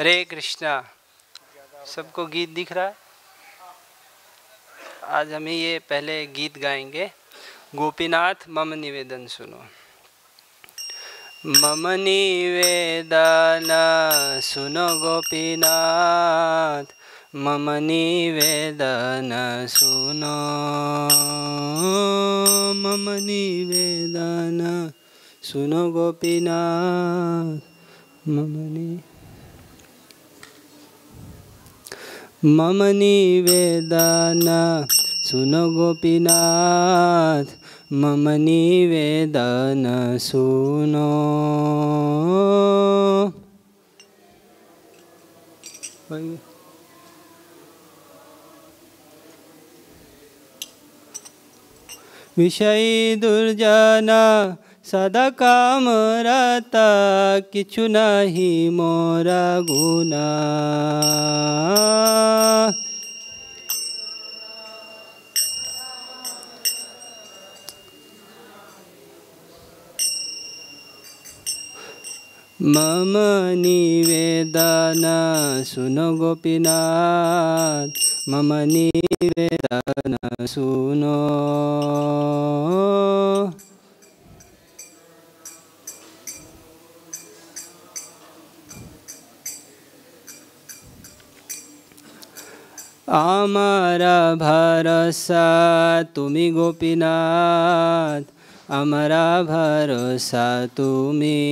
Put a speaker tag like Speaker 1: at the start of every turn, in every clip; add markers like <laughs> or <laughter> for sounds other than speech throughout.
Speaker 1: हरे कृष्णा सबको गीत दिख रहा है आज हम ये पहले गीत गाएंगे गोपीनाथ मम निवेदन सुनो मम निवेदन सुनो गोपीनाथ मम निवेदन सुनो मम निवेदन सुनो गोपीनाथ मम निवेदन मम निवेदन सुन गोपीनाथ मम निवेदन सुनो विषय दुर्जना सदा काम रहता किछु नहीं मोरा गुना मम निवेदना सुनो गोपीनाथ मम निवेदन सुनो আমার ভরসা তুমি গোপীনাথ আমরা ভরসা তুমি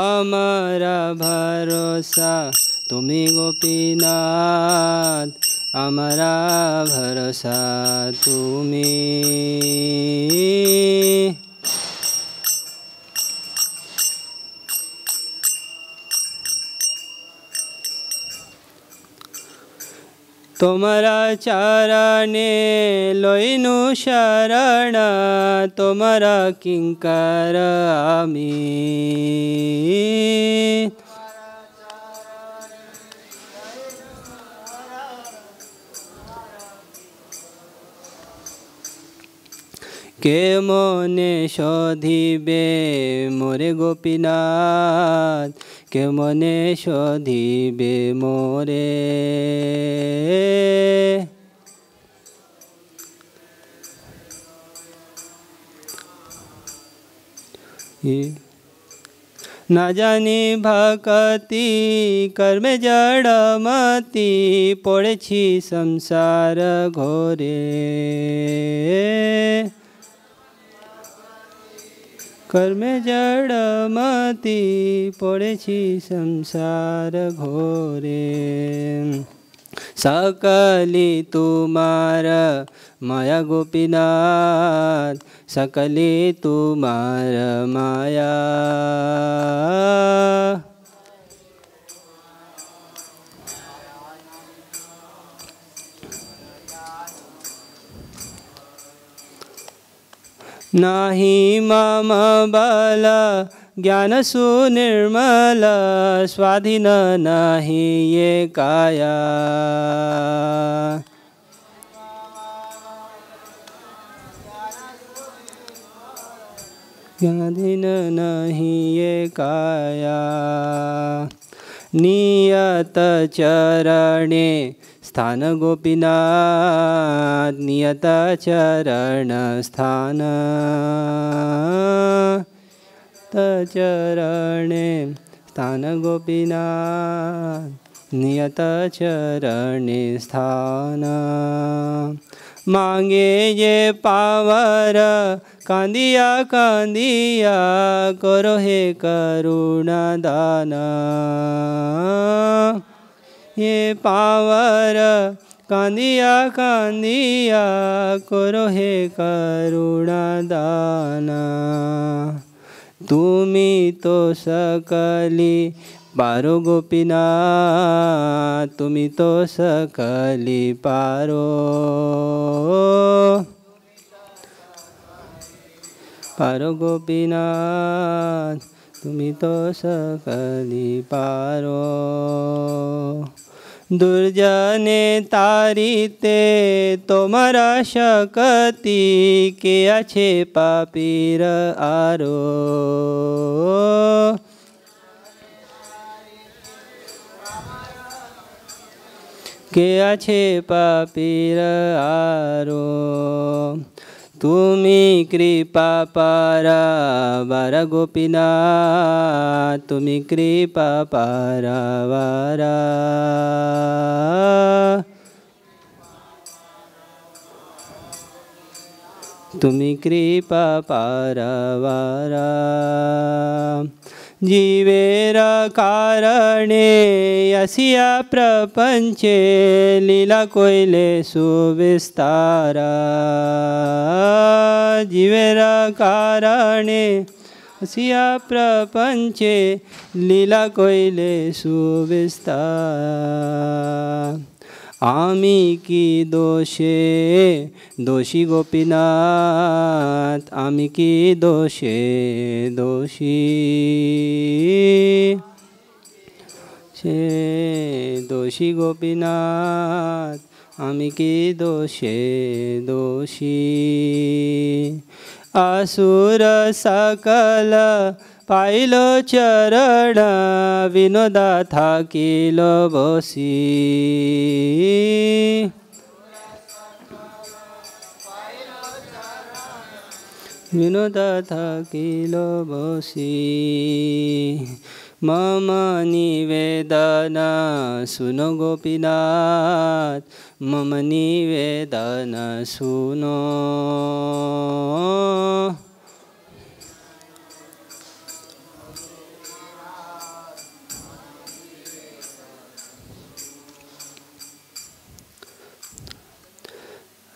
Speaker 1: আমার ভরসা তুমি গোপীনাথ आमरा भरसा तुम्ही तुमरा चाराने लोईनु शरणा तुम्हा किंकार मी के मने शोधिबे मोरे गोपीनाथ के मने शोधिबे मोरे ना जानी भकती कर्म जड़ पड़े संसार घोरे कर्मे जडमति पड़े संसार घोरे सकली तुमार माया गोपीनाथ सकली तुमार माया नाही मम बल ज्ञान सुनिर्मल स्वाधीन नाही ये काया ज्ञाधीन नहीं ये काया नियत चरणे स्थान गोपीनाथ नियत चरण स्थान नियत चरण स्थान मांगे ये पावर कांदिया कांदिया करो हे करुणा दाना ये पावर कानिया कानिया करो हे करुणा दाना তুমি তো সকালি পারো গোপীনা তুমি তো সকালি পারো পারো গোপীনাথ তুমি তো সকলি পারো দুর্জনে তারিতে তোমার শক্তি কে আছে পাপির আরো কে আছে পাপির আরো तुम्हें कृपा पारा वारा गोपीनाथ तुम्हें कृपा पारा वारा तुम्हें कृपा पार वारा जीवेर कारणे यस्य लीला कोयले सुविस्तार जीवेर कारणे असिया प्रपंचे लीला कोयले सुविस्तार আমি কি দোষে দোষী গোপীনাথ আমি কি দোষে দোষী সে দোষী গোপীনাথ আমি কি দোষে দোষী আসুর সকল আইলো চরণ বিনোদা থাকিল বসি বিনোদা থাকিল বসি मम निवेदना सुनो गोपीनाथ मम निवेदना सुनो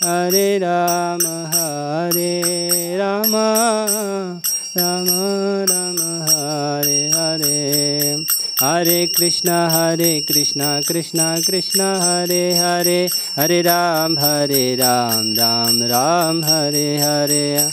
Speaker 1: Hare Rama Hare Rama Rama Rama Hare Hare Hare Krishna Hare Krishna Krishna Krishna Hare Hare Hare Ram Hare Ram Ram Ram Hare Hare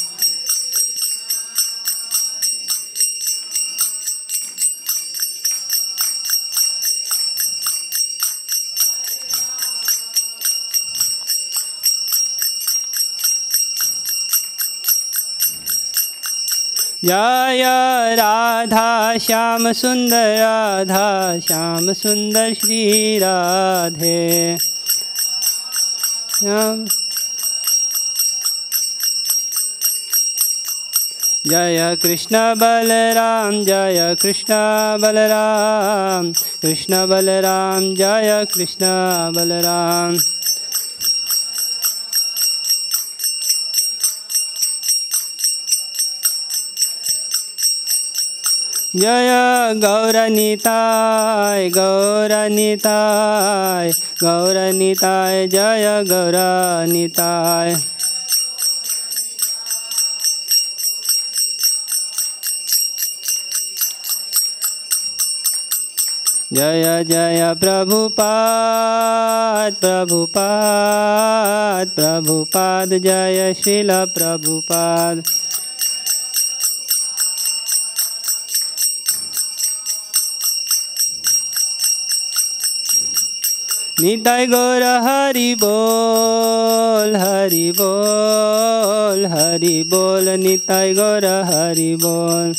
Speaker 1: जय राधा श्याम सुन्दर राधा श्याम सुन्दर श्रीराधे रा जय कृष्ण बलराम जय कृष्ण बलराम कृष्ण बलराम जय कृष्ण बलराम जय गौरनीताय गौरनीताय गौरनीताय जय गौरनीताय जय जय प्रभुपाद प्रभुपाद प्रभुपाद जय शिल प्रभुपाद নিতাই গৌর হরি বল হরি বল হরি বল নিতাই গৌর হরি বল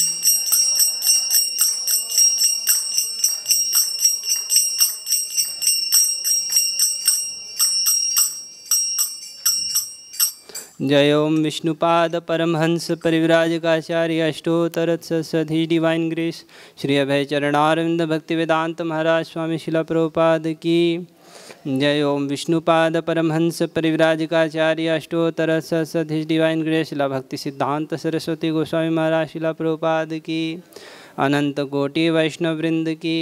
Speaker 1: जय ओम विष्णुपाद परमहंस काचार्य अष्टोत्तर सरस्वती डिवाइन ग्रेस श्री अभय चरणारविंद भक्ति वेदांत महाराज स्वामी शिला प्रोपाद की जय ओम विष्णुपाद परमहंस परिवराजकाचार्य अष्टोत्तर सदि डिवाइन ग्रेस शिला भक्ति सिद्धांत सरस्वती गोस्वामी महाराज शिला प्रभुपाद की अनंत कोटि वैष्णव वृंद की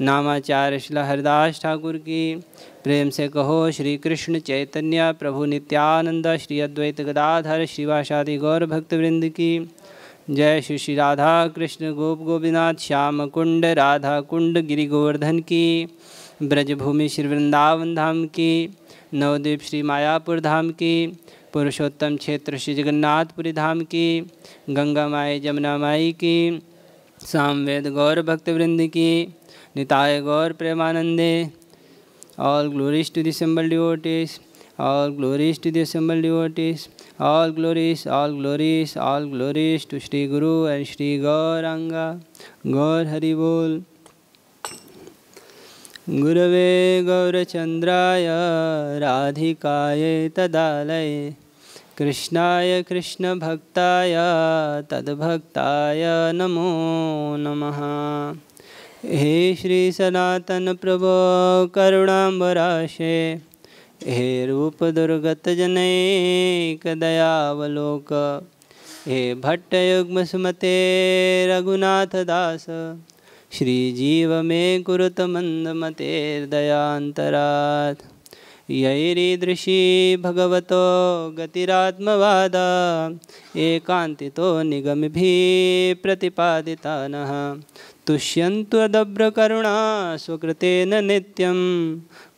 Speaker 1: नामाचार्य शिला हरिदास ठाकुर की प्रेम से कहो श्री कृष्ण चैतन्य प्रभु नित्यानंद श्री अद्वैत गदाधर श्रीवासादि गौर भक्तवृंद की जय श्री श्री राधा कृष्ण गोप गोपीनाथ श्याम कुंड राधा कुंड गिरी गोवर्धन की ब्रजभूमि श्री वृंदावन धाम की नवद्वीप श्री मायापुर धाम की पुरुषोत्तम क्षेत्र श्री जगन्नाथपुरी धाम की गंगा माई जमुना माई की सामवेद गौर भक्तवृंद की निताय गौर प्रेमानंदे all glories to the assembled devotees all glories to the assembled devotees all glories all glories all glories to Shri guru and Shri Sri Gaur Hari बोल गुरव गौरचन्द्राय राधिकाय तदालये कृष्णाय कृष्णभक्ताय तद्भक्ताय नमो नमः हे श्री सनातन प्रभो करुणाबराशे हे रूपदुर्गतजनैकदयावलोक हे भट्टयुग्मसुमते रघुनाथदास श्रीजीव मे कुरुतमन्दमतेर्दयान्तरात् यैरीदृशी भगवतो गतिरात्मवादा एकान्तितो निगमिभिः प्रतिपादिता नः तुष्यन्त्वदभ्रकरुणा स्वकृतेन नित्यं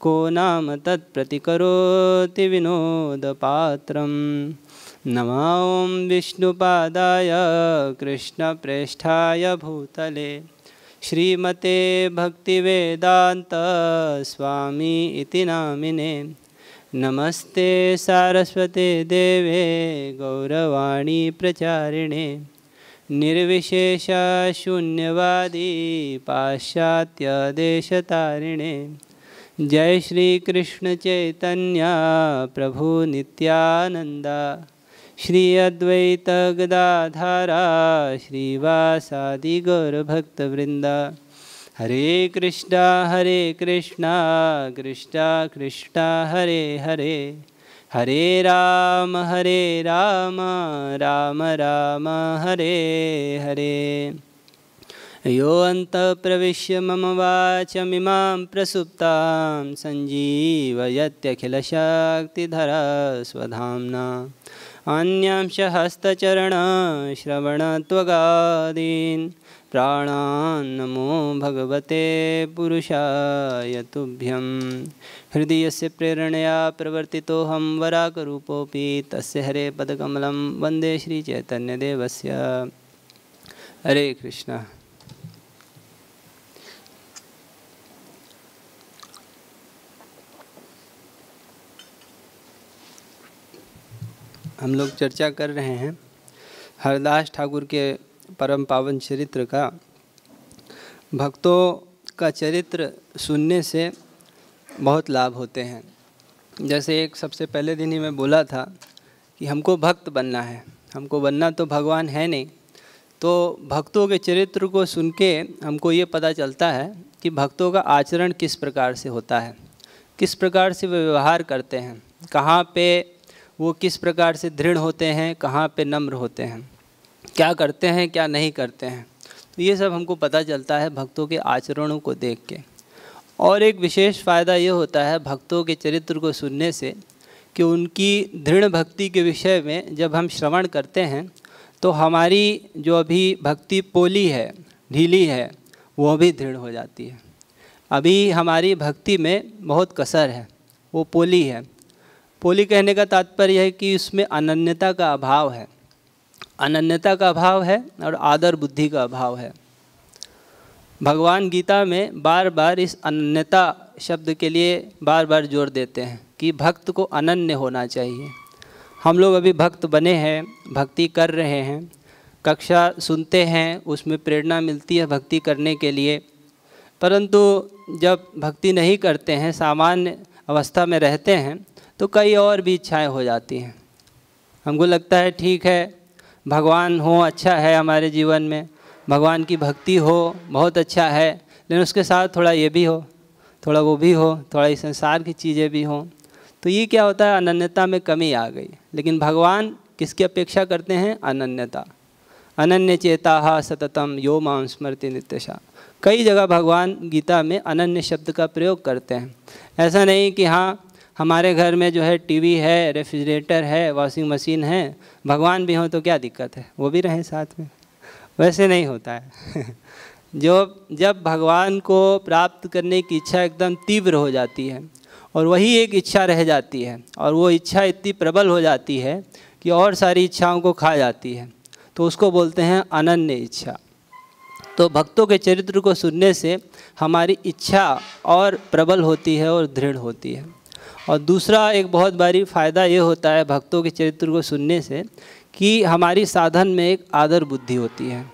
Speaker 1: को नाम तत्प्रतिकरोति विनोदपात्रम् नमो विष्णुपादाय कृष्णप्रेष्ठाय भूतले श्रीमते भक्तिवेदान्तस्वामी इति नामिने नमस्ते सारस्वते देवे गौरवाणी प्रचारिणे निर्विशेषशून्यवादी पाश्चात्यदेशतारिणे जय श्री कृष्ण चैतन्य प्रभु नित्यानंदा श्री अद्वैत गदाधारा श्रीवासादि गौरभक्तवृन्दा हरे कृष्णा हरे कृष्णा कृष्णा कृष्णा हरे हरे हरे राम हरे राम राम राम हरे हरे यो अन्तःप्रविश्य मम वाचमिमां प्रसुप्तां सञ्जीवयत्यखिलशक्तिधरा स्वधाम्ना अन्यांश हस्तचरणश्रवणत्वगादीन् नमो भगवते पुरुषाय तुभ्यं से प्रेरणया वराक वराकरूपोऽपि तस्य हरे पदकमलं श्री श्रीचैतन्यदेवस्य हरे कृष्ण हम लोग चर्चा कर रहे हैं हरदास ठाकुर के परम पावन चरित्र का भक्तों का चरित्र सुनने से बहुत लाभ होते हैं जैसे एक सबसे पहले दिन ही मैं बोला था कि हमको भक्त बनना है हमको बनना तो भगवान है नहीं तो भक्तों के चरित्र को सुन के हमको ये पता चलता है कि भक्तों का आचरण किस प्रकार से होता है किस प्रकार से वे व्यवहार करते हैं कहाँ पे वो किस प्रकार से दृढ़ होते हैं कहाँ पे नम्र होते हैं क्या करते हैं क्या नहीं करते हैं तो ये सब हमको पता चलता है भक्तों के आचरणों को देख के और एक विशेष फ़ायदा ये होता है भक्तों के चरित्र को सुनने से कि उनकी दृढ़ भक्ति के विषय में जब हम श्रवण करते हैं तो हमारी जो अभी भक्ति पोली है ढीली है वो भी दृढ़ हो जाती है अभी हमारी भक्ति में बहुत कसर है वो पोली है पोली कहने का तात्पर्य है कि इसमें अनन्यता का अभाव है अनन्यता का अभाव है और आदर बुद्धि का अभाव है भगवान गीता में बार बार इस अनन्यता शब्द के लिए बार बार जोर देते हैं कि भक्त को अनन्य होना चाहिए हम लोग अभी भक्त बने हैं भक्ति कर रहे हैं कक्षा सुनते हैं उसमें प्रेरणा मिलती है भक्ति करने के लिए परंतु जब भक्ति नहीं करते हैं सामान्य अवस्था में रहते हैं तो कई और भी इच्छाएँ हो जाती हैं हमको लगता है ठीक है भगवान हो अच्छा है हमारे जीवन में भगवान की भक्ति हो बहुत अच्छा है लेकिन उसके साथ थोड़ा ये भी हो थोड़ा वो भी हो थोड़ा इस संसार की चीज़ें भी हों तो ये क्या होता है अनन्यता में कमी आ गई लेकिन भगवान किसकी अपेक्षा करते हैं अनन्यता अनन्य चेता सततम यो माम स्मृति नित्यशा कई जगह भगवान गीता में अनन्य शब्द का प्रयोग करते हैं ऐसा नहीं कि हाँ हमारे घर में जो है टीवी है रेफ्रिजरेटर है वॉशिंग मशीन है भगवान भी हों तो क्या दिक्कत है वो भी रहें साथ में वैसे नहीं होता है <laughs> जो जब भगवान को प्राप्त करने की इच्छा एकदम तीव्र हो जाती है और वही एक इच्छा रह जाती है और वो इच्छा इतनी प्रबल हो जाती है कि और सारी इच्छाओं को खा जाती है तो उसको बोलते हैं अनन्य इच्छा तो भक्तों के चरित्र को सुनने से हमारी इच्छा और प्रबल होती है और दृढ़ होती है और दूसरा एक बहुत बारी फ़ायदा ये होता है भक्तों के चरित्र को सुनने से कि हमारी साधन में एक आदर बुद्धि होती है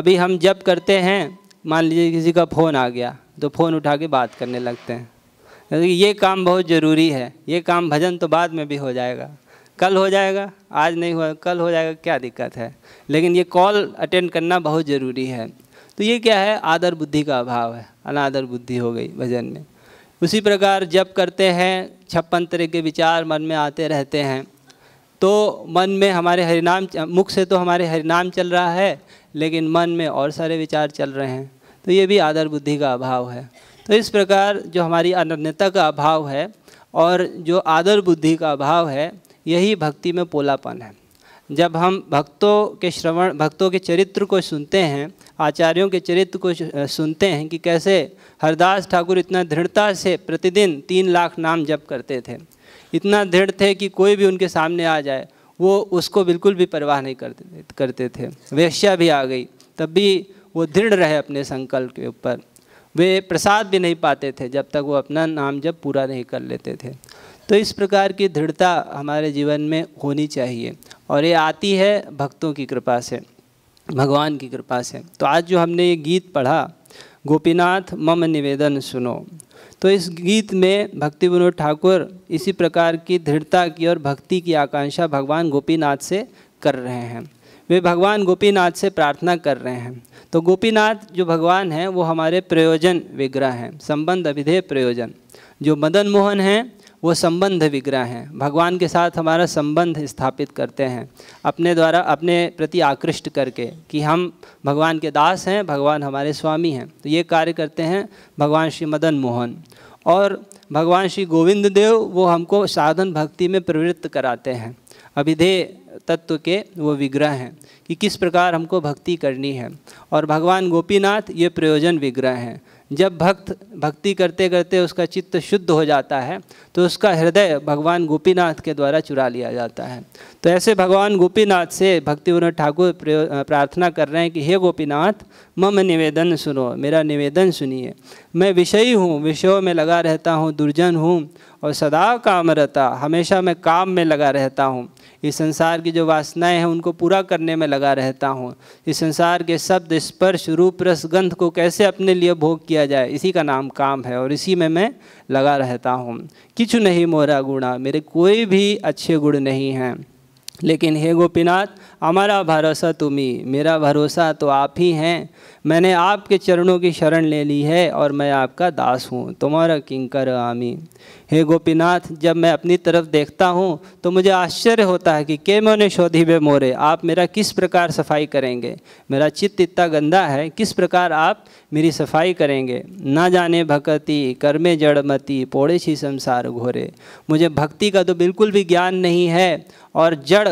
Speaker 1: अभी हम जब करते हैं मान लीजिए किसी का फ़ोन आ गया तो फ़ोन उठा के बात करने लगते हैं ये काम बहुत ज़रूरी है ये काम भजन तो बाद में भी हो जाएगा कल हो जाएगा आज नहीं हुआ कल हो जाएगा क्या दिक्कत है लेकिन ये कॉल अटेंड करना बहुत ज़रूरी है तो ये क्या है आदर बुद्धि का अभाव है अनादर बुद्धि हो गई भजन में उसी प्रकार जब करते हैं छप्पन तरह के विचार मन में आते रहते हैं तो मन में हमारे हरिनाम मुख से तो हमारे हरिनाम चल रहा है लेकिन मन में और सारे विचार चल रहे हैं तो ये भी आदर बुद्धि का अभाव है तो इस प्रकार जो हमारी अनन्यता का अभाव है और जो आदर बुद्धि का अभाव है यही भक्ति में पोलापन है जब हम भक्तों के श्रवण भक्तों के चरित्र को सुनते हैं आचार्यों के चरित्र को सुनते हैं कि कैसे हरदास ठाकुर इतना दृढ़ता से प्रतिदिन तीन लाख नाम जप करते थे इतना दृढ़ थे कि कोई भी उनके सामने आ जाए वो उसको बिल्कुल भी परवाह नहीं करते करते थे वेश्या भी आ गई तब भी वो दृढ़ रहे अपने संकल्प के ऊपर वे प्रसाद भी नहीं पाते थे जब तक वो अपना नाम जब पूरा नहीं कर लेते थे तो इस प्रकार की दृढ़ता हमारे जीवन में होनी चाहिए और ये आती है भक्तों की कृपा से भगवान की कृपा से तो आज जो हमने ये गीत पढ़ा गोपीनाथ मम निवेदन सुनो तो इस गीत में भक्ति विनोद ठाकुर इसी प्रकार की दृढ़ता की और भक्ति की आकांक्षा भगवान गोपीनाथ से कर रहे हैं वे भगवान गोपीनाथ से प्रार्थना कर रहे हैं तो गोपीनाथ जो भगवान हैं वो हमारे प्रयोजन विग्रह हैं संबंध अभिधेय प्रयोजन जो मदन मोहन हैं वो संबंध विग्रह हैं भगवान के साथ हमारा संबंध स्थापित करते हैं अपने द्वारा अपने प्रति आकृष्ट करके कि हम भगवान के दास हैं भगवान हमारे स्वामी हैं तो ये कार्य करते हैं भगवान श्री मदन मोहन और भगवान श्री गोविंद देव वो हमको साधन भक्ति में प्रवृत्त कराते हैं अभिधेय तत्व के वो विग्रह हैं कि किस प्रकार हमको भक्ति करनी है और भगवान गोपीनाथ ये प्रयोजन विग्रह हैं जब भक्त भक्ति करते करते उसका चित्त शुद्ध हो जाता है तो उसका हृदय भगवान गोपीनाथ के द्वारा चुरा लिया जाता है तो ऐसे भगवान गोपीनाथ से भक्ति विनोद ठाकुर प्रार्थना कर रहे हैं कि हे गोपीनाथ मम निवेदन सुनो मेरा निवेदन सुनिए मैं विषयी हूँ विषयों में लगा रहता हूँ दुर्जन हूँ और सदा कामरता हमेशा मैं काम में लगा रहता हूँ इस संसार की जो वासनाएं हैं उनको पूरा करने में लगा रहता हूँ इस संसार के शब्द स्पर्श रूप रस गंध को कैसे अपने लिए भोग किया जाए इसी का नाम काम है और इसी में मैं लगा रहता हूँ किचु नहीं मोरा गुणा मेरे कोई भी अच्छे गुण नहीं हैं लेकिन हे गोपीनाथ हमारा भरोसा तुम्ही मेरा भरोसा तो आप ही हैं मैंने आपके चरणों की शरण ले ली है और मैं आपका दास हूँ तुम्हारा किंकर आमी हे गोपीनाथ जब मैं अपनी तरफ देखता हूँ तो मुझे आश्चर्य होता है कि के मोने शोधी बे मोरे आप मेरा किस प्रकार सफाई करेंगे मेरा चित्त इतना गंदा है किस प्रकार आप मेरी सफाई करेंगे ना जाने भकती कर्मे जड़मती पोड़े छी संसार घोरे मुझे भक्ति का तो बिल्कुल भी ज्ञान नहीं है और जड़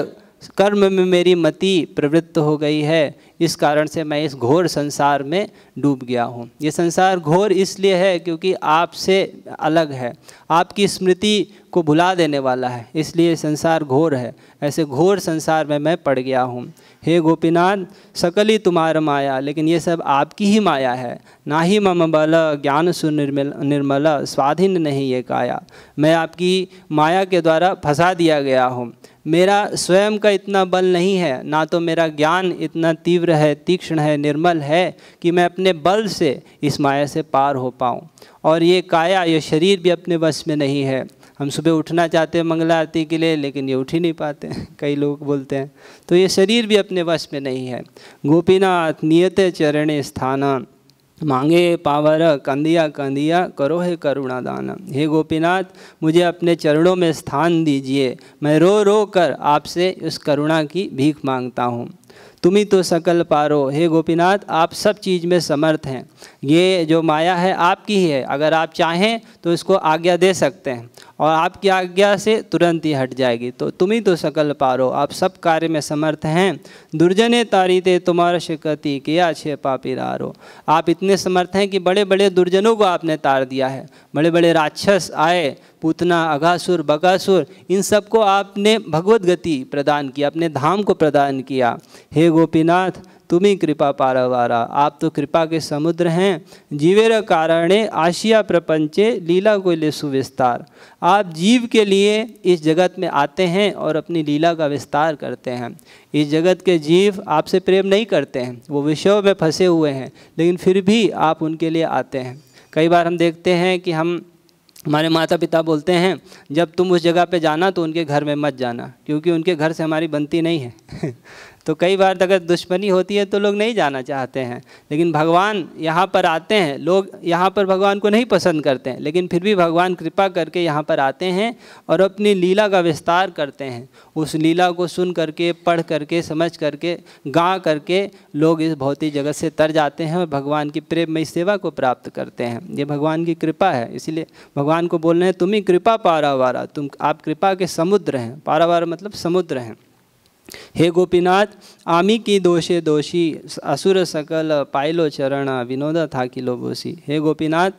Speaker 1: कर्म में मेरी मति प्रवृत्त हो गई है इस कारण से मैं इस घोर संसार में डूब गया हूँ ये संसार घोर इसलिए है क्योंकि आपसे अलग है आपकी स्मृति को भुला देने वाला है इसलिए संसार घोर है ऐसे घोर संसार में मैं पड़ गया हूँ हे गोपीनाथ सकली तुम्हार माया लेकिन ये सब आपकी ही माया है ना ही मम बल ज्ञान सुनिर्मल निर्मल स्वाधीन नहीं ये काया मैं आपकी माया के द्वारा फंसा दिया गया हूँ मेरा स्वयं का इतना बल नहीं है ना तो मेरा ज्ञान इतना तीव्र है तीक्ष्ण है निर्मल है कि मैं अपने बल से इस माया से पार हो पाऊँ और ये काया ये शरीर भी अपने वश में नहीं है हम सुबह उठना चाहते हैं मंगला आरती के लिए लेकिन ये उठ ही नहीं पाते कई लोग बोलते हैं तो ये शरीर भी अपने वश में नहीं है गोपीनाथ नियत चरण स्थाना मांगे पावर कंदिया कंदिया करो है करुणा दान हे गोपीनाथ मुझे अपने चरणों में स्थान दीजिए मैं रो रो कर आपसे उस करुणा की भीख मांगता हूँ तुम्ही तो सकल पारो हे गोपीनाथ आप सब चीज़ में समर्थ हैं ये जो माया है आपकी ही है अगर आप चाहें तो इसको आज्ञा दे सकते हैं और आपकी आज्ञा से तुरंत ही हट जाएगी तो तुम ही तो सकल पारो आप सब कार्य में समर्थ हैं दुर्जने तारीते तुम्हारा शिकति किया छे पापी रारो आप इतने समर्थ हैं कि बड़े बड़े दुर्जनों को आपने तार दिया है बड़े बड़े राक्षस आए पूतना अघासुर बगासुर इन सबको आपने भगवत गति प्रदान किया अपने धाम को प्रदान किया हे गोपीनाथ तुम्हें कृपा पारवारा आप तो कृपा के समुद्र हैं जीवेर कारणे आशिया प्रपंचे लीला को ले सुविस्तार आप जीव के लिए इस जगत में आते हैं और अपनी लीला का विस्तार करते हैं इस जगत के जीव आपसे प्रेम नहीं करते हैं वो विषयों में फंसे हुए हैं लेकिन फिर भी आप उनके लिए आते हैं कई बार हम देखते हैं कि हम हमारे माता पिता बोलते हैं जब तुम उस जगह पे जाना तो उनके घर में मत जाना क्योंकि उनके घर से हमारी बनती नहीं है <laughs> तो कई बार तो अगर दुश्मनी होती है तो लोग नहीं जाना चाहते हैं लेकिन भगवान यहाँ पर आते हैं लोग यहाँ पर भगवान को नहीं पसंद करते हैं लेकिन फिर भी भगवान कृपा करके यहाँ पर आते हैं और अपनी लीला का विस्तार करते हैं उस लीला को सुन करके पढ़ करके समझ करके गा करके लोग इस भौतिक जगत से तर जाते हैं और भगवान की प्रेमय सेवा को प्राप्त करते हैं ये भगवान की कृपा है इसीलिए भगवान को बोल रहे हैं तुम्हें कृपा पारावारा तुम आप कृपा के समुद्र हैं पारावार मतलब समुद्र हैं हे गोपीनाथ आमी की दोषे दोषी असुर सकल पायलो चरण विनोद था कि बोसी हे गोपीनाथ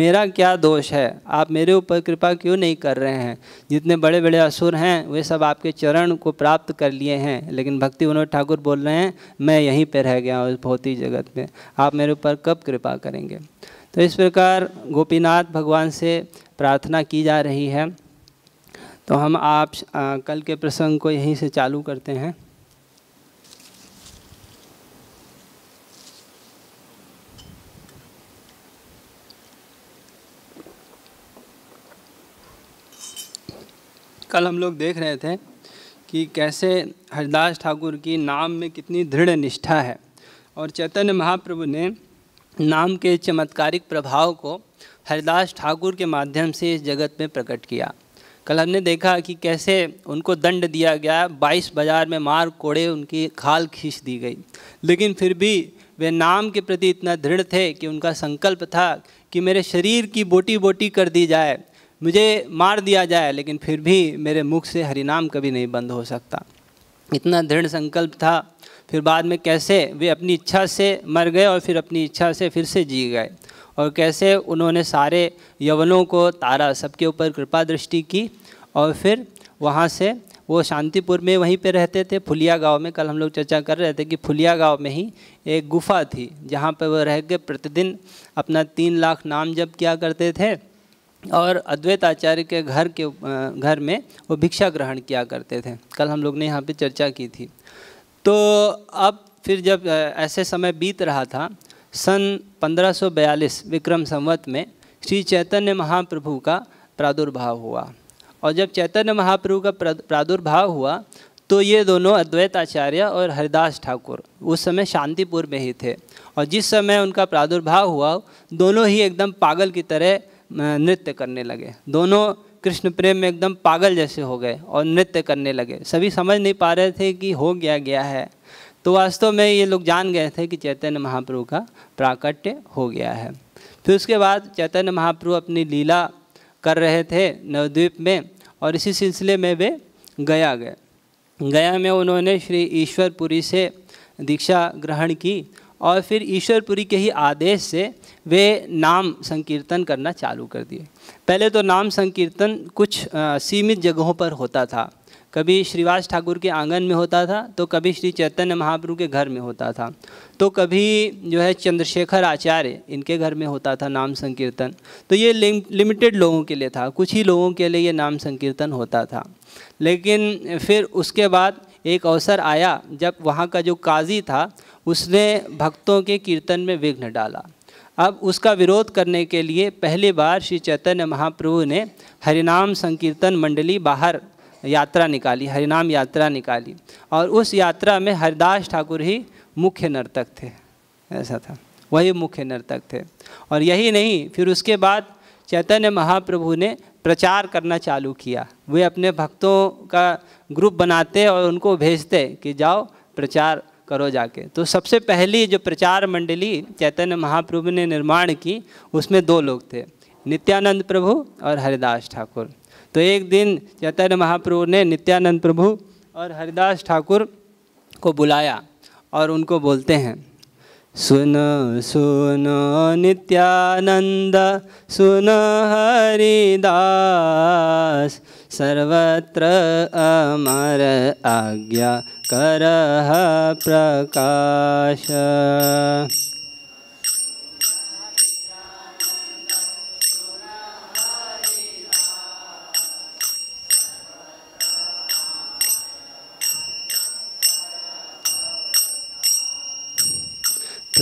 Speaker 1: मेरा क्या दोष है आप मेरे ऊपर कृपा क्यों नहीं कर रहे हैं जितने बड़े बड़े असुर हैं वे सब आपके चरण को प्राप्त कर लिए हैं लेकिन भक्ति विनोद ठाकुर बोल रहे हैं मैं यहीं पर रह गया हूँ भौतिक जगत में आप मेरे ऊपर कब कृपा करेंगे तो इस प्रकार गोपीनाथ भगवान से प्रार्थना की जा रही है तो हम आप आ, कल के प्रसंग को यहीं से चालू करते हैं कल हम लोग देख रहे थे कि कैसे हरिदास ठाकुर की नाम में कितनी दृढ़ निष्ठा है और चैतन्य महाप्रभु ने नाम के चमत्कारिक प्रभाव को हरिदास ठाकुर के माध्यम से इस जगत में प्रकट किया कल हमने देखा कि कैसे उनको दंड दिया गया बाईस बाजार में मार कोड़े उनकी खाल खींच दी गई लेकिन फिर भी वे नाम के प्रति इतना दृढ़ थे कि उनका संकल्प था कि मेरे शरीर की बोटी बोटी कर दी जाए मुझे मार दिया जाए लेकिन फिर भी मेरे मुख से हरिनाम कभी नहीं बंद हो सकता इतना दृढ़ संकल्प था फिर बाद में कैसे वे अपनी इच्छा से मर गए और फिर अपनी इच्छा से फिर से जी गए और कैसे उन्होंने सारे यवनों को तारा सबके ऊपर कृपा दृष्टि की और फिर वहाँ से वो शांतिपुर में वहीं पे रहते थे फुलिया गांव में कल हम लोग चर्चा कर रहे थे कि फुलिया गांव में ही एक गुफा थी जहाँ पर वो रह के प्रतिदिन अपना तीन लाख नाम जप किया करते थे और अद्वैत आचार्य के घर के घर में वो भिक्षा ग्रहण किया करते थे कल हम लोग ने यहाँ पे चर्चा की थी तो अब फिर जब ऐसे समय बीत रहा था सन 1542 विक्रम संवत में श्री चैतन्य महाप्रभु का प्रादुर्भाव हुआ और जब चैतन्य महाप्रभु का प्रादुर्भाव हुआ तो ये दोनों अद्वैत आचार्य और हरिदास ठाकुर उस समय शांतिपुर में ही थे और जिस समय उनका प्रादुर्भाव हुआ दोनों ही एकदम पागल की तरह नृत्य करने लगे दोनों कृष्ण प्रेम में एकदम पागल जैसे हो गए और नृत्य करने लगे सभी समझ नहीं पा रहे थे कि हो गया गया है तो वास्तव में ये लोग जान गए थे कि चैतन्य महाप्रभु का प्राकट्य हो गया है फिर उसके बाद चैतन्य महाप्रभु अपनी लीला कर रहे थे नवद्वीप में और इसी सिलसिले में वे गया गए गया में उन्होंने श्री ईश्वरपुरी से दीक्षा ग्रहण की और फिर ईश्वरपुरी के ही आदेश से वे नाम संकीर्तन करना चालू कर दिए पहले तो नाम संकीर्तन कुछ सीमित जगहों पर होता था कभी श्रीवास ठाकुर के आंगन में होता था तो कभी श्री चैतन्य महाप्रभु के घर में होता था तो कभी जो है चंद्रशेखर आचार्य इनके घर में होता था नाम संकीर्तन तो ये लिमिटेड लोगों के लिए था कुछ ही लोगों के लिए ये नाम संकीर्तन होता था लेकिन फिर उसके बाद एक अवसर आया जब वहाँ का जो काजी था उसने भक्तों के कीर्तन में विघ्न डाला अब उसका विरोध करने के लिए पहली बार श्री चैतन्य महाप्रभु ने हरिनाम संकीर्तन मंडली बाहर यात्रा निकाली हरिनाम यात्रा निकाली और उस यात्रा में हरिदास ठाकुर ही मुख्य नर्तक थे ऐसा था वही मुख्य नर्तक थे और यही नहीं फिर उसके बाद चैतन्य महाप्रभु ने प्रचार करना चालू किया वे अपने भक्तों का ग्रुप बनाते और उनको भेजते कि जाओ प्रचार करो जाके तो सबसे पहली जो प्रचार मंडली चैतन्य महाप्रभु ने निर्माण की उसमें दो लोग थे नित्यानंद प्रभु और हरिदास ठाकुर तो एक दिन चैतन्य महाप्रभु ने नित्यानंद प्रभु और हरिदास ठाकुर को बुलाया और उनको बोलते हैं सुनो सुनो नित्यानंद सुनो हरिदास सर्वत्र अमर आज्ञा कर प्रकाश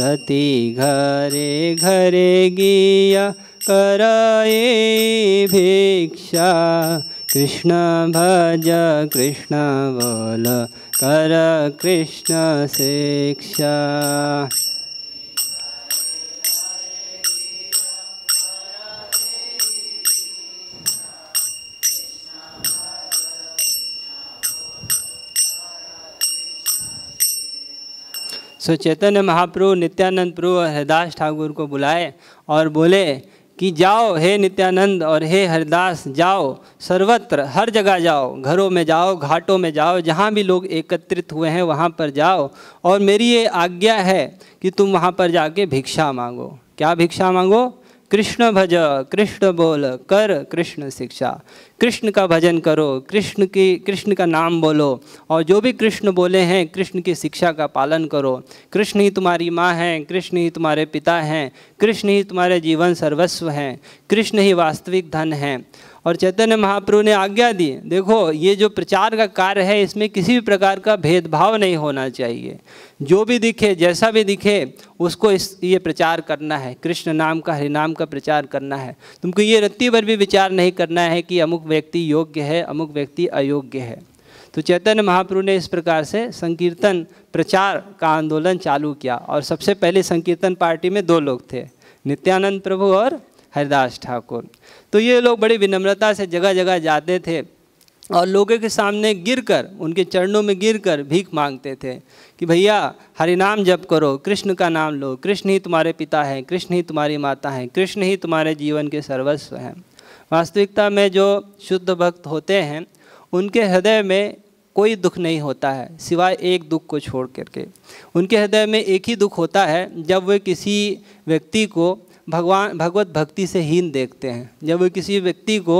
Speaker 1: सति घरे घरे गिया कराए भिक्षा कृष्ण भज कृष्ण बोल कर कृष्ण शिक्षा सो चैतन्य महाप्रभु नित्यानंद प्रभु और हरदास ठाकुर को बुलाए और बोले कि जाओ हे नित्यानंद और हे हरिदास जाओ सर्वत्र हर जगह जाओ घरों में जाओ घाटों में जाओ जहाँ भी लोग एकत्रित हुए हैं वहाँ पर जाओ और मेरी ये आज्ञा है कि तुम वहाँ पर जाके भिक्षा मांगो क्या भिक्षा मांगो कृष्ण भज कृष्ण बोल कर कृष्ण शिक्षा कृष्ण का भजन करो कृष्ण की कृष्ण का नाम बोलो और जो भी कृष्ण बोले हैं कृष्ण की शिक्षा का पालन करो कृष्ण ही तुम्हारी माँ हैं कृष्ण ही तुम्हारे पिता हैं कृष्ण ही तुम्हारे जीवन सर्वस्व हैं कृष्ण ही वास्तविक धन हैं और चैतन्य महाप्रभु ने आज्ञा दी देखो ये जो प्रचार का कार्य है इसमें किसी भी प्रकार का भेदभाव नहीं होना चाहिए जो भी दिखे जैसा भी दिखे उसको इस ये प्रचार करना है कृष्ण नाम का हरिनाम का प्रचार करना है तुमको ये रत्ती पर भी विचार नहीं करना है कि अमुक व्यक्ति योग्य है अमुक व्यक्ति अयोग्य है तो चैतन्य महाप्रभु ने इस प्रकार से संकीर्तन प्रचार का आंदोलन चालू किया और सबसे पहले संकीर्तन पार्टी में दो लोग थे नित्यानंद प्रभु और हरिदास ठाकुर तो ये लोग बड़ी विनम्रता से जगह जगह जाते थे और लोगों के सामने गिरकर उनके चरणों में गिरकर भीख मांगते थे कि भैया हरि नाम जप करो कृष्ण का नाम लो कृष्ण ही तुम्हारे पिता हैं कृष्ण ही तुम्हारी माता हैं कृष्ण ही तुम्हारे जीवन के सर्वस्व हैं वास्तविकता में जो शुद्ध भक्त होते हैं उनके हृदय में कोई दुख नहीं होता है सिवाय एक दुख को छोड़ करके उनके हृदय में एक ही दुख होता है जब वे किसी व्यक्ति को भगवान भगवत भक्ति से हीन देखते हैं जब वे किसी व्यक्ति को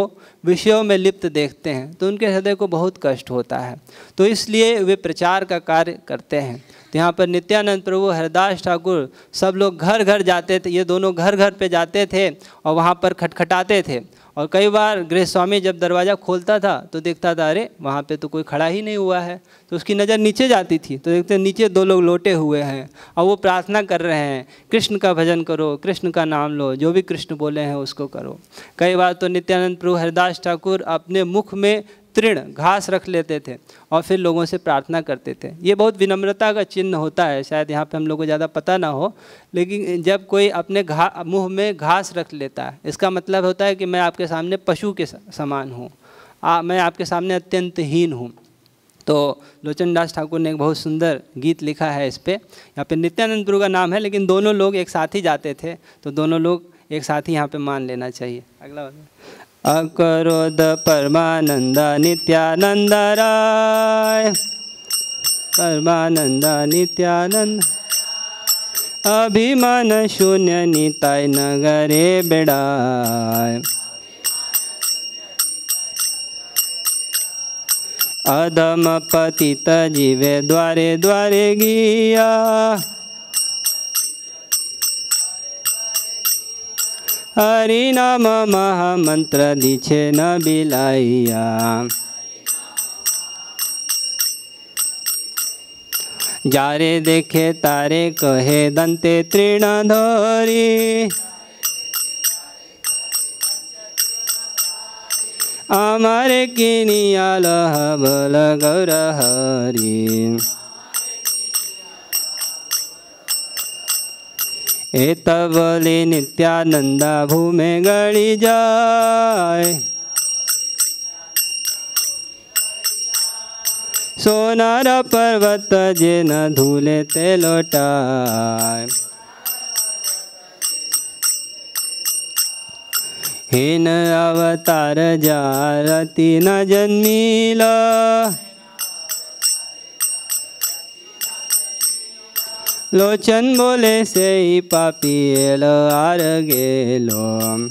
Speaker 1: विषयों में लिप्त देखते हैं तो उनके हृदय को बहुत कष्ट होता है तो इसलिए वे प्रचार का कार्य करते हैं तो यहाँ पर नित्यानंद प्रभु हरदास ठाकुर सब लोग घर घर जाते थे ये दोनों घर घर पे जाते थे और वहाँ पर खटखटाते थे और कई बार गृह स्वामी जब दरवाज़ा खोलता था तो देखता था अरे वहाँ पे तो कोई खड़ा ही नहीं हुआ है तो उसकी नज़र नीचे जाती थी तो देखते नीचे दो लोग लोटे हुए हैं और वो प्रार्थना कर रहे हैं कृष्ण का भजन करो कृष्ण का नाम लो जो भी कृष्ण बोले हैं उसको करो कई बार तो नित्यानंद प्रभु हरिदास ठाकुर अपने मुख में तृण घास रख लेते थे और फिर लोगों से प्रार्थना करते थे ये बहुत विनम्रता का चिन्ह होता है शायद यहाँ पे हम लोग को ज़्यादा पता ना हो लेकिन जब कोई अपने घा मुँह में घास रख लेता है इसका मतलब होता है कि मैं आपके सामने पशु के समान हूँ मैं आपके सामने अत्यंत हीन हूँ तो लोचन दास ठाकुर ने एक बहुत सुंदर गीत लिखा है इस पर यहाँ पर नित्यानंद गुरु का नाम है लेकिन दोनों लोग एक साथ ही जाते थे तो दोनों लोग एक साथ ही यहाँ पर मान लेना चाहिए अगला अकरोद परमानंद नित्यानंद राय परमानंद नित्यानंद अभिमान शून्य नीताय नगरे बेड़ाय अधम पतित जीवे द्वारे द्वारे गिया हरि नाम महामंत्र दीछे न बिलाइया जारे देखे तारे कहे दंते तृणधरी अमर किनिया बल गौर हरी ए तबली नित्यानंदा भूमे गड़ी जाए सोनार पर्वत जे न धूले ते लोटाय हेन अवतार जारती न जन्मीला लोचन बोले से ही एल आर गेलो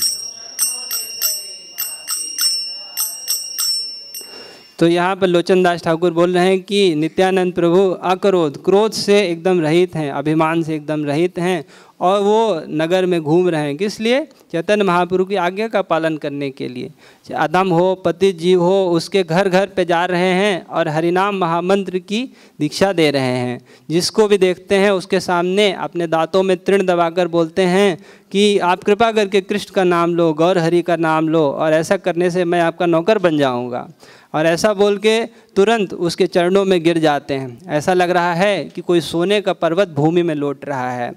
Speaker 1: तो यहाँ पर लोचन दास ठाकुर बोल रहे हैं कि नित्यानंद प्रभु अक्रोध क्रोध से एकदम रहित हैं अभिमान से एकदम रहित हैं और वो नगर में घूम रहे हैं किस लिए चैतन्य महाप्रभु की आज्ञा का पालन करने के लिए अदम हो पति जीव हो उसके घर घर पे जा रहे हैं और हरिनाम महामंत्र की दीक्षा दे रहे हैं जिसको भी देखते हैं उसके सामने अपने दांतों में तृण दबाकर बोलते हैं कि आप कृपा करके कृष्ण का नाम लो गौर हरि का नाम लो और ऐसा करने से मैं आपका नौकर बन जाऊँगा और ऐसा बोल के तुरंत उसके चरणों में गिर जाते हैं ऐसा लग रहा है कि कोई सोने का पर्वत भूमि में लौट रहा है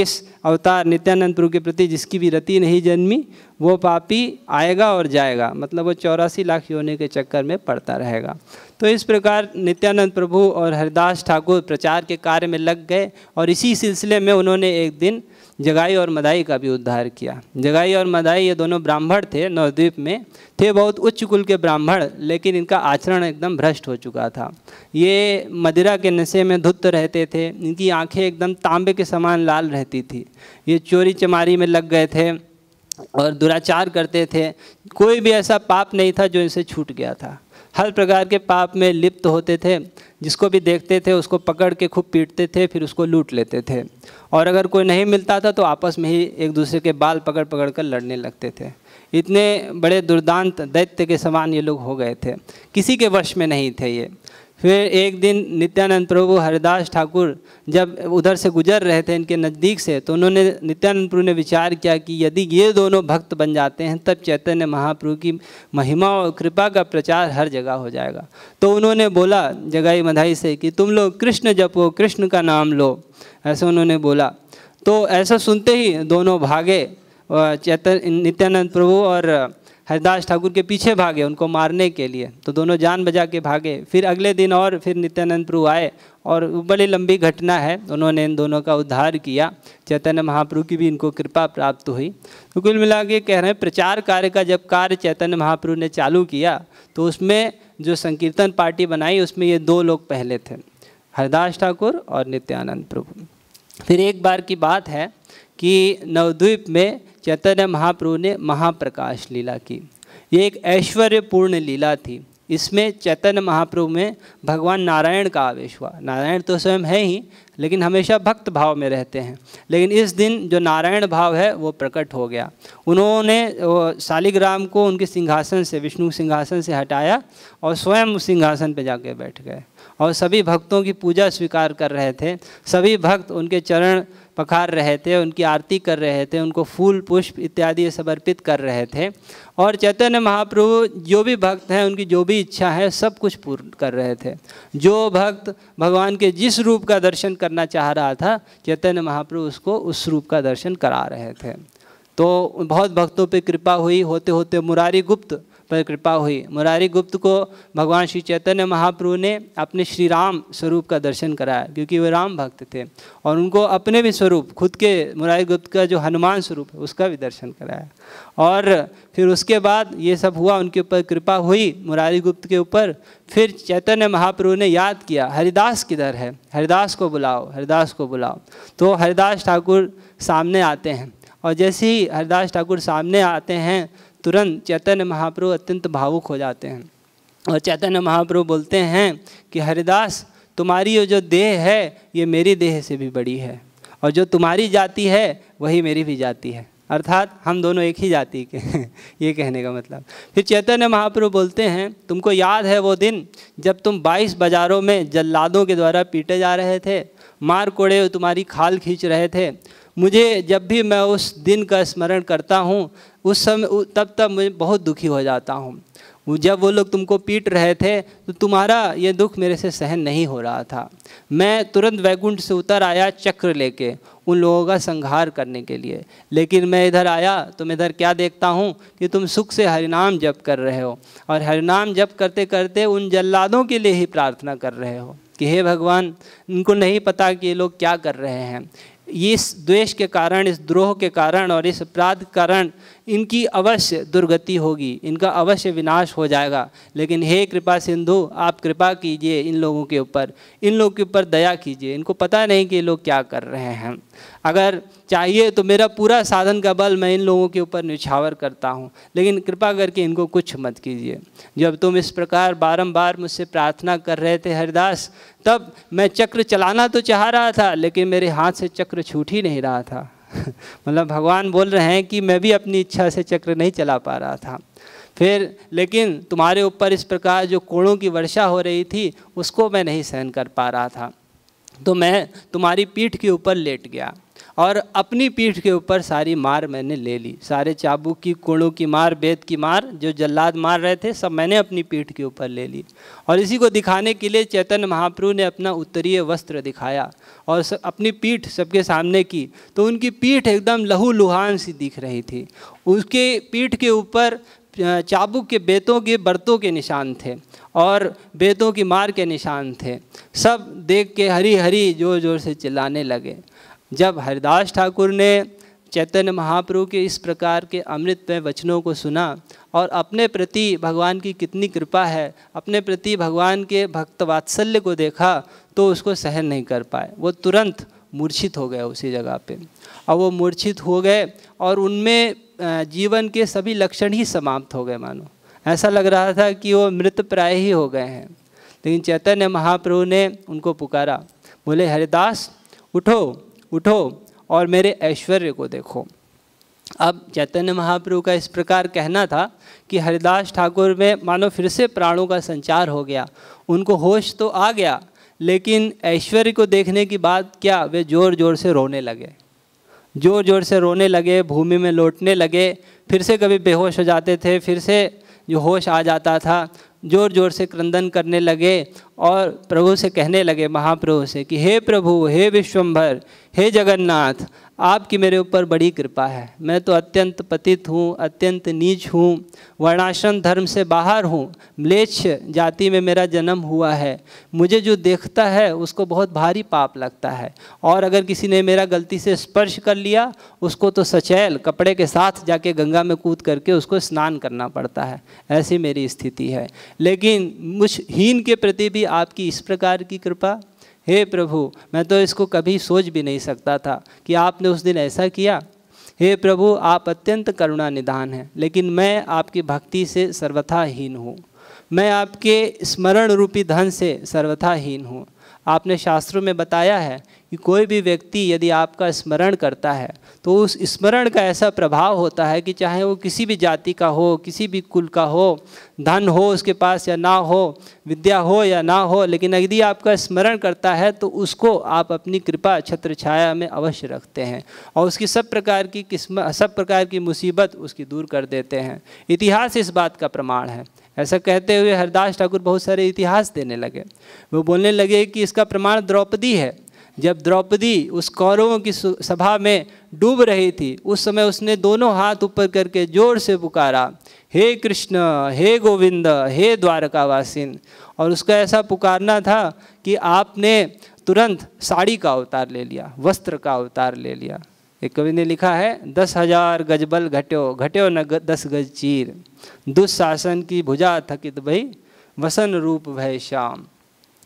Speaker 1: इस अवतार नित्यानंद प्रभु के प्रति जिसकी भी रति नहीं जन्मी वो पापी आएगा और जाएगा मतलब वो चौरासी लाख योने के चक्कर में पड़ता रहेगा तो इस प्रकार नित्यानंद प्रभु और हरिदास ठाकुर प्रचार के कार्य में लग गए और इसी सिलसिले में उन्होंने एक दिन जगाई और मदाई का भी उद्धार किया जगाई और मदाई ये दोनों ब्राह्मण थे नवद्वीप में थे बहुत उच्च कुल के ब्राह्मण लेकिन इनका आचरण एकदम भ्रष्ट हो चुका था ये मदिरा के नशे में धुत रहते थे इनकी आंखें एकदम तांबे के समान लाल रहती थी ये चोरी चमारी में लग गए थे और दुराचार करते थे कोई भी ऐसा पाप नहीं था जो इनसे छूट गया था हर प्रकार के पाप में लिप्त होते थे जिसको भी देखते थे उसको पकड़ के खूब पीटते थे फिर उसको लूट लेते थे और अगर कोई नहीं मिलता था तो आपस में ही एक दूसरे के बाल पकड़ पकड़ कर लड़ने लगते थे इतने बड़े दुर्दांत दैत्य के समान ये लोग हो गए थे किसी के वश में नहीं थे ये फिर एक दिन नित्यानंद प्रभु हरिदास ठाकुर जब उधर से गुजर रहे थे इनके नज़दीक से तो उन्होंने नित्यानंद प्रभु ने विचार किया कि यदि ये दोनों भक्त बन जाते हैं तब चैतन्य महाप्रभु की महिमा और कृपा का प्रचार हर जगह हो जाएगा तो उन्होंने बोला जगाई मधाई से कि तुम लोग कृष्ण जपो कृष्ण का नाम लो ऐसे उन्होंने बोला तो ऐसा सुनते ही दोनों भागे चैतन नित्यानंद प्रभु और हरिदास ठाकुर के पीछे भागे उनको मारने के लिए तो दोनों जान बजा के भागे फिर अगले दिन और फिर नित्यानंद प्रभु आए और बड़ी लंबी घटना है उन्होंने इन दोनों का उद्धार किया चैतन्य महाप्रभु की भी इनको कृपा प्राप्त हुई तो कुल मिला के कह रहे हैं प्रचार कार्य का जब कार्य चैतन्य महाप्रभु ने चालू किया तो उसमें जो संकीर्तन पार्टी बनाई उसमें ये दो लोग पहले थे हरिदास ठाकुर और नित्यानंद प्रभु फिर एक बार की बात है कि नवद्वीप में चैतन्य महाप्रभु ने महाप्रकाश लीला की ये एक ऐश्वर्यपूर्ण लीला थी इसमें चैतन्य महाप्रभु में भगवान नारायण का आवेश हुआ नारायण तो स्वयं है ही लेकिन हमेशा भक्त भाव में रहते हैं लेकिन इस दिन जो नारायण भाव है वो प्रकट हो गया उन्होंने शालिग्राम को उनके सिंहासन से विष्णु सिंहासन से हटाया और स्वयं उस सिंहासन पर जाके बैठ गए और सभी भक्तों की पूजा स्वीकार कर रहे थे सभी भक्त उनके चरण पखार रहे थे उनकी आरती कर रहे थे उनको फूल पुष्प इत्यादि समर्पित कर रहे थे और चैतन्य महाप्रभु जो भी भक्त हैं उनकी जो भी इच्छा है सब कुछ पूर्ण कर रहे थे जो भक्त भगवान के जिस रूप का दर्शन करना चाह रहा था चैतन्य महाप्रभु उसको उस रूप का दर्शन करा रहे थे तो बहुत भक्तों पे कृपा हुई होते होते मुरारी गुप्त पर कृपा हुई मुरारी गुप्त को भगवान श्री चैतन्य महाप्रभु ने अपने श्री राम स्वरूप का दर्शन कराया क्योंकि वे राम भक्त थे और उनको अपने भी स्वरूप खुद के मुरारी गुप्त का जो हनुमान स्वरूप है उसका भी दर्शन कराया और फिर उसके बाद ये सब हुआ उनके ऊपर कृपा हुई मुरारी गुप्त के ऊपर फिर चैतन्य महाप्रभु ने याद किया हरिदास किधर है हरिदास को बुलाओ हरिदास को बुलाओ तो हरिदास ठाकुर सामने आते हैं और जैसे ही हरिदास ठाकुर सामने आते हैं तुरंत चैतन्य महाप्रभु अत्यंत भावुक हो जाते हैं और चैतन्य महाप्रभु बोलते हैं कि हरिदास तुम्हारी ये जो देह है ये मेरी देह से भी बड़ी है और जो तुम्हारी जाति है वही मेरी भी जाति है अर्थात हम दोनों एक ही जाति के <laughs> ये कहने का मतलब फिर चैतन्य महाप्रभु बोलते हैं तुमको याद है वो दिन जब तुम 22 बाजारों में जल्लादों के द्वारा पीटे जा रहे थे मार कोड़े तुम्हारी खाल खींच रहे थे मुझे जब भी मैं उस दिन का स्मरण करता हूँ उस समय तब तब मैं बहुत दुखी हो जाता हूँ जब वो लोग तुमको पीट रहे थे तो तुम्हारा ये दुख मेरे से सहन नहीं हो रहा था मैं तुरंत वैकुंठ से उतर आया चक्र लेके उन लोगों का संहार करने के लिए लेकिन मैं इधर आया तो मैं इधर क्या देखता हूँ कि तुम सुख से हरिनाम जप कर रहे हो और हरिनाम जप करते करते उन जल्लादों के लिए ही प्रार्थना कर रहे हो कि हे भगवान इनको नहीं पता कि ये लोग क्या कर रहे हैं इस द्वेष के कारण इस द्रोह के कारण और इस अपराध कारण इनकी अवश्य दुर्गति होगी इनका अवश्य विनाश हो जाएगा लेकिन हे कृपा सिंधु आप कृपा कीजिए इन लोगों के ऊपर इन लोगों के ऊपर दया कीजिए इनको पता नहीं कि ये लोग क्या कर रहे हैं अगर चाहिए तो मेरा पूरा साधन का बल मैं इन लोगों के ऊपर निछावर करता हूँ लेकिन कृपा करके इनको कुछ मत कीजिए जब तुम इस प्रकार बारंबार मुझसे प्रार्थना कर रहे थे हरिदास तब मैं चक्र चलाना तो चाह रहा था लेकिन मेरे हाथ से चक्र छूट ही नहीं रहा था <laughs> मतलब भगवान बोल रहे हैं कि मैं भी अपनी इच्छा से चक्र नहीं चला पा रहा था फिर लेकिन तुम्हारे ऊपर इस प्रकार जो कोड़ों की वर्षा हो रही थी उसको मैं नहीं सहन कर पा रहा था तो मैं तुम्हारी पीठ के ऊपर लेट गया और अपनी पीठ के ऊपर सारी मार मैंने ले ली सारे चाबू की कोड़ों की मार बेत की मार जो जल्लाद मार रहे थे सब मैंने अपनी पीठ के ऊपर ले ली और इसी को दिखाने के लिए चैतन्य महाप्रभु ने अपना उत्तरीय वस्त्र दिखाया और अपनी पीठ सबके सामने की तो उनकी पीठ एकदम लहू लुहान सी दिख रही थी उसके पीठ के ऊपर चाबुक के बेतों के बर्तों के निशान थे और बेतों की मार के निशान थे सब देख के हरी हरी ज़ोर ज़ोर से चिल्लाने लगे जब हरिदास ठाकुर ने चैतन्य महाप्रभु के इस प्रकार के अमृतमय वचनों को सुना और अपने प्रति भगवान की कितनी कृपा है अपने प्रति भगवान के भक्त वात्सल्य को देखा तो उसको सहन नहीं कर पाए वो तुरंत मूर्छित हो गए उसी जगह पे और वो मूर्छित हो गए और उनमें जीवन के सभी लक्षण ही समाप्त हो गए मानो ऐसा लग रहा था कि वो मृत प्राय ही हो गए हैं लेकिन चैतन्य महाप्रभु ने उनको पुकारा बोले हरिदास उठो उठो और मेरे ऐश्वर्य को देखो अब चैतन्य महाप्रभु का इस प्रकार कहना था कि हरिदास ठाकुर में मानो फिर से प्राणों का संचार हो गया उनको होश तो आ गया लेकिन ऐश्वर्य को देखने की बात क्या वे ज़ोर ज़ोर से रोने लगे जोर जोर से रोने लगे भूमि में लौटने लगे फिर से कभी बेहोश हो जाते थे फिर से जो होश आ जाता था जोर जोर से क्रंदन करने लगे और प्रभु से कहने लगे महाप्रभु से कि हे प्रभु हे विश्वम्भर हे जगन्नाथ आपकी मेरे ऊपर बड़ी कृपा है मैं तो अत्यंत पतित हूँ अत्यंत नीच हूँ वर्णाश्रम धर्म से बाहर हूँ म्लेच्छ जाति में मेरा जन्म हुआ है मुझे जो देखता है उसको बहुत भारी पाप लगता है और अगर किसी ने मेरा गलती से स्पर्श कर लिया उसको तो सचैल कपड़े के साथ जाके गंगा में कूद करके उसको स्नान करना पड़ता है ऐसी मेरी स्थिति है लेकिन मुझ हीन के प्रति भी आपकी इस प्रकार की कृपा हे प्रभु मैं तो इसको कभी सोच भी नहीं सकता था कि आपने उस दिन ऐसा किया हे प्रभु आप अत्यंत करुणा निदान हैं लेकिन मैं आपकी भक्ति से सर्वथा हीन हूँ मैं आपके स्मरण रूपी धन से सर्वथा हीन हूँ आपने शास्त्रों में बताया है कि कोई भी व्यक्ति यदि आपका स्मरण करता है तो उस स्मरण का ऐसा प्रभाव होता है कि चाहे वो किसी भी जाति का हो किसी भी कुल का हो धन हो उसके पास या ना हो विद्या हो या ना हो लेकिन यदि आपका स्मरण करता है तो उसको आप अपनी कृपा छत्र छाया में अवश्य रखते हैं और उसकी सब प्रकार की किस्म सब प्रकार की मुसीबत उसकी दूर कर देते हैं इतिहास इस बात का प्रमाण है ऐसा कहते हुए हरदास ठाकुर बहुत सारे इतिहास देने लगे वो बोलने लगे कि इसका प्रमाण द्रौपदी है जब द्रौपदी उस कौरवों की सभा में डूब रही थी उस समय उसने दोनों हाथ ऊपर करके जोर से पुकारा हे कृष्ण हे गोविंद हे द्वारका और उसका ऐसा पुकारना था कि आपने तुरंत साड़ी का अवतार ले लिया वस्त्र का अवतार ले लिया एक कवि ने लिखा है दस हजार गजबल घट्यो घट्यो न ग, दस गज चीर दुस्शासन की भुजा थकित भई वसन रूप भय श्याम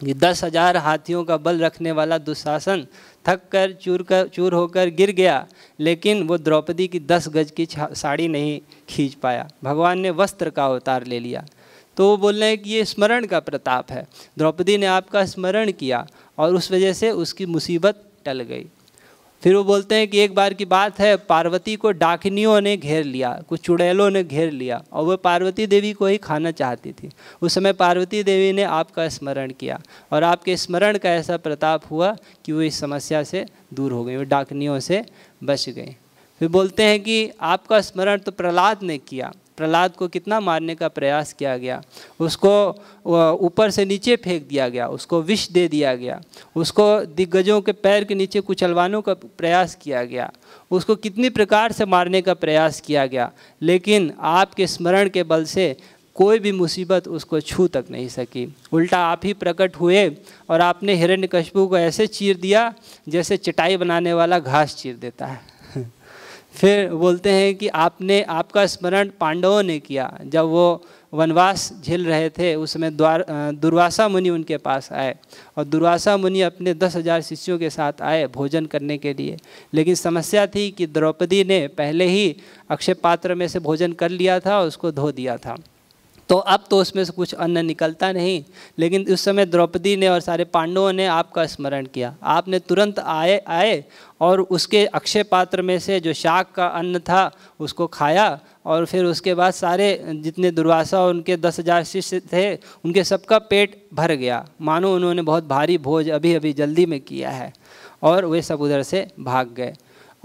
Speaker 1: कि दस हजार हाथियों का बल रखने वाला दुशासन थक कर चूर कर चूर होकर गिर गया लेकिन वो द्रौपदी की दस गज की साड़ी नहीं खींच पाया भगवान ने वस्त्र का अवतार ले लिया तो वो बोल रहे हैं कि ये स्मरण का प्रताप है द्रौपदी ने आपका स्मरण किया और उस वजह से उसकी मुसीबत टल गई फिर वो बोलते हैं कि एक बार की बात है पार्वती को डाकनियों ने घेर लिया कुछ चुड़ैलों ने घेर लिया और वह पार्वती देवी को ही खाना चाहती थी उस समय पार्वती देवी ने आपका स्मरण किया और आपके स्मरण का ऐसा प्रताप हुआ कि वो इस समस्या से दूर हो गई वो डाकनियों से बच गई फिर बोलते हैं कि आपका स्मरण तो प्रहलाद ने किया प्रहलाद को कितना मारने का प्रयास किया गया उसको ऊपर से नीचे फेंक दिया गया उसको विष दे दिया गया उसको दिग्गजों के पैर के नीचे कुचलवानों का प्रयास किया गया उसको कितनी प्रकार से मारने का प्रयास किया गया लेकिन आपके स्मरण के बल से कोई भी मुसीबत उसको छू तक नहीं सकी उल्टा आप ही प्रकट हुए और आपने हिरण्यकश्यपु को ऐसे चीर दिया जैसे चटाई बनाने वाला घास चीर देता है फिर बोलते हैं कि आपने आपका स्मरण पांडवों ने किया जब वो वनवास झेल रहे थे उस समय द्वार दुर्वासा मुनि उनके पास आए और दुर्वासा मुनि अपने दस हजार शिष्यों के साथ आए भोजन करने के लिए लेकिन समस्या थी कि द्रौपदी ने पहले ही अक्षय पात्र में से भोजन कर लिया था और उसको धो दिया था तो अब तो उसमें से कुछ अन्न निकलता नहीं लेकिन उस समय द्रौपदी ने और सारे पांडवों ने आपका स्मरण किया आपने तुरंत आए आए और उसके अक्षय पात्र में से जो शाक का अन्न था उसको खाया और फिर उसके बाद सारे जितने दुर्वासा और उनके दस हजार शिष्य थे उनके सबका पेट भर गया मानो उन्होंने बहुत भारी भोज अभी अभी जल्दी में किया है और वे सब उधर से भाग गए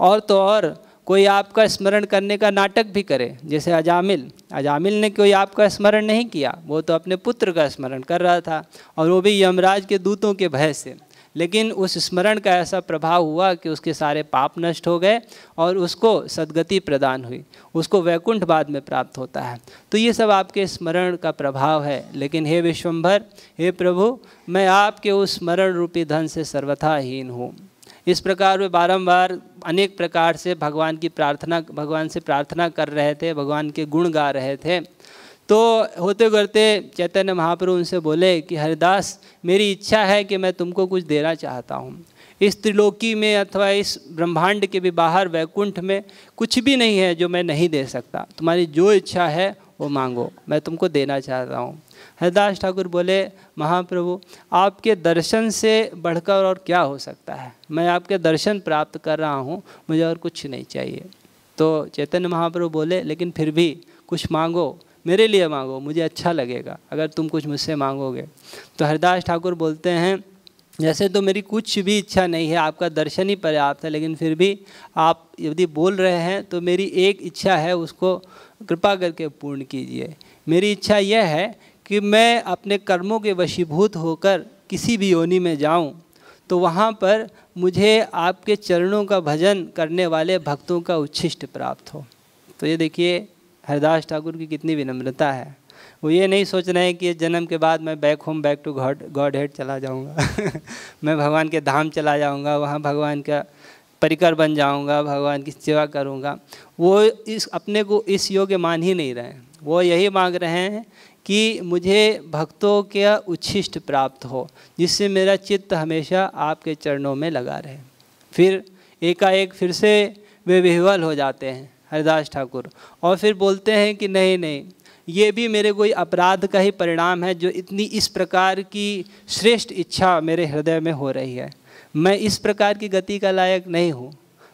Speaker 1: और तो और कोई आपका स्मरण करने का नाटक भी करे जैसे अजामिल अजामिल ने कोई आपका स्मरण नहीं किया वो तो अपने पुत्र का स्मरण कर रहा था और वो भी यमराज के दूतों के भय से लेकिन उस स्मरण का ऐसा प्रभाव हुआ कि उसके सारे पाप नष्ट हो गए और उसको सदगति प्रदान हुई उसको वैकुंठ बाद में प्राप्त होता है तो ये सब आपके स्मरण का प्रभाव है लेकिन हे विश्वम्भर हे प्रभु मैं आपके उस स्मरण रूपी धन से सर्वथाहीन हूँ इस प्रकार वे बारंबार अनेक प्रकार से भगवान की प्रार्थना भगवान से प्रार्थना कर रहे थे भगवान के गुण गा रहे थे तो होते करते चैतन्य महाप्रभु उनसे बोले कि हरिदास मेरी इच्छा है कि मैं तुमको कुछ देना चाहता हूँ इस त्रिलोकी में अथवा इस ब्रह्मांड के भी बाहर वैकुंठ में कुछ भी नहीं है जो मैं नहीं दे सकता तुम्हारी जो इच्छा है वो मांगो मैं तुमको देना चाहता हूँ हरदास ठाकुर बोले महाप्रभु आपके दर्शन से बढ़कर और क्या हो सकता है मैं आपके दर्शन प्राप्त कर रहा हूँ मुझे और कुछ नहीं चाहिए तो चैतन्य महाप्रभु बोले लेकिन फिर भी कुछ मांगो मेरे लिए मांगो मुझे अच्छा लगेगा अगर तुम कुछ मुझसे मांगोगे तो हरदास ठाकुर बोलते हैं जैसे तो मेरी कुछ भी इच्छा नहीं है आपका दर्शन ही पर्याप्त है लेकिन फिर भी आप यदि बोल रहे हैं तो मेरी एक इच्छा है उसको कृपा करके पूर्ण कीजिए मेरी इच्छा यह है कि मैं अपने कर्मों के वशीभूत होकर किसी भी योनि में जाऊं तो वहाँ पर मुझे आपके चरणों का भजन करने वाले भक्तों का उच्छिष्ट प्राप्त हो तो ये देखिए हरदास ठाकुर की कितनी विनम्रता है वो ये नहीं सोच रहे हैं कि जन्म के बाद मैं back home back to God Godhead चला जाऊंगा <laughs> मैं भगवान के धाम चला जाऊंगा वहाँ भगवान का परिकर बन जाऊंगा भगवान की सेवा करूंगा वो इस अपने को इस योग्य मान ही नहीं रहे वो यही मांग रहे हैं कि मुझे भक्तों के उच्छिष्ट प्राप्त हो जिससे मेरा चित्त हमेशा आपके चरणों में लगा रहे फिर एकाएक फिर से वे विह्वल हो जाते हैं हरिदास ठाकुर और फिर बोलते हैं कि नहीं नहीं ये भी मेरे कोई अपराध का ही परिणाम है जो इतनी इस प्रकार की श्रेष्ठ इच्छा मेरे हृदय में हो रही है मैं इस प्रकार की गति का लायक नहीं हूँ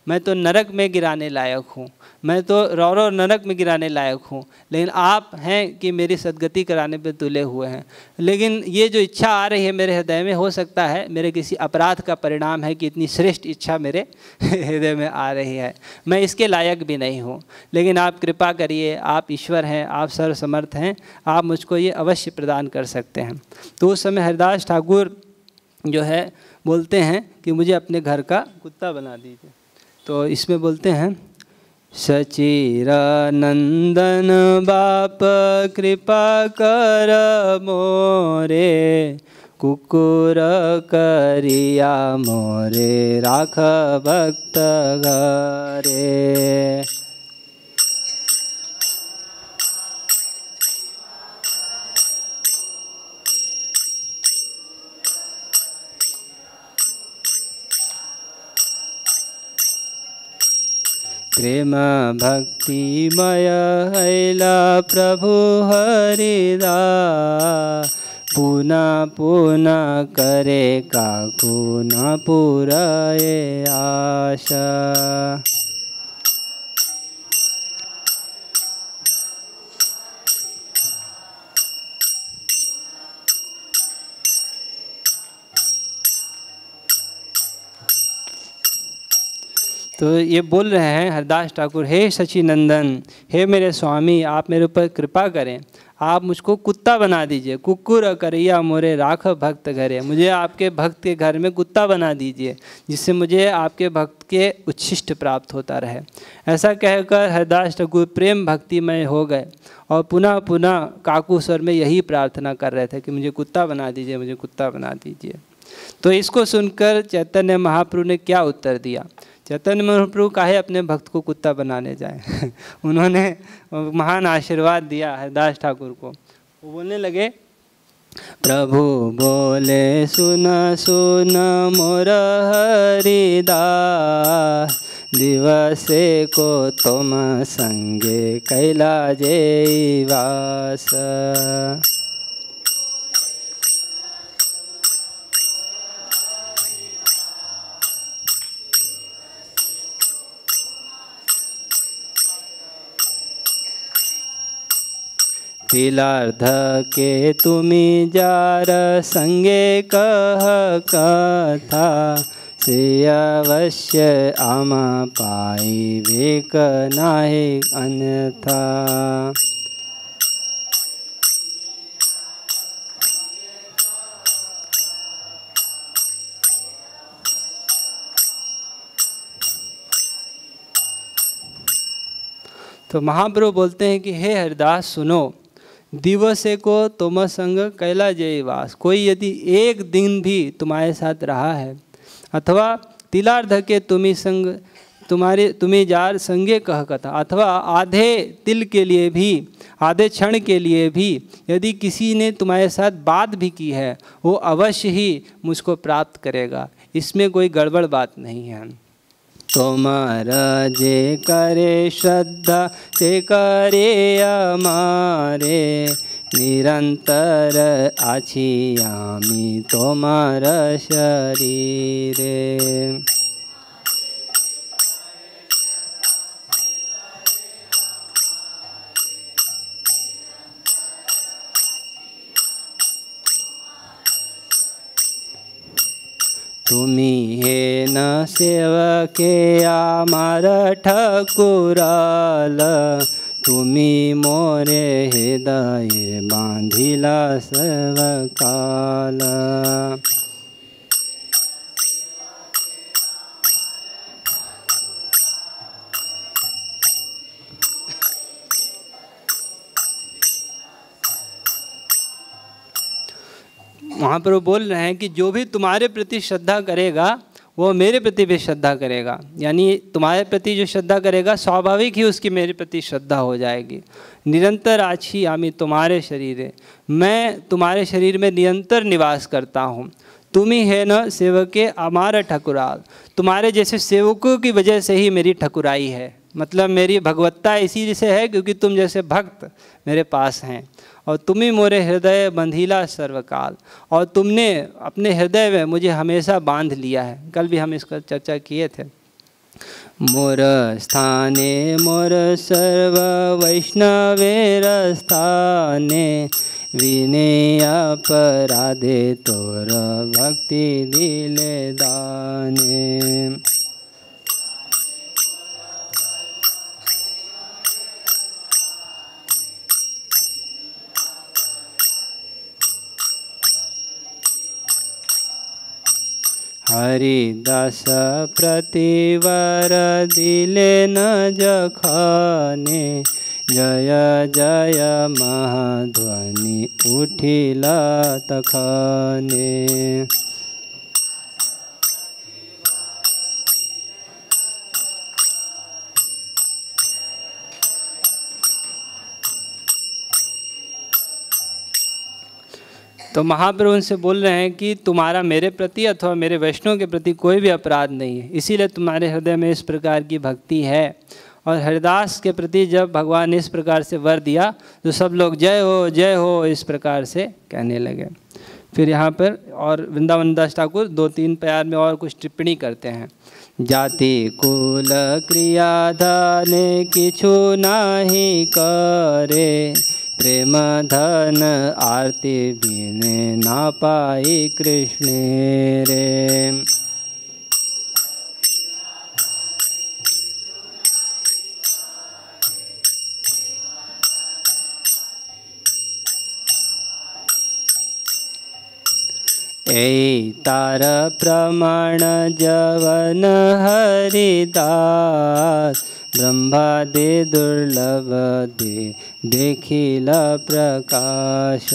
Speaker 1: मैं तो नरक में गिराने लायक हूँ मैं तो रौरो नरक में गिराने लायक हूँ लेकिन आप हैं कि मेरी सदगति कराने पर तुले हुए हैं लेकिन ये जो इच्छा आ रही है मेरे हृदय में हो सकता है मेरे किसी अपराध का परिणाम है कि इतनी श्रेष्ठ इच्छा मेरे <laughs> हृदय में आ रही है मैं इसके लायक भी नहीं हूँ लेकिन आप कृपा करिए आप ईश्वर हैं आप सर्वसमर्थ हैं आप मुझको ये अवश्य प्रदान कर सकते हैं तो उस समय हरिदास ठाकुर जो है बोलते हैं कि मुझे अपने घर का कुत्ता बना दीजिए तो इसमें बोलते हैं सचिरानंदन बाप कृपा कर मोरे कुकुर करिया मोरे राख भक्त घरे प्रेम भक्तिमय हैला प्रभु हरिदा पुनः पुनः करे काकु न पुराए आशा तो ये बोल रहे हैं हरदास ठाकुर हे सचिनंदन हे मेरे स्वामी आप मेरे ऊपर कृपा करें आप मुझको कुत्ता बना दीजिए कुकुर करैया मोरे राख भक्त घरे मुझे आपके भक्त के घर में कुत्ता बना दीजिए जिससे मुझे आपके भक्त के उच्छिष्ट प्राप्त होता रहे ऐसा कहकर हरदास ठाकुर प्रेम भक्तिमय हो गए और पुनः पुनः काकू में यही प्रार्थना कर रहे थे कि मुझे कुत्ता बना दीजिए मुझे कुत्ता बना दीजिए तो इसको सुनकर चैतन्य महाप्रभु ने क्या उत्तर दिया चैतन्य महाप्रभु काहे अपने भक्त को कुत्ता बनाने जाए <laughs> उन्होंने महान आशीर्वाद दिया हरदास ठाकुर को वो बोलने लगे प्रभु बोले सुन सुन मोर हरिदास दिवसे को तुम संगे कैला जय वास शिलार्ध के तुम्ही जार संगे कह कथा से अवश्य आमा पाई वेक नाहे अन्यथा तो महाप्रभु बोलते हैं कि हे हरिदास सुनो दिवसे को तुम संग कैला जय वास कोई यदि एक दिन भी तुम्हारे साथ रहा है अथवा तिलार के तुम्हें संग तुम्हारे तुम्हें जार संगे कह कथा अथवा आधे तिल के लिए भी आधे क्षण के लिए भी यदि किसी ने तुम्हारे साथ बात भी की है वो अवश्य ही मुझको प्राप्त करेगा इसमें कोई गड़बड़ बात नहीं है तुम्हारा जे करे श्रद्धा से करे हमारे निरंतर आछि आमी तुम्हारा शरीरे তুমি हे न सेवया আমার ঠাকুরাল मोरे हे दये বাঁধিলা সেবকাল वहाँ पर वो बोल रहे हैं कि जो भी तुम्हारे प्रति श्रद्धा करेगा वो मेरे प्रति भी श्रद्धा करेगा यानी तुम्हारे प्रति जो श्रद्धा करेगा स्वाभाविक ही उसकी मेरे प्रति श्रद्धा हो जाएगी निरंतर आछी आमी तुम्हारे शरीर है मैं तुम्हारे शरीर में निरंतर निवास करता हूँ तुम ही है न सेवके अमार ठकुराल तुम्हारे जैसे सेवकों की वजह से ही मेरी ठकुराई है मतलब मेरी भगवत्ता इसी से है क्योंकि तुम जैसे भक्त मेरे पास हैं और तुम्ही मोरे हृदय बंधीला सर्वकाल और तुमने अपने हृदय में मुझे हमेशा बांध लिया है कल भी हम इसका चर्चा किए थे मोर स्थाने मोर सर्व वैष्णवेर स्थाने विनय अपराधे तोर भक्ति दिले दाने हरिदशप्रति प्रतिवर दिले जय जय महाध्वनि उठिला तखने तो महाप्रभु उनसे बोल रहे हैं कि तुम्हारा मेरे प्रति अथवा मेरे वैष्णव के प्रति कोई भी अपराध नहीं है इसीलिए तुम्हारे हृदय में इस प्रकार की भक्ति है और हरिदास के प्रति जब भगवान इस प्रकार से वर दिया तो सब लोग जय हो जय हो इस प्रकार से कहने लगे फिर यहाँ पर और वृंदावन दास ठाकुर दो तीन प्यार में और कुछ टिप्पणी करते हैं जाति कुल क्रिया धाने किछु नाही करे प्रेमधन आरती ना पाई कृष्णे रे तार प्रमाण जवन हरिदास ब्रह्मादि दुर्लभ दे देखिला प्रकाश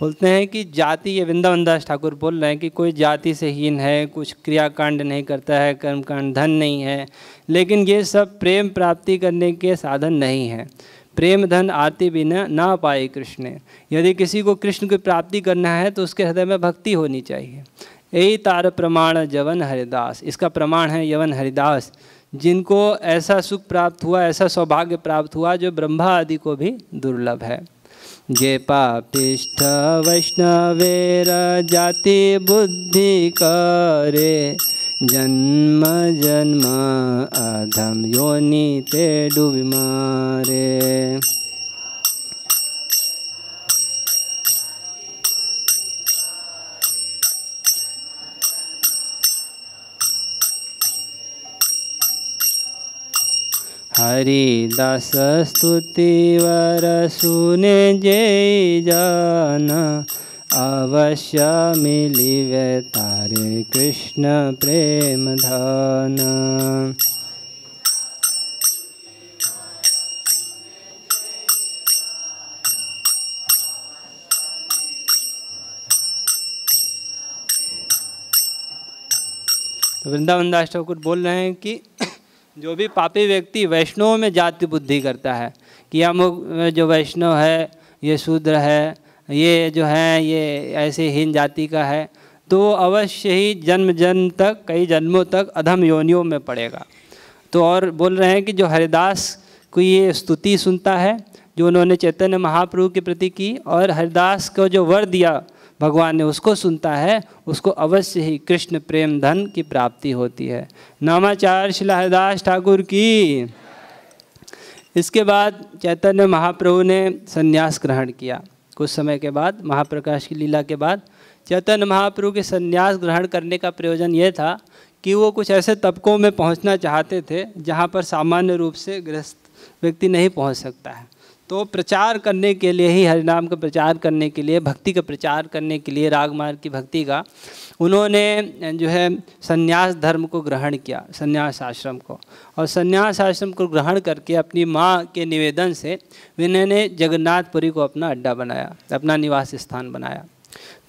Speaker 1: बोलते हैं कि जाति ये वृंदावन दास ठाकुर बोल रहे हैं कि कोई जाति से हीन है कुछ क्रियाकांड नहीं करता है कर्मकांड धन नहीं है लेकिन ये सब प्रेम प्राप्ति करने के साधन नहीं है प्रेम धन आरती बिना ना पाए कृष्ण यदि किसी को कृष्ण की प्राप्ति करना है तो उसके हृदय में भक्ति होनी चाहिए यही तार प्रमाण जवन हरिदास इसका प्रमाण है यवन हरिदास जिनको ऐसा सुख प्राप्त हुआ ऐसा सौभाग्य प्राप्त हुआ जो ब्रह्मा आदि को भी दुर्लभ है जे पापिष्ठ वैष्णवेर जाति बुद्धि करे जन्म जन्म अधम योनि ते डूबी मारे हरिदास वर सुने जय जान अवश्य मिली वे तारे कृष्ण प्रेम धान तो वृंदावन दास ठाकुर बोल रहे हैं कि जो भी पापी व्यक्ति वैष्णव में जाति बुद्धि करता है कि हम जो वैष्णव है ये शूद्र है ये जो है ये ऐसे हीन जाति का है तो अवश्य ही जन्म जन्म तक कई जन्मों तक अधम योनियों में पड़ेगा तो और बोल रहे हैं कि जो हरिदास को ये स्तुति सुनता है जो उन्होंने चैतन्य महाप्रभु के प्रति की और हरिदास को जो वर दिया भगवान ने उसको सुनता है उसको अवश्य ही कृष्ण प्रेम धन की प्राप्ति होती है नामाचार्य शिलादास ठाकुर की इसके बाद चैतन्य महाप्रभु ने संन्यास ग्रहण किया कुछ समय के बाद महाप्रकाश की लीला के बाद चैतन्य महाप्रभु के संन्यास ग्रहण करने का प्रयोजन ये था कि वो कुछ ऐसे तबकों में पहुंचना चाहते थे जहाँ पर सामान्य रूप से ग्रस्त व्यक्ति नहीं पहुंच सकता है तो प्रचार करने के लिए ही हरिनाम का प्रचार करने के लिए भक्ति का प्रचार करने के लिए राग मार्ग की भक्ति का उन्होंने जो है सन्यास धर्म को ग्रहण किया सन्यास आश्रम को और सन्यास आश्रम को ग्रहण करके अपनी माँ के निवेदन से इन्होंने जगन्नाथपुरी को अपना अड्डा बनाया अपना निवास स्थान बनाया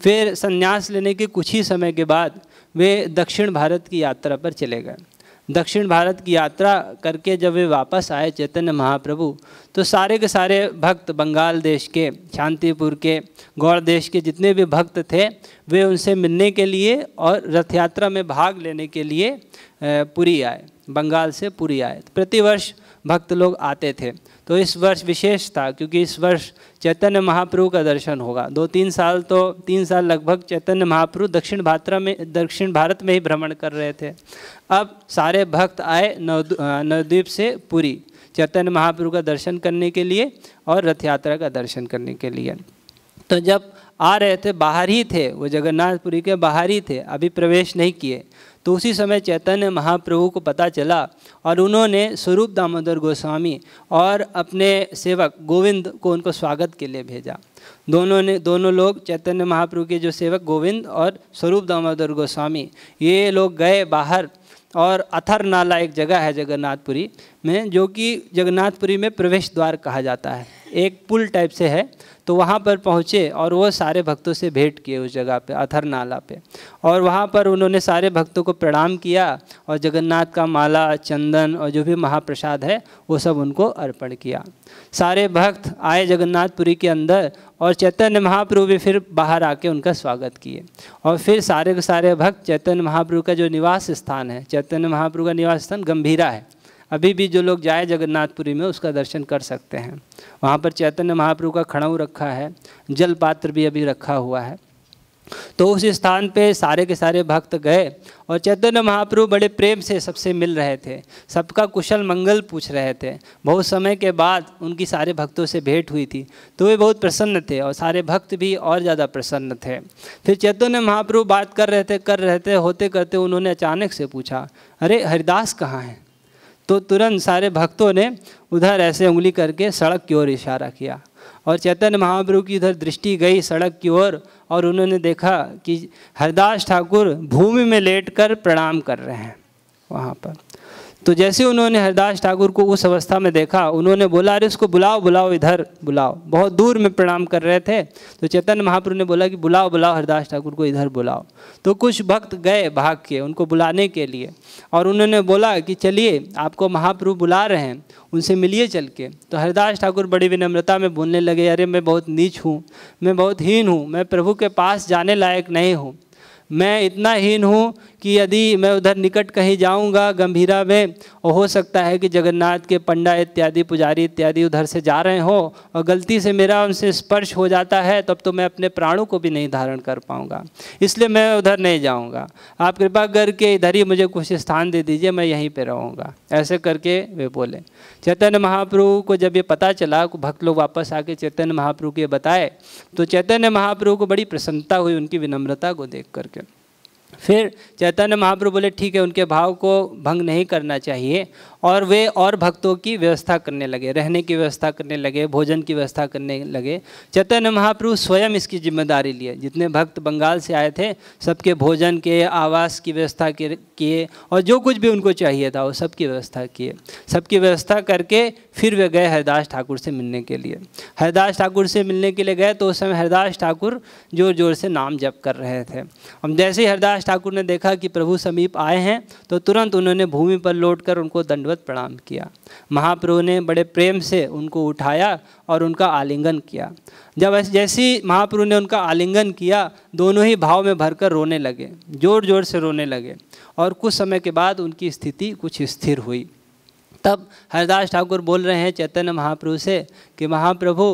Speaker 1: फिर संन्यास लेने के कुछ ही समय के बाद वे दक्षिण भारत की यात्रा पर चले गए दक्षिण भारत की यात्रा करके जब वे वापस आए चैतन्य महाप्रभु तो सारे के सारे भक्त बंगाल देश के शांतिपुर के गौड़ देश के जितने भी भक्त थे वे उनसे मिलने के लिए और रथ यात्रा में भाग लेने के लिए पुरी आए बंगाल से पुरी आए प्रतिवर्ष भक्त लोग आते थे तो इस वर्ष विशेष था क्योंकि इस वर्ष चैतन्य महाप्रभु का दर्शन होगा दो तीन साल तो तीन साल लगभग चैतन्य महाप्रभु दक्षिण भारत में दक्षिण भारत में ही भ्रमण कर रहे थे अब सारे भक्त आए नवद्वीप से पुरी चैतन्य महाप्रभु का दर्शन करने के लिए और रथ यात्रा का दर्शन करने के लिए तो जब आ रहे थे बाहर ही थे वो जगन्नाथपुरी के बाहर ही थे अभी प्रवेश नहीं किए तो उसी समय चैतन्य महाप्रभु को पता चला और उन्होंने स्वरूप दामोदर गोस्वामी और अपने सेवक गोविंद को उनको स्वागत के लिए भेजा दोनों ने दोनों लोग चैतन्य महाप्रभु के जो सेवक गोविंद और स्वरूप दामोदर गोस्वामी ये लोग गए बाहर और अथर नाला एक जगह है जगन्नाथपुरी में जो कि जगन्नाथपुरी में प्रवेश द्वार कहा जाता है एक पुल टाइप से है तो वहाँ पर पहुँचे और वो सारे भक्तों से भेंट किए उस जगह पे अथर नाला पे और वहाँ पर उन्होंने सारे भक्तों को प्रणाम किया और जगन्नाथ का माला चंदन और जो भी महाप्रसाद है वो सब उनको अर्पण किया सारे भक्त आए जगन्नाथपुरी के अंदर और चैतन्य महाप्रभु भी फिर बाहर आके उनका स्वागत किए और फिर सारे के सारे भक्त चैतन्य महाप्रभु का जो निवास स्थान है चैतन्य महाप्रभु का निवास स्थान गंभीरा है अभी भी जो लोग जाए जगन्नाथपुरी में उसका दर्शन कर सकते हैं वहाँ पर चैतन्य महाप्रभु का खड़ाऊ रखा है जल पात्र भी अभी रखा हुआ है तो उस स्थान पे सारे के सारे भक्त गए और चैतन्य महाप्रभु बड़े प्रेम से सबसे मिल रहे थे सबका कुशल मंगल पूछ रहे थे बहुत समय के बाद उनकी सारे भक्तों से भेंट हुई थी तो वे बहुत प्रसन्न थे और सारे भक्त भी और ज़्यादा प्रसन्न थे फिर चैतन्य महाप्रभु बात कर रहे थे कर रहे थे होते करते उन्होंने अचानक से पूछा अरे हरिदास कहाँ हैं तो तुरंत सारे भक्तों ने उधर ऐसे उंगली करके सड़क की ओर इशारा किया और चैतन्य महाप्रभु की उधर दृष्टि गई सड़क की ओर और, उन्होंने देखा कि हरदास ठाकुर भूमि में लेटकर प्रणाम कर रहे हैं वहाँ पर तो जैसे उन्होंने हरदास ठाकुर को उस अवस्था में देखा उन्होंने बोला अरे उसको बुलाओ बुलाओ इधर बुलाओ बहुत दूर में प्रणाम कर रहे थे तो चैतन्य महाप्रभु ने बोला कि बुलाओ बुलाओ हरदास ठाकुर को इधर बुलाओ तो कुछ भक्त गए भाग के उनको बुलाने के लिए और उन्होंने बोला कि चलिए आपको महाप्रभु बुला रहे हैं उनसे मिलिए चल के तो हरदास ठाकुर बड़ी विनम्रता में बोलने लगे अरे मैं बहुत नीच हूँ मैं बहुत हीन हूँ मैं प्रभु के पास जाने लायक नहीं हूँ मैं इतना हीन हूँ कि यदि मैं उधर निकट कहीं जाऊंगा गंभीरा में और हो सकता है कि जगन्नाथ के पंडा इत्यादि पुजारी इत्यादि उधर से जा रहे हो और गलती से मेरा उनसे स्पर्श हो जाता है तब तो मैं अपने प्राणों को भी नहीं धारण कर पाऊँगा इसलिए मैं उधर नहीं जाऊँगा आप कृपा करके इधर ही मुझे कुछ स्थान दे दीजिए मैं यहीं पर रहूँगा ऐसे करके वे बोले चैतन्य महाप्रभु को जब ये पता चला भक्त लोग वापस आके चैतन्य महाप्रभु के बताए तो चैतन्य महाप्रभु को बड़ी प्रसन्नता हुई उनकी विनम्रता को देख करके फिर चैतन्य महाप्रभु बोले ठीक है उनके भाव को भंग नहीं करना चाहिए और वे और भक्तों की व्यवस्था करने लगे रहने की व्यवस्था करने लगे भोजन की व्यवस्था करने लगे चैतन्य महाप्रभु स्वयं इसकी जिम्मेदारी लिए जितने भक्त बंगाल से आए थे सबके भोजन के आवास की व्यवस्था किए और जो कुछ भी उनको चाहिए था वो सबकी व्यवस्था किए सबकी व्यवस्था करके फिर वे गए हरदास ठाकुर से मिलने के लिए हरदास ठाकुर से मिलने के लिए गए तो उस समय हरदास ठाकुर जोर जोर से नाम जप कर रहे थे हम जैसे ही हरदास ठाकुर ने देखा कि प्रभु समीप आए हैं तो तुरंत उन्होंने भूमि पर लौट कर उनको दंड दंडवत प्रणाम किया महाप्रभु ने बड़े प्रेम से उनको उठाया और उनका आलिंगन किया जब जैसे ही महाप्रभु ने उनका आलिंगन किया दोनों ही भाव में भरकर रोने लगे जोर जोर से रोने लगे और कुछ समय के बाद उनकी स्थिति कुछ स्थिर हुई तब हरदास ठाकुर बोल रहे हैं चैतन्य महाप्रभु से कि महाप्रभु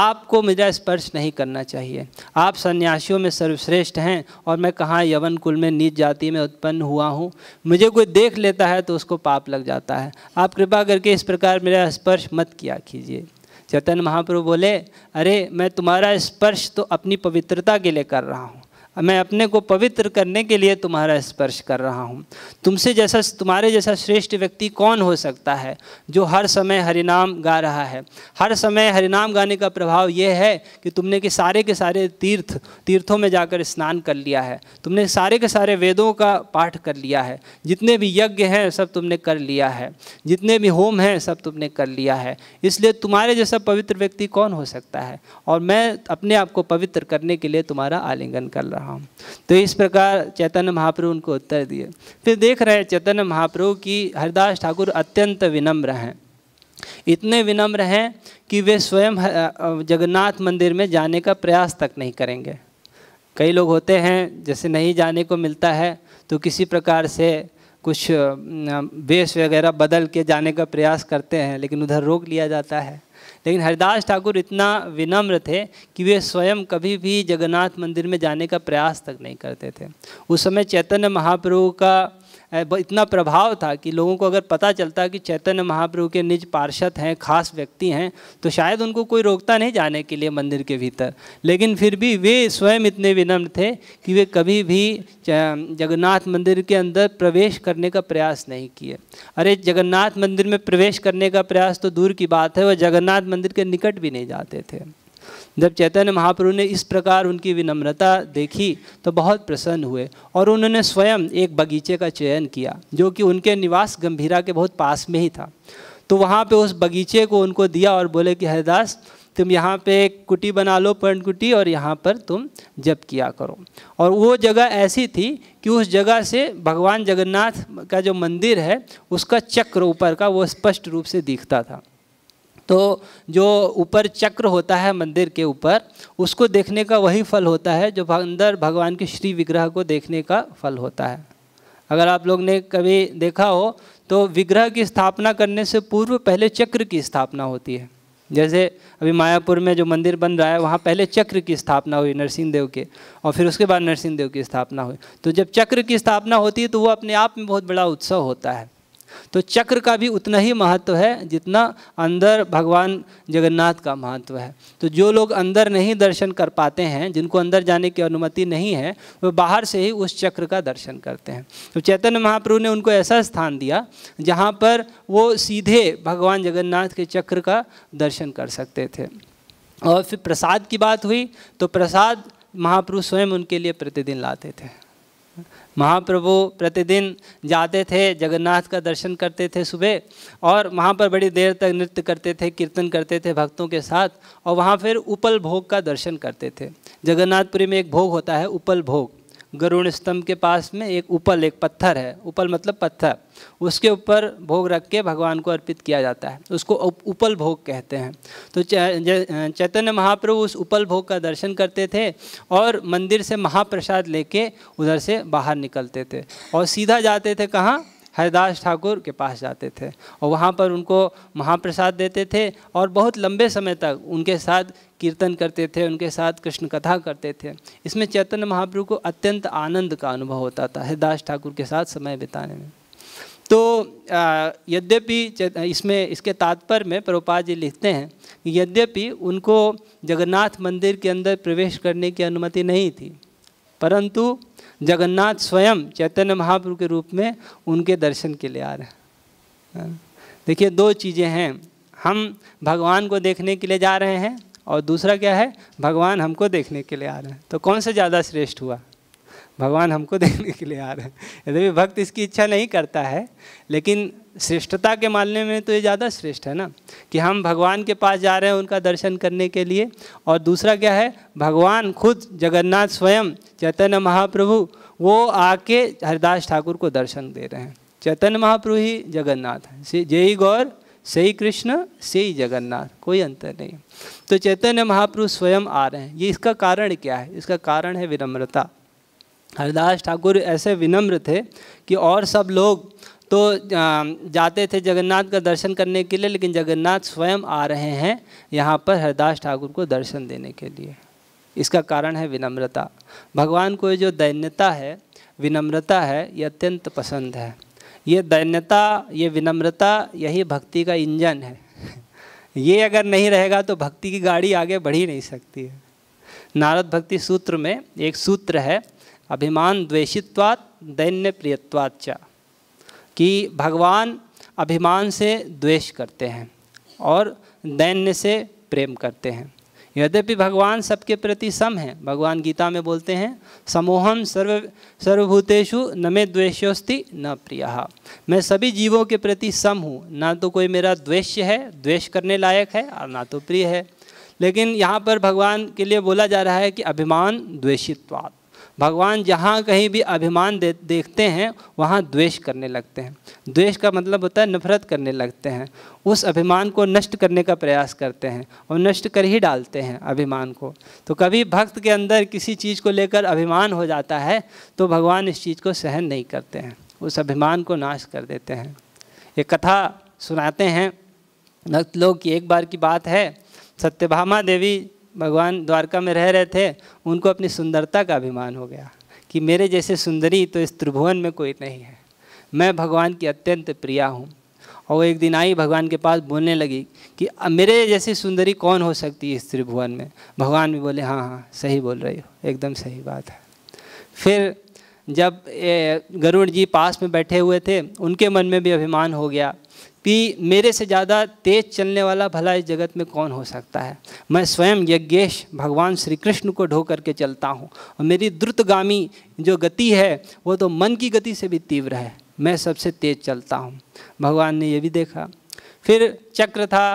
Speaker 1: आपको मेरा स्पर्श नहीं करना चाहिए आप सन्यासियों में सर्वश्रेष्ठ हैं और मैं कहाँ यवन कुल में नीच जाति में उत्पन्न हुआ हूँ मुझे कोई देख लेता है तो उसको पाप लग जाता है आप कृपा करके इस प्रकार मेरा स्पर्श मत किया कीजिए चैतन्य महाप्रभु बोले अरे मैं तुम्हारा स्पर्श तो अपनी पवित्रता के लिए कर रहा हूँ मैं अपने को पवित्र करने के लिए तुम्हारा स्पर्श कर रहा हूँ तुमसे जैसा तुम्हारे जैसा श्रेष्ठ व्यक्ति कौन हो सकता है जो हर समय हरिनाम गा रहा है हर समय हरिनाम गाने का प्रभाव यह है कि तुमने के सारे के सारे तीर्थ तीर्थों में जाकर स्नान कर लिया है तुमने सारे के सारे वेदों का पाठ कर लिया है जितने भी यज्ञ हैं सब तुमने कर लिया है जितने भी होम हैं सब तुमने कर लिया है इसलिए तुम्हारे जैसा पवित्र व्यक्ति कौन हो सकता है और मैं अपने आप को पवित्र करने के लिए तुम्हारा आलिंगन कर रहा हूँ हाँ तो इस प्रकार चैतन्य महाप्रभु उनको उत्तर दिए फिर देख रहे हैं चैतन्य महाप्रभु कि हरिदास ठाकुर अत्यंत विनम्र हैं इतने विनम्र हैं कि वे स्वयं जगन्नाथ मंदिर में जाने का प्रयास तक नहीं करेंगे कई लोग होते हैं जैसे नहीं जाने को मिलता है तो किसी प्रकार से कुछ वेश वगैरह बदल के जाने का प्रयास करते हैं लेकिन उधर रोक लिया जाता है लेकिन हरिदास ठाकुर इतना विनम्र थे कि वे स्वयं कभी भी जगन्नाथ मंदिर में जाने का प्रयास तक नहीं करते थे उस समय चैतन्य महाप्रभु का इतना प्रभाव था कि लोगों को अगर पता चलता कि चैतन्य महाप्रभु के निज पार्षद हैं खास व्यक्ति हैं तो शायद उनको कोई रोकता नहीं जाने के लिए मंदिर के भीतर लेकिन फिर भी वे स्वयं इतने विनम्र थे कि वे कभी भी जगन्नाथ मंदिर के अंदर प्रवेश करने का प्रयास नहीं किए अरे जगन्नाथ मंदिर में प्रवेश करने का प्रयास तो दूर की बात है वह जगन्नाथ मंदिर के निकट भी नहीं जाते थे जब चैतन्य महाप्रभु ने इस प्रकार उनकी विनम्रता देखी तो बहुत प्रसन्न हुए और उन्होंने स्वयं एक बगीचे का चयन किया जो कि उनके निवास गंभीरा के बहुत पास में ही था तो वहाँ पे उस बगीचे को उनको दिया और बोले कि हरिदास तुम यहाँ पे एक कुटी बना लो पर्ण कुटी और यहाँ पर तुम जप किया करो और वो जगह ऐसी थी कि उस जगह से भगवान जगन्नाथ का जो मंदिर है उसका चक्र ऊपर का वो स्पष्ट रूप से दिखता था तो जो ऊपर चक्र होता है मंदिर के ऊपर उसको देखने का वही फल होता है जो अंदर भगवान के श्री विग्रह को देखने का फल होता है अगर आप लोग ने कभी देखा हो तो विग्रह की स्थापना करने से पूर्व पहले चक्र की स्थापना होती है जैसे अभी मायापुर में जो मंदिर बन रहा है वहाँ पहले चक्र की स्थापना हुई नरसिंह देव के और फिर उसके बाद नरसिंह देव की स्थापना हुई तो जब चक्र की स्थापना होती है तो वो अपने आप में बहुत बड़ा उत्सव होता है तो चक्र का भी उतना ही महत्व है जितना अंदर भगवान जगन्नाथ का महत्व है तो जो लोग अंदर नहीं दर्शन कर पाते हैं जिनको अंदर जाने की अनुमति नहीं है वो बाहर से ही उस चक्र का दर्शन करते हैं तो चैतन्य महाप्रभु ने उनको ऐसा स्थान दिया जहाँ पर वो सीधे भगवान जगन्नाथ के चक्र का दर्शन कर सकते थे और फिर प्रसाद की बात हुई तो प्रसाद महापुरुष स्वयं उनके लिए प्रतिदिन लाते थे महाप्रभु प्रतिदिन जाते थे जगन्नाथ का दर्शन करते थे सुबह और वहाँ पर बड़ी देर तक नृत्य करते थे कीर्तन करते थे भक्तों के साथ और वहाँ फिर उपल भोग का दर्शन करते थे जगन्नाथपुरी में एक भोग होता है उपल भोग गरुण स्तंभ के पास में एक उपल एक पत्थर है उपल मतलब पत्थर उसके ऊपर भोग रख के भगवान को अर्पित किया जाता है उसको उपल भोग कहते हैं तो चैतन्य महाप्रभु उस उपल भोग का दर्शन करते थे और मंदिर से महाप्रसाद लेके उधर से बाहर निकलते थे और सीधा जाते थे कहाँ हरिदास ठाकुर के पास जाते थे और वहाँ पर उनको महाप्रसाद देते थे और बहुत लंबे समय तक उनके साथ कीर्तन करते थे उनके साथ कृष्ण कथा करते थे इसमें चैतन्य महाप्रभु को अत्यंत आनंद का अनुभव होता था हरिदास ठाकुर के साथ समय बिताने में तो यद्यपि इसमें इसके तात्पर्य में प्रभुपाद जी लिखते हैं कि यद्यपि उनको जगन्नाथ मंदिर के अंदर प्रवेश करने की अनुमति नहीं थी परंतु जगन्नाथ स्वयं चैतन्य महाप्रभु के रूप में उनके दर्शन के लिए आ रहे हैं देखिए दो चीज़ें हैं हम भगवान को देखने के लिए जा रहे हैं और दूसरा क्या है भगवान हमको देखने के लिए आ रहे हैं तो कौन सा ज़्यादा श्रेष्ठ हुआ भगवान हमको <laughs> देखने के लिए आ रहे हैं यद्यपि भक्त इसकी इच्छा नहीं करता है लेकिन श्रेष्ठता के मामले में तो ये ज़्यादा श्रेष्ठ है ना कि हम भगवान के पास जा रहे हैं उनका दर्शन करने के लिए और दूसरा क्या है भगवान खुद जगन्नाथ स्वयं चैतन्य महाप्रभु वो आके हरिदास ठाकुर को दर्शन दे रहे हैं चैतन्य महाप्रभु ही जगन्नाथ है जय गौर से ही कृष्ण से ही जगन्नाथ कोई अंतर नहीं तो चैतन्य महाप्रभु स्वयं आ रहे हैं ये इसका कारण क्या है इसका कारण है विनम्रता हरिदास ठाकुर ऐसे विनम्र थे कि और सब लोग तो जाते थे जगन्नाथ का दर्शन करने के लिए लेकिन जगन्नाथ स्वयं आ रहे हैं यहाँ पर हरिदास ठाकुर को दर्शन देने के लिए इसका कारण है विनम्रता भगवान को जो दैन्यता है विनम्रता है ये अत्यंत पसंद है ये दैन्यता ये विनम्रता यही भक्ति का इंजन है <laughs> ये अगर नहीं रहेगा तो भक्ति की गाड़ी आगे बढ़ ही नहीं सकती है नारद भक्ति सूत्र में एक सूत्र है अभिमान द्वेषित्वात् दैन्य च कि भगवान अभिमान से द्वेष करते हैं और दैन्य से प्रेम करते हैं यद्यपि भगवान सबके प्रति सम हैं भगवान गीता में बोलते हैं समोहम सर्व सर्वभूतेषु न मे द्वेषोस्ति न प्रिया मैं सभी जीवों के प्रति सम हूँ ना तो कोई मेरा द्वेष्य है द्वेष करने लायक है और ना तो प्रिय है लेकिन यहाँ पर भगवान के लिए बोला जा रहा है कि अभिमान द्वेषित्वात् भगवान जहाँ कहीं भी अभिमान दे देखते हैं वहाँ द्वेष करने लगते हैं द्वेष का मतलब होता है नफरत करने लगते हैं उस अभिमान को नष्ट करने का प्रयास करते हैं और नष्ट कर ही डालते हैं अभिमान को तो कभी भक्त के अंदर किसी चीज़ को लेकर अभिमान हो जाता है तो भगवान इस चीज़ को सहन नहीं करते हैं उस अभिमान को नाश कर देते हैं ये कथा सुनाते हैं भक्त लोग की एक बार की बात है सत्यभामा देवी भगवान द्वारका में रह रहे थे उनको अपनी सुंदरता का अभिमान हो गया कि मेरे जैसे सुंदरी तो इस त्रिभुवन में कोई नहीं है मैं भगवान की अत्यंत प्रिया हूँ और वो एक दिन आई भगवान के पास बोलने लगी कि मेरे जैसी सुंदरी कौन हो सकती है इस त्रिभुवन में भगवान भी बोले हाँ हाँ सही बोल रही हो एकदम सही बात है फिर जब गरुड़ जी पास में बैठे हुए थे उनके मन में भी अभिमान हो गया कि मेरे से ज़्यादा तेज चलने वाला भला इस जगत में कौन हो सकता है मैं स्वयं यज्ञेश भगवान श्री कृष्ण को ढो करके चलता हूँ और मेरी द्रुतगामी जो गति है वो तो मन की गति से भी तीव्र है मैं सबसे तेज चलता हूँ भगवान ने ये भी देखा फिर चक्र था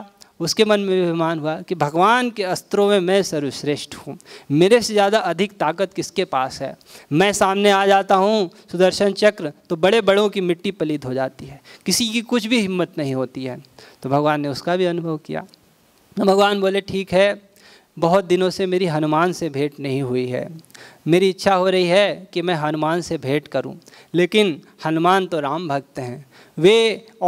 Speaker 1: उसके मन में अभिमान हुआ कि भगवान के अस्त्रों में मैं सर्वश्रेष्ठ हूँ मेरे से ज़्यादा अधिक ताकत किसके पास है मैं सामने आ जाता हूँ सुदर्शन चक्र तो बड़े बड़ों की मिट्टी पलीद हो जाती है किसी की कुछ भी हिम्मत नहीं होती है तो भगवान ने उसका भी अनुभव किया तो भगवान बोले ठीक है बहुत दिनों से मेरी हनुमान से भेंट नहीं हुई है मेरी इच्छा हो रही है कि मैं हनुमान से भेंट करूं लेकिन हनुमान तो राम भक्त हैं वे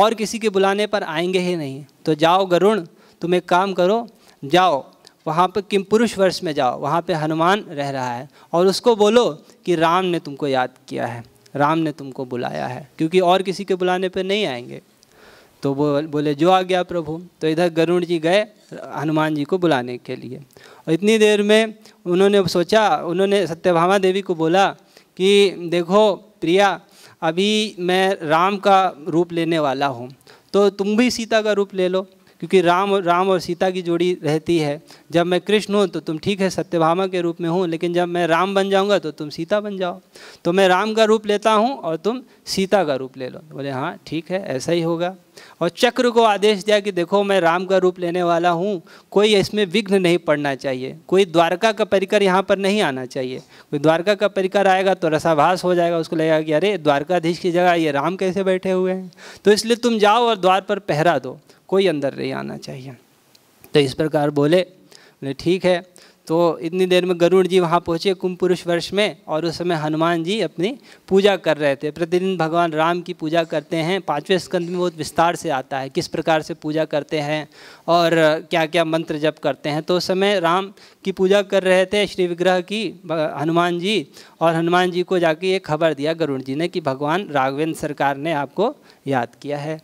Speaker 1: और किसी के बुलाने पर आएंगे ही नहीं तो जाओ गरुण तुम एक काम करो जाओ वहाँ पर किम पुरुष वर्ष में जाओ वहाँ पे हनुमान रह रहा है और उसको बोलो कि राम ने तुमको याद किया है राम ने तुमको बुलाया है क्योंकि और किसी के बुलाने पर नहीं आएंगे तो वो बोले जो आ गया प्रभु तो इधर गरुण जी गए हनुमान जी को बुलाने के लिए और इतनी देर में उन्होंने सोचा उन्होंने सत्यभामा देवी को बोला कि देखो प्रिया अभी मैं राम का रूप लेने वाला हूँ तो तुम भी सीता का रूप ले लो क्योंकि राम राम और सीता की जोड़ी रहती है जब मैं कृष्ण हूँ तो तुम ठीक है सत्यभामा के रूप में हूँ लेकिन जब मैं राम बन जाऊँगा तो तुम सीता बन जाओ तो मैं राम का रूप लेता हूँ और तुम सीता का रूप ले लो बोले हाँ ठीक है ऐसा ही होगा और चक्र को आदेश दिया कि देखो मैं राम का रूप लेने वाला हूँ कोई इसमें विघ्न नहीं पड़ना चाहिए कोई द्वारका का परिकर यहाँ पर नहीं आना चाहिए कोई द्वारका का परिकर आएगा तो रसाभास हो जाएगा उसको लगेगा कि अरे द्वारकाधीश की जगह ये राम कैसे बैठे हुए हैं तो इसलिए तुम जाओ और द्वार पर पहरा दो कोई अंदर नहीं आना चाहिए तो इस प्रकार बोले बोले ठीक है तो इतनी देर में गरुड़ जी वहाँ पहुँचे कुंभ पुरुष वर्ष में और उस समय हनुमान जी अपनी पूजा कर रहे थे प्रतिदिन भगवान राम की पूजा करते हैं पाँचवें स्कंद में बहुत विस्तार से आता है किस प्रकार से पूजा करते हैं और क्या क्या मंत्र जप करते हैं तो उस समय राम की पूजा कर रहे थे श्री विग्रह की हनुमान जी और हनुमान जी को जाके ये खबर दिया गरुड़ जी ने कि भगवान राघवेंद्र सरकार ने आपको याद किया है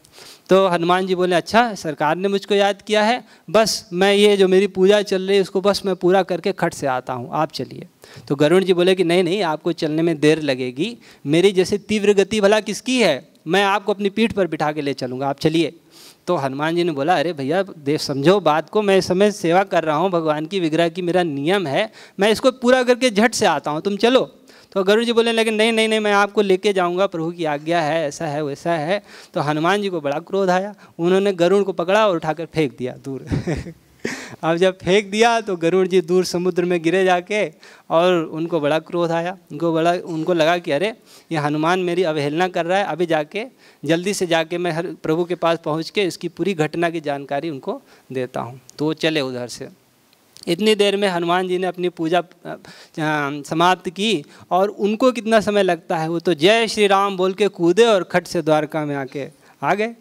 Speaker 1: तो हनुमान जी बोले अच्छा सरकार ने मुझको याद किया है बस मैं ये जो मेरी पूजा चल रही है उसको बस मैं पूरा करके खट से आता हूँ आप चलिए तो गरुण जी बोले कि नहीं नहीं आपको चलने में देर लगेगी मेरी जैसे तीव्र गति भला किसकी है मैं आपको अपनी पीठ पर बिठा के ले चलूँगा आप चलिए तो हनुमान जी ने बोला अरे भैया देव समझो बात को मैं इस समय सेवा कर रहा हूँ भगवान की विग्रह की मेरा नियम है मैं इसको पूरा करके झट से आता हूँ तुम चलो तो गरुड़ जी बोले लेकिन नहीं नहीं नहीं मैं आपको लेके जाऊँगा प्रभु की आज्ञा है ऐसा है वैसा है तो हनुमान जी को बड़ा क्रोध आया उन्होंने गरुड़ को पकड़ा और उठाकर फेंक दिया दूर <laughs> अब जब फेंक दिया तो गरुड़ जी दूर समुद्र में गिरे जाके और उनको बड़ा क्रोध आया उनको बड़ा उनको लगा कि अरे ये हनुमान मेरी अवहेलना कर रहा है अभी जाके जल्दी से जाके मैं हर प्रभु के पास पहुंच के इसकी पूरी घटना की जानकारी उनको देता हूँ तो चले उधर से इतनी देर में हनुमान जी ने अपनी पूजा समाप्त की और उनको कितना समय लगता है वो तो जय श्री राम बोल के कूदे और खट से द्वारका में आके आ गए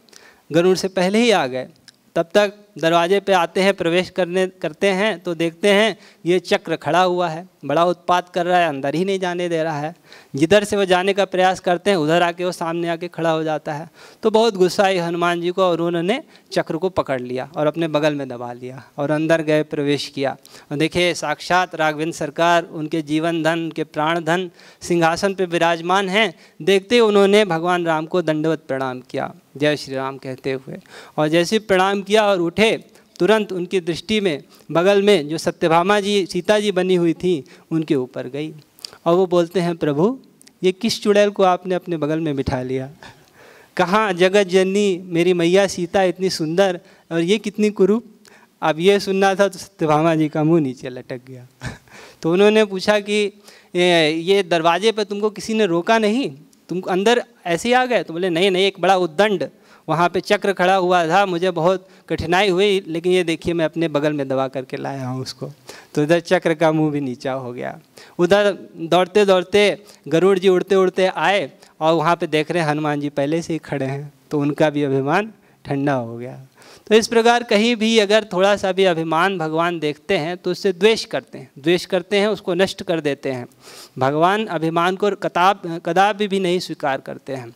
Speaker 1: गरुड़ से पहले ही आ गए तब तक दरवाजे पे आते हैं प्रवेश करने करते हैं तो देखते हैं ये चक्र खड़ा हुआ है बड़ा उत्पात कर रहा है अंदर ही नहीं जाने दे रहा है जिधर से वो जाने का प्रयास करते हैं उधर आके वो सामने आके खड़ा हो जाता है तो बहुत गुस्सा आई हनुमान जी को और उन्होंने चक्र को पकड़ लिया और अपने बगल में दबा लिया और अंदर गए प्रवेश किया और देखिए साक्षात राघवेंद्र सरकार उनके जीवन धन के प्राण धन सिंहासन पर विराजमान हैं देखते उन्होंने भगवान राम को दंडवत प्रणाम किया जय श्री राम कहते हुए और जैसे प्रणाम किया और उठे तुरंत उनकी दृष्टि में बगल में जो सत्यभामा जी सीता जी बनी हुई थी उनके ऊपर गई और वो बोलते हैं प्रभु ये किस चुड़ैल को आपने अपने बगल में बिठा लिया कहाँ जगत जननी मेरी मैया सीता इतनी सुंदर और ये कितनी कुरूप अब ये सुनना था तो सत्यभामा जी का मुंह नीचे लटक गया <laughs> तो उन्होंने पूछा कि ये दरवाजे पर तुमको किसी ने रोका नहीं तुम अंदर ऐसे ही आ गए तो बोले नहीं नहीं एक बड़ा उद्दंड वहाँ पे चक्र खड़ा हुआ था मुझे बहुत कठिनाई हुई लेकिन ये देखिए मैं अपने बगल में दबा करके लाया हूँ उसको तो इधर चक्र का मुंह भी नीचा हो गया उधर दौड़ते दौड़ते गरुड़ जी उड़ते उड़ते आए और वहाँ पे देख रहे हैं हनुमान जी पहले से ही खड़े हैं तो उनका भी अभिमान ठंडा हो गया तो इस प्रकार कहीं भी अगर थोड़ा सा भी अभिमान भगवान देखते हैं तो उससे द्वेष करते हैं द्वेष करते हैं उसको नष्ट कर देते हैं भगवान अभिमान को कताब कदापि भी, भी नहीं स्वीकार करते हैं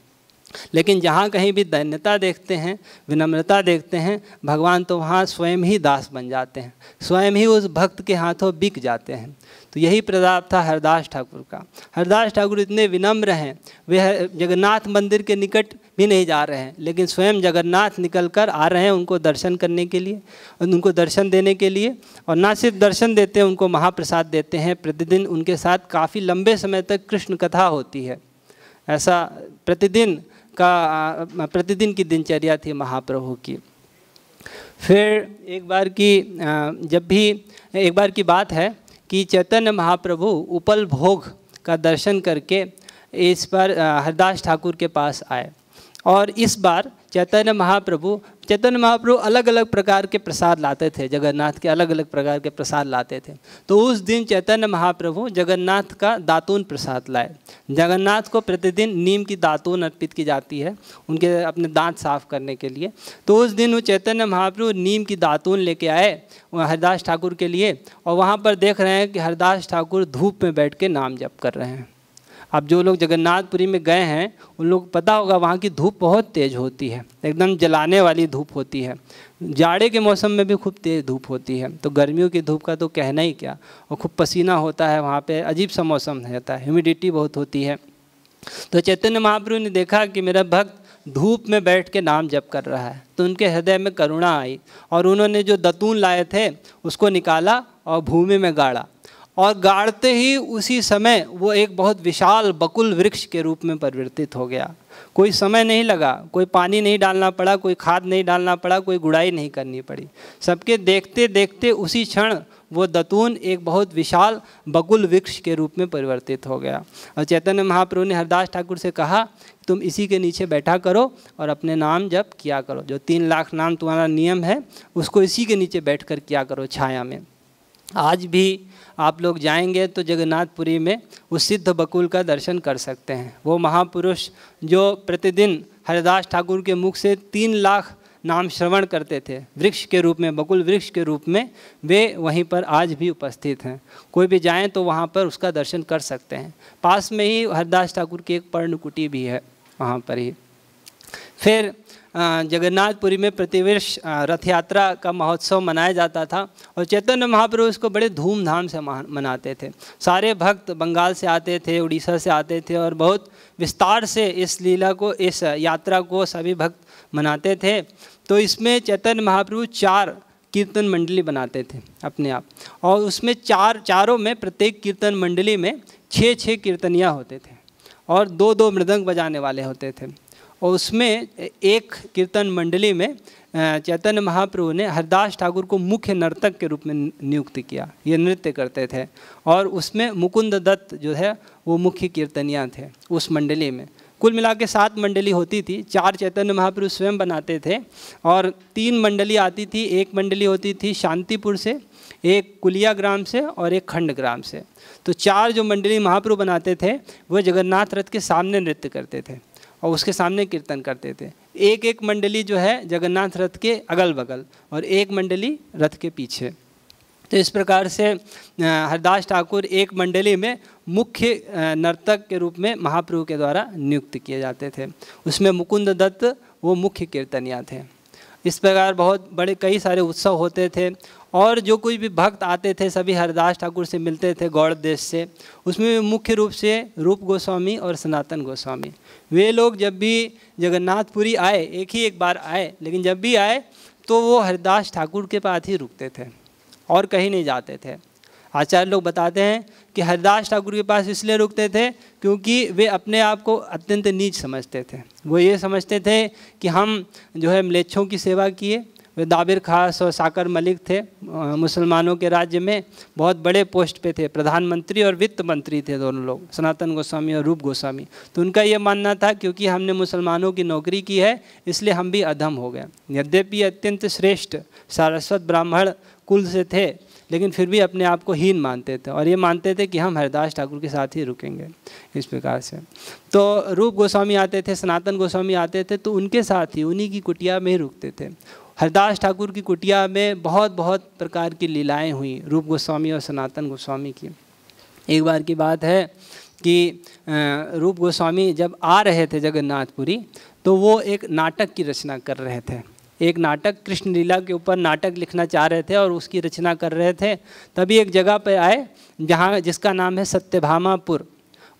Speaker 1: लेकिन जहाँ कहीं भी दैन्यता देखते हैं विनम्रता देखते हैं भगवान तो वहाँ स्वयं ही दास बन जाते हैं स्वयं ही उस भक्त के हाथों बिक जाते हैं तो यही प्रताप था हरदास ठाकुर का हरदास ठाकुर इतने विनम्र हैं वे जगन्नाथ मंदिर के निकट भी नहीं जा रहे हैं लेकिन स्वयं जगन्नाथ निकल कर आ रहे हैं उनको दर्शन करने के लिए और उनको दर्शन देने के लिए और ना सिर्फ दर्शन देते हैं उनको महाप्रसाद देते हैं प्रतिदिन उनके साथ काफ़ी लंबे समय तक कृष्ण कथा होती है ऐसा प्रतिदिन का प्रतिदिन की दिनचर्या थी महाप्रभु की फिर एक बार की जब भी एक बार की बात है कि चैतन्य महाप्रभु उपल भोग का दर्शन करके इस पर हरदास ठाकुर के पास आए और इस बार चैतन्य महाप्रभु चैतन्य महाप्रभु अलग अलग प्रकार के प्रसाद लाते थे जगन्नाथ के अलग अलग प्रकार के प्रसाद लाते थे तो उस दिन चैतन्य महाप्रभु जगन्नाथ का दातून प्रसाद लाए जगन्नाथ को प्रतिदिन नीम की दातून अर्पित की जाती है उनके अपने दांत साफ करने के लिए तो उस दिन वो चैतन्य महाप्रभु नीम की दातून लेके आए हरिदास ठाकुर के लिए और वहाँ पर देख रहे हैं कि हरिदास ठाकुर धूप में बैठ के नाम जप कर रहे हैं अब जो लोग जगन्नाथपुरी में गए हैं उन लोग पता होगा वहाँ की धूप बहुत तेज़ होती है एकदम जलाने वाली धूप होती है जाड़े के मौसम में भी खूब तेज़ धूप होती है तो गर्मियों की धूप का तो कहना ही क्या और खूब पसीना होता है वहाँ पर अजीब सा मौसम रहता है ह्यूमिडिटी बहुत होती है तो चैतन्य महाप्रभु ने देखा कि मेरा भक्त धूप में बैठ के नाम जप कर रहा है तो उनके हृदय में करुणा आई और उन्होंने जो दतून लाए थे उसको निकाला और भूमि में गाड़ा और गाड़ते ही उसी समय वो एक बहुत विशाल बकुल वृक्ष के रूप में परिवर्तित हो गया कोई समय नहीं लगा कोई पानी नहीं डालना पड़ा कोई खाद नहीं डालना पड़ा कोई गुड़ाई नहीं करनी पड़ी सबके देखते देखते उसी क्षण वो दतून एक बहुत विशाल बकुल वृक्ष के रूप में परिवर्तित हो गया और चैतन्य महाप्रभु ने हरदास ठाकुर से कहा तुम इसी के नीचे बैठा करो और अपने नाम जब किया करो जो तीन लाख नाम तुम्हारा नियम है उसको इसी के नीचे बैठ कर किया करो छाया में आज भी आप लोग जाएंगे तो जगन्नाथपुरी में उस सिद्ध बकुल का दर्शन कर सकते हैं वो महापुरुष जो प्रतिदिन हरिदास ठाकुर के मुख से तीन लाख नाम श्रवण करते थे वृक्ष के रूप में बकुल वृक्ष के रूप में वे वहीं पर आज भी उपस्थित हैं कोई भी जाएं तो वहाँ पर उसका दर्शन कर सकते हैं पास में ही हरदास ठाकुर की एक पर्णकुटी भी है वहाँ पर ही फिर जगन्नाथपुरी में प्रतिवर्ष रथ यात्रा का महोत्सव मनाया जाता था और चैतन्य महाप्रभु इसको बड़े धूमधाम से मनाते थे सारे भक्त बंगाल से आते थे उड़ीसा से आते थे और बहुत विस्तार से इस लीला को इस यात्रा को सभी भक्त मनाते थे तो इसमें चैतन्य महाप्रभु चार कीर्तन मंडली बनाते थे अपने आप और उसमें चार चारों में प्रत्येक कीर्तन मंडली में छः छः कीर्तनियाँ होते थे और दो दो मृदंग बजाने वाले होते थे और उसमें एक कीर्तन मंडली में चैतन्य महाप्रभु ने हरदास ठाकुर को मुख्य नर्तक के रूप में नियुक्त किया ये नृत्य करते थे और उसमें मुकुंद दत्त जो है वो मुख्य कीर्तनियाँ थे उस मंडली में कुल मिला के सात मंडली होती थी चार चैतन्य महाप्रभु स्वयं बनाते थे और तीन मंडली आती थी एक मंडली होती थी शांतिपुर से एक कुलिया ग्राम से और एक खंड ग्राम से तो चार जो मंडली महाप्रभु बनाते थे वो जगन्नाथ रथ के सामने नृत्य करते थे और उसके सामने कीर्तन करते थे एक एक मंडली जो है जगन्नाथ रथ के अगल बगल और एक मंडली रथ के पीछे तो इस प्रकार से हरदास ठाकुर एक मंडली में मुख्य नर्तक के रूप में महाप्रभु के द्वारा नियुक्त किए जाते थे उसमें मुकुंद दत्त वो मुख्य कीर्तनिया थे इस प्रकार बहुत बड़े कई सारे उत्सव होते थे और जो कोई भी भक्त आते थे सभी हरदास ठाकुर से मिलते थे गौड़ देश से उसमें मुख्य रूप से रूप गोस्वामी और सनातन गोस्वामी वे लोग जब भी जगन्नाथपुरी आए एक ही एक बार आए लेकिन जब भी आए तो वो हरिदास ठाकुर के पास ही रुकते थे और कहीं नहीं जाते थे आचार्य लोग बताते हैं कि हरिदास ठाकुर के पास इसलिए रुकते थे क्योंकि वे अपने आप को अत्यंत नीच समझते थे वो ये समझते थे कि हम जो है मलेच्छों की सेवा किए दाबिर खास और साकर मलिक थे मुसलमानों के राज्य में बहुत बड़े पोस्ट पे थे प्रधानमंत्री और वित्त मंत्री थे दोनों लोग सनातन गोस्वामी और रूप गोस्वामी तो उनका ये मानना था क्योंकि हमने मुसलमानों की नौकरी की है इसलिए हम भी अधम हो गए यद्यपि अत्यंत श्रेष्ठ सारस्वत ब्राह्मण कुल से थे लेकिन फिर भी अपने आप को हीन मानते थे और ये मानते थे कि हम हरदास ठाकुर के साथ ही रुकेंगे इस प्रकार से तो रूप गोस्वामी आते थे सनातन गोस्वामी आते थे तो उनके साथ ही उन्हीं की कुटिया में ही रुकते थे हरदास ठाकुर की कुटिया में बहुत बहुत प्रकार की लीलाएं हुई रूप गोस्वामी और सनातन गोस्वामी की एक बार की बात है कि रूप गोस्वामी जब आ रहे थे जगन्नाथपुरी तो वो एक नाटक की रचना कर रहे थे एक नाटक कृष्ण लीला के ऊपर नाटक लिखना चाह रहे थे और उसकी रचना कर रहे थे तभी एक जगह पर आए जहाँ जिसका नाम है सत्यभामापुर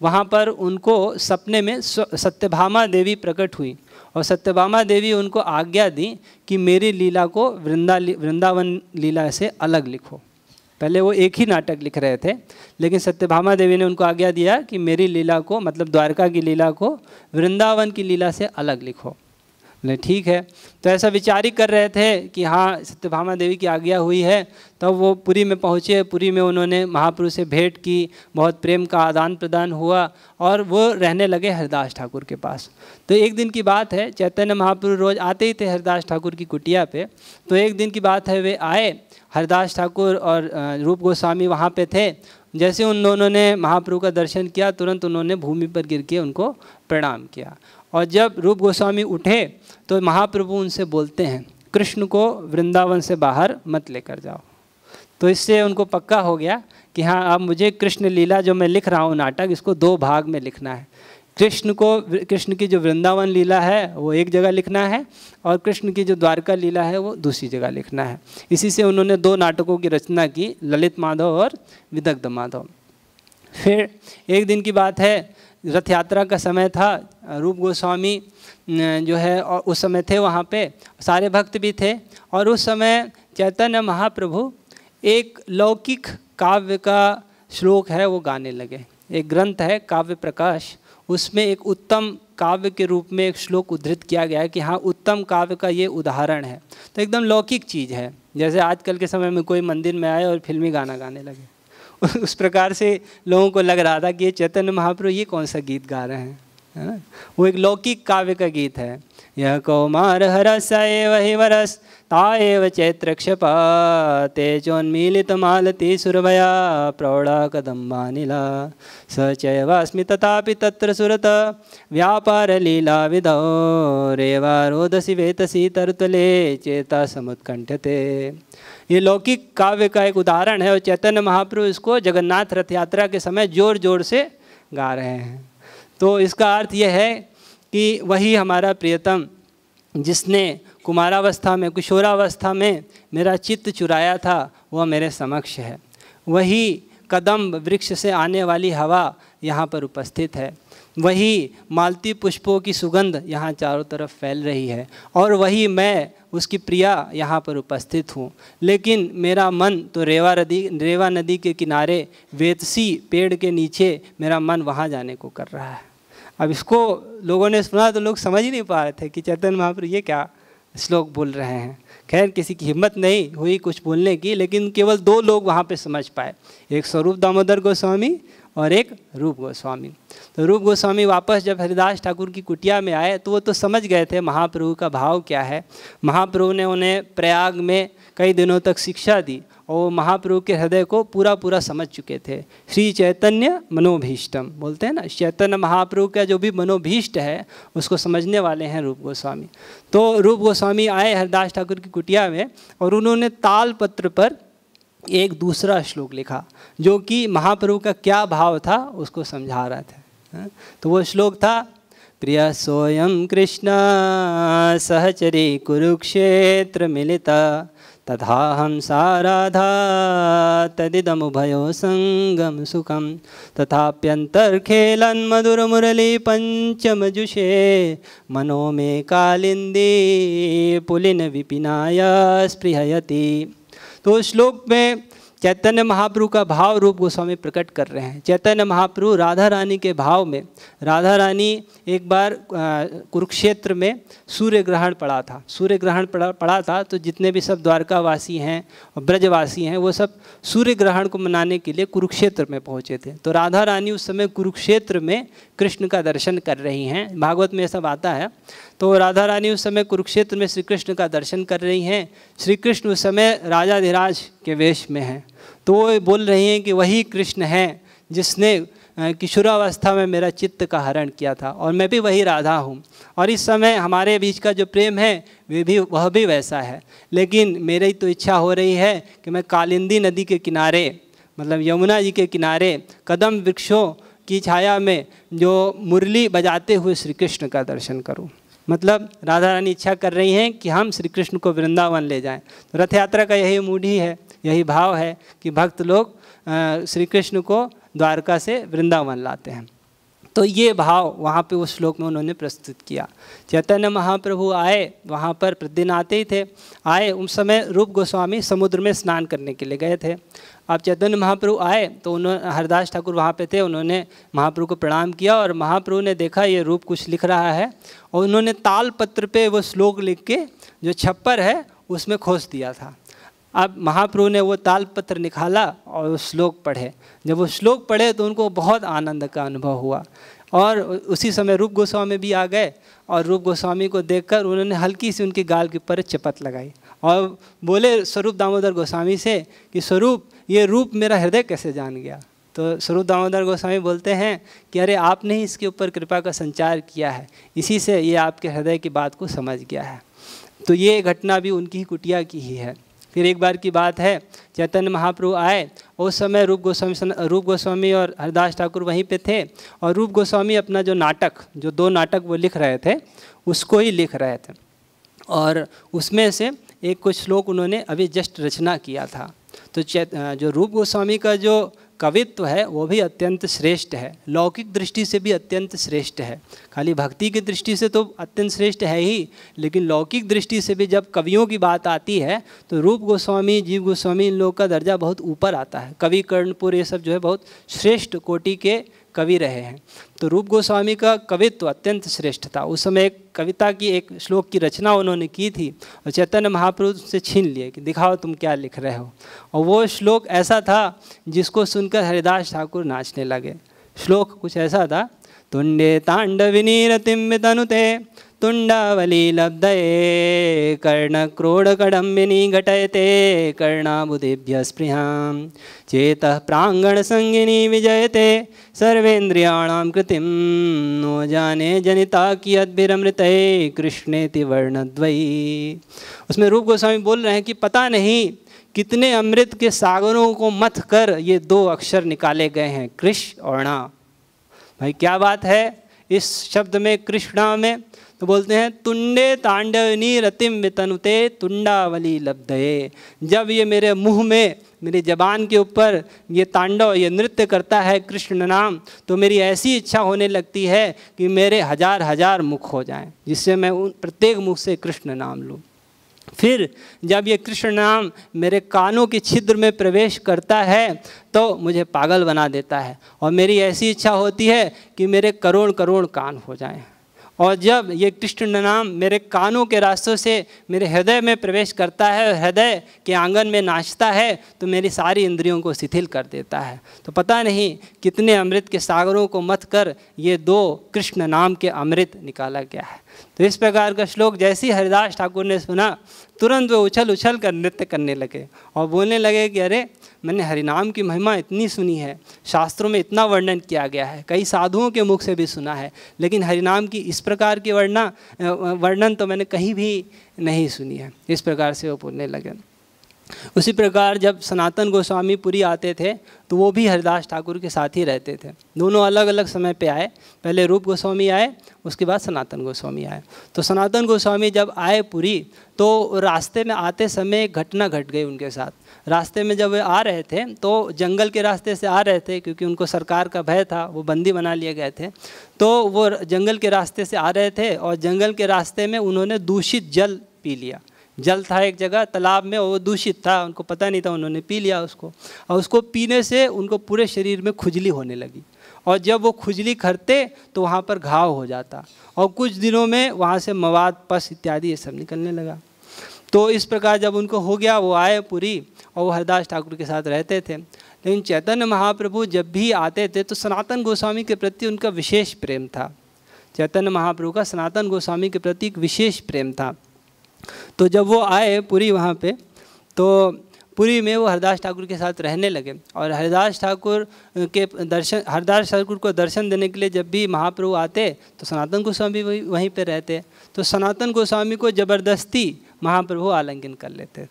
Speaker 1: वहाँ पर उनको सपने में सत्यभामा देवी प्रकट हुई और सत्यभामा देवी उनको आज्ञा दी कि मेरी लीला को वृंदा वृंदावन लीला से अलग लिखो पहले वो एक ही नाटक लिख रहे थे लेकिन सत्यभामा देवी ने उनको आज्ञा दिया कि मेरी लीला को मतलब द्वारका की लीला को वृंदावन की लीला से अलग लिखो ठीक है तो ऐसा विचार ही कर रहे थे कि हाँ सत्यभामा देवी की आज्ञा हुई है तब वो पुरी में पहुँचे पुरी में उन्होंने महापुरुष से भेंट की बहुत प्रेम का आदान प्रदान हुआ और वो रहने लगे हरिदास ठाकुर के पास तो एक दिन की बात है चैतन्य महापुरुष रोज़ आते ही थे हरिदास ठाकुर की कुटिया पे तो एक दिन की बात है वे आए हरिदास ठाकुर और रूप गोस्वामी वहाँ पर थे जैसे उन दोनों ने महाप्रभु का दर्शन किया तुरंत उन्होंने भूमि पर गिर के उनको प्रणाम किया और जब रूप गोस्वामी उठे तो महाप्रभु उनसे बोलते हैं कृष्ण को वृंदावन से बाहर मत लेकर जाओ तो इससे उनको पक्का हो गया कि हाँ अब मुझे कृष्ण लीला जो मैं लिख रहा हूँ नाटक इसको दो भाग में लिखना है कृष्ण को कृष्ण की जो वृंदावन लीला है वो एक जगह लिखना है और कृष्ण की जो द्वारका लीला है वो दूसरी जगह लिखना है इसी से उन्होंने दो नाटकों की रचना की ललित माधव और विदग्ध माधव फिर एक दिन की बात है रथ यात्रा का समय था रूप गोस्वामी जो है और उस समय थे वहाँ पे सारे भक्त भी थे और उस समय चैतन्य महाप्रभु एक लौकिक काव्य का श्लोक है वो गाने लगे एक ग्रंथ है काव्य प्रकाश उसमें एक उत्तम काव्य के रूप में एक श्लोक उद्धृत किया गया है कि हाँ उत्तम काव्य का ये उदाहरण है तो एकदम लौकिक चीज़ है जैसे आजकल के समय में कोई मंदिर में आए और फिल्मी गाना गाने लगे <laughs> उस प्रकार से लोगों को लग रहा था कि ये चैतन्य महाप्रभु ये कौन सा गीत गा रहे हैं है ना वो एक लौकिक काव्य का गीत है यह कौमार हरस एव हिवरस ताएव चैत्र क्षपा तेजोन्मीलित मालती सुरभया प्रौढ़ा कदम्बा नीला स चैवास्मि तथापि तत्र सुरत व्यापार लीला विधौ रोदसी वेतसी तरतले चेता समुत्कंठते ये लौकिक काव्य का एक उदाहरण है और चैतन्य महाप्रभु इसको जगन्नाथ रथ यात्रा के समय जोर जोर से गा रहे हैं तो इसका अर्थ यह है कि वही हमारा प्रियतम जिसने कुमारावस्था में किशोरावस्था में मेरा चित्त चुराया था वह मेरे समक्ष है वही कदम वृक्ष से आने वाली हवा यहाँ पर उपस्थित है वही मालती पुष्पों की सुगंध यहाँ चारों तरफ फैल रही है और वही मैं उसकी प्रिया यहाँ पर उपस्थित हूँ लेकिन मेरा मन तो रेवा नदी रेवा नदी के किनारे वेतसी पेड़ के नीचे मेरा मन वहाँ जाने को कर रहा है अब इसको लोगों ने सुना तो लोग समझ ही नहीं पा रहे थे कि चैतन्य महाप्रभु ये क्या श्लोक बोल रहे हैं खैर किसी की हिम्मत नहीं हुई कुछ बोलने की लेकिन केवल दो लोग वहाँ पे समझ पाए एक स्वरूप दामोदर गोस्वामी और एक रूप गोस्वामी तो रूप गोस्वामी वापस जब हरिदास ठाकुर की कुटिया में आए तो वो तो समझ गए थे महाप्रभु का भाव क्या है महाप्रभु ने उन्हें प्रयाग में कई दिनों तक शिक्षा दी और वो महाप्रभु के हृदय को पूरा पूरा समझ चुके थे श्री चैतन्य मनोभीष्टम बोलते हैं ना चैतन्य महाप्रभु का जो भी मनोभीष्ट है उसको समझने वाले हैं रूप गोस्वामी तो रूप गोस्वामी आए हरदास ठाकुर की कुटिया में और उन्होंने ताल पत्र पर एक दूसरा श्लोक लिखा जो कि महाप्रभु का क्या भाव था उसको समझा रहे थे हाँ? तो वो श्लोक था प्रिय सोयम कृष्ण सहचरी कुरुक्षेत्र मिलिता तथा हम साराधा उभयो संगम सुखम तथाप्यंतर खेलन मधुर मुरली पंचम जुषे मनो में कालिंदी पुलिन विपिनाय स्पृहयती तो उस श्लोक में चैतन्य महाप्रभु का भाव रूप गोस्वामी प्रकट कर रहे हैं चैतन्य महाप्रभु राधा रानी के भाव में राधा रानी एक बार कुरुक्षेत्र में सूर्य ग्रहण पड़ा था सूर्य ग्रहण पड़ा पड़ा था तो जितने भी सब द्वारकावासी हैं और ब्रजवासी हैं वो सब सूर्य ग्रहण को मनाने के लिए कुरुक्षेत्र में पहुँचे थे तो राधा रानी उस समय कुरुक्षेत्र में कृष्ण का दर्शन कर रही हैं भागवत में सब आता है तो राधा रानी उस समय कुरुक्षेत्र में श्री कृष्ण का दर्शन कर रही हैं श्री कृष्ण उस समय राजा धीराज के वेश में हैं तो वो बोल रही हैं कि वही कृष्ण हैं जिसने किशोरावस्था में मेरा चित्त का हरण किया था और मैं भी वही राधा हूँ और इस समय हमारे बीच का जो प्रेम है वे भी वह भी वैसा है लेकिन मेरी तो इच्छा हो रही है कि मैं कालिंदी नदी के किनारे मतलब यमुना जी के किनारे कदम वृक्षों की छाया में जो मुरली बजाते हुए श्री कृष्ण का दर्शन करूँ मतलब राधा रानी इच्छा कर रही हैं कि हम श्री कृष्ण को वृंदावन ले जाएं तो रथ यात्रा का यही मूड ही है यही भाव है कि भक्त लोग श्री कृष्ण को द्वारका से वृंदावन लाते हैं तो ये भाव वहाँ पे उस श्लोक में उन्होंने प्रस्तुत किया चैतन्य महाप्रभु आए वहाँ पर प्रतिदिन आते ही थे आए उस समय रूप गोस्वामी समुद्र में स्नान करने के लिए गए थे अब चैतन्य महाप्रभु आए तो उन्होंने हरदास ठाकुर वहाँ पे थे उन्होंने महाप्रभु को प्रणाम किया और महाप्रभु ने देखा ये रूप कुछ लिख रहा है और उन्होंने ताल पत्र पे वो श्लोक लिख के जो छप्पर है उसमें खोज दिया था अब महाप्रभु ने वो तालपत्र निकाला और वो श्लोक पढ़े जब वो श्लोक पढ़े तो उनको बहुत आनंद का अनुभव हुआ और उसी समय रूप गोस्वामी भी आ गए और रूप गोस्वामी को देखकर उन्होंने हल्की सी उनकी गाल के ऊपर चपत लगाई और बोले स्वरूप दामोदर गोस्वामी से कि स्वरूप ये रूप मेरा हृदय कैसे जान गया तो स्वरूप दामोदर गोस्वामी बोलते हैं कि अरे आपने ही इसके ऊपर कृपा का संचार किया है इसी से ये आपके हृदय की बात को समझ गया है तो ये घटना भी उनकी ही कुटिया की ही है फिर एक बार की बात है चैतन्य महाप्रभु आए उस समय रूप गोस्वामी रूप गोस्वामी और हरदास ठाकुर वहीं पे थे और रूप गोस्वामी अपना जो नाटक जो दो नाटक वो लिख रहे थे उसको ही लिख रहे थे और उसमें से एक कुछ श्लोक उन्होंने अभी जस्ट रचना किया था तो जो रूप गोस्वामी का जो कवित्व है वो भी अत्यंत श्रेष्ठ है लौकिक दृष्टि से भी अत्यंत श्रेष्ठ है खाली भक्ति की दृष्टि से तो अत्यंत श्रेष्ठ है ही लेकिन लौकिक दृष्टि से भी जब कवियों की बात आती है तो रूप गोस्वामी जीव गोस्वामी इन लोगों का दर्जा बहुत ऊपर आता है कवि कर्णपुर ये सब जो है बहुत श्रेष्ठ कोटि के कवि रहे हैं तो रूप गोस्वामी का कवित्व अत्यंत श्रेष्ठ था उस समय एक कविता की एक श्लोक की रचना उन्होंने की थी और चैतन्य महाप्रभु से छीन लिए कि दिखाओ तुम क्या लिख रहे हो और वो श्लोक ऐसा था जिसको सुनकर हरिदास ठाकुर नाचने लगे श्लोक कुछ ऐसा था तुंडे तांडविनी रतिम तनुते तुंडावली लब्धये कर्ण कर्णक्रोडकडम्बिनी घटयते कर्णाबुदिभ्य चेत प्रांगण संगिनी विजयते सर्वेन्द्रियाणां कृतिं नो जाने जनिता कियद्भिरमृतये कृष्णेति वर्णद्वयी उसमें रूप गोस्वामी बोल रहे हैं कि पता नहीं कितने अमृत के सागरों को मथ कर ये दो अक्षर निकाले गए हैं कृष और ना भाई क्या बात है इस शब्द में कृष्णा में तो बोलते हैं तुंडे तांडवनी रतिम वितनुते तुंडावली लब्धये जब ये मेरे मुंह में मेरी जबान के ऊपर ये तांडव ये नृत्य करता है कृष्ण नाम तो मेरी ऐसी इच्छा होने लगती है कि मेरे हजार हजार मुख हो जाएं जिससे मैं उन प्रत्येक मुख से कृष्ण नाम लूँ फिर जब ये कृष्ण नाम मेरे कानों के छिद्र में प्रवेश करता है तो मुझे पागल बना देता है और मेरी ऐसी इच्छा होती है कि मेरे करोड़ करोड़ कान हो जाएं और जब ये कृष्ण नाम मेरे कानों के रास्तों से मेरे हृदय में प्रवेश करता है हृदय के आंगन में नाचता है तो मेरी सारी इंद्रियों को शिथिल कर देता है तो पता नहीं कितने अमृत के सागरों को मत कर ये दो कृष्ण नाम के अमृत निकाला गया है तो इस प्रकार का श्लोक जैसे ही हरिदास ठाकुर ने सुना तुरंत वे उछल उछल कर नृत्य करने लगे और बोलने लगे कि अरे मैंने हरिनाम की महिमा इतनी सुनी है शास्त्रों में इतना वर्णन किया गया है कई साधुओं के मुख से भी सुना है लेकिन हरिनाम की इस प्रकार की वर्णा वर्णन तो मैंने कहीं भी नहीं सुनी है इस प्रकार से वो बोलने लगे उसी प्रकार जब सनातन गोस्वामी पुरी आते थे तो वो भी हरिदास ठाकुर के साथ ही रहते थे दोनों अलग अलग समय पे आए पहले रूप गोस्वामी आए उसके बाद सनातन गोस्वामी आए तो सनातन गोस्वामी जब आए पुरी तो रास्ते में आते समय एक घटना घट गई उनके साथ रास्ते में जब वे आ रहे थे तो जंगल के रास्ते से आ रहे थे क्योंकि उनको सरकार का भय था वो बंदी बना लिए गए थे तो वो जंगल के रास्ते से आ रहे थे और जंगल के रास्ते में उन्होंने दूषित जल पी लिया जल था एक जगह तालाब में वो दूषित था उनको पता नहीं था उन्होंने पी लिया उसको और उसको पीने से उनको पूरे शरीर में खुजली होने लगी और जब वो खुजली करते तो वहाँ पर घाव हो जाता और कुछ दिनों में वहाँ से मवाद पस इत्यादि ये सब निकलने लगा तो इस प्रकार जब उनको हो गया वो आए पूरी और वो हरदास ठाकुर के साथ रहते थे लेकिन चैतन्य महाप्रभु जब भी आते थे तो सनातन गोस्वामी के प्रति उनका विशेष प्रेम था चैतन्य महाप्रभु का सनातन गोस्वामी के प्रति एक विशेष प्रेम था तो जब वो आए पुरी वहाँ पे तो पुरी में वो हरदास ठाकुर के साथ रहने लगे और हरदास ठाकुर के दर्शन हरदास ठाकुर को दर्शन देने के लिए जब भी महाप्रभु आते तो सनातन गोस्वामी वही वहीं पर रहते तो सनातन गोस्वामी को ज़बरदस्ती महाप्रभु आलिंगन कर लेते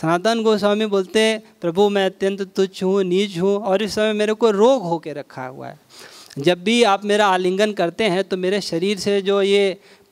Speaker 1: सनातन गोस्वामी बोलते प्रभु मैं अत्यंत तुच्छ हूँ नीच हूँ और इस समय मेरे को रोग होके रखा हुआ है जब भी आप मेरा आलिंगन करते हैं तो मेरे शरीर से जो ये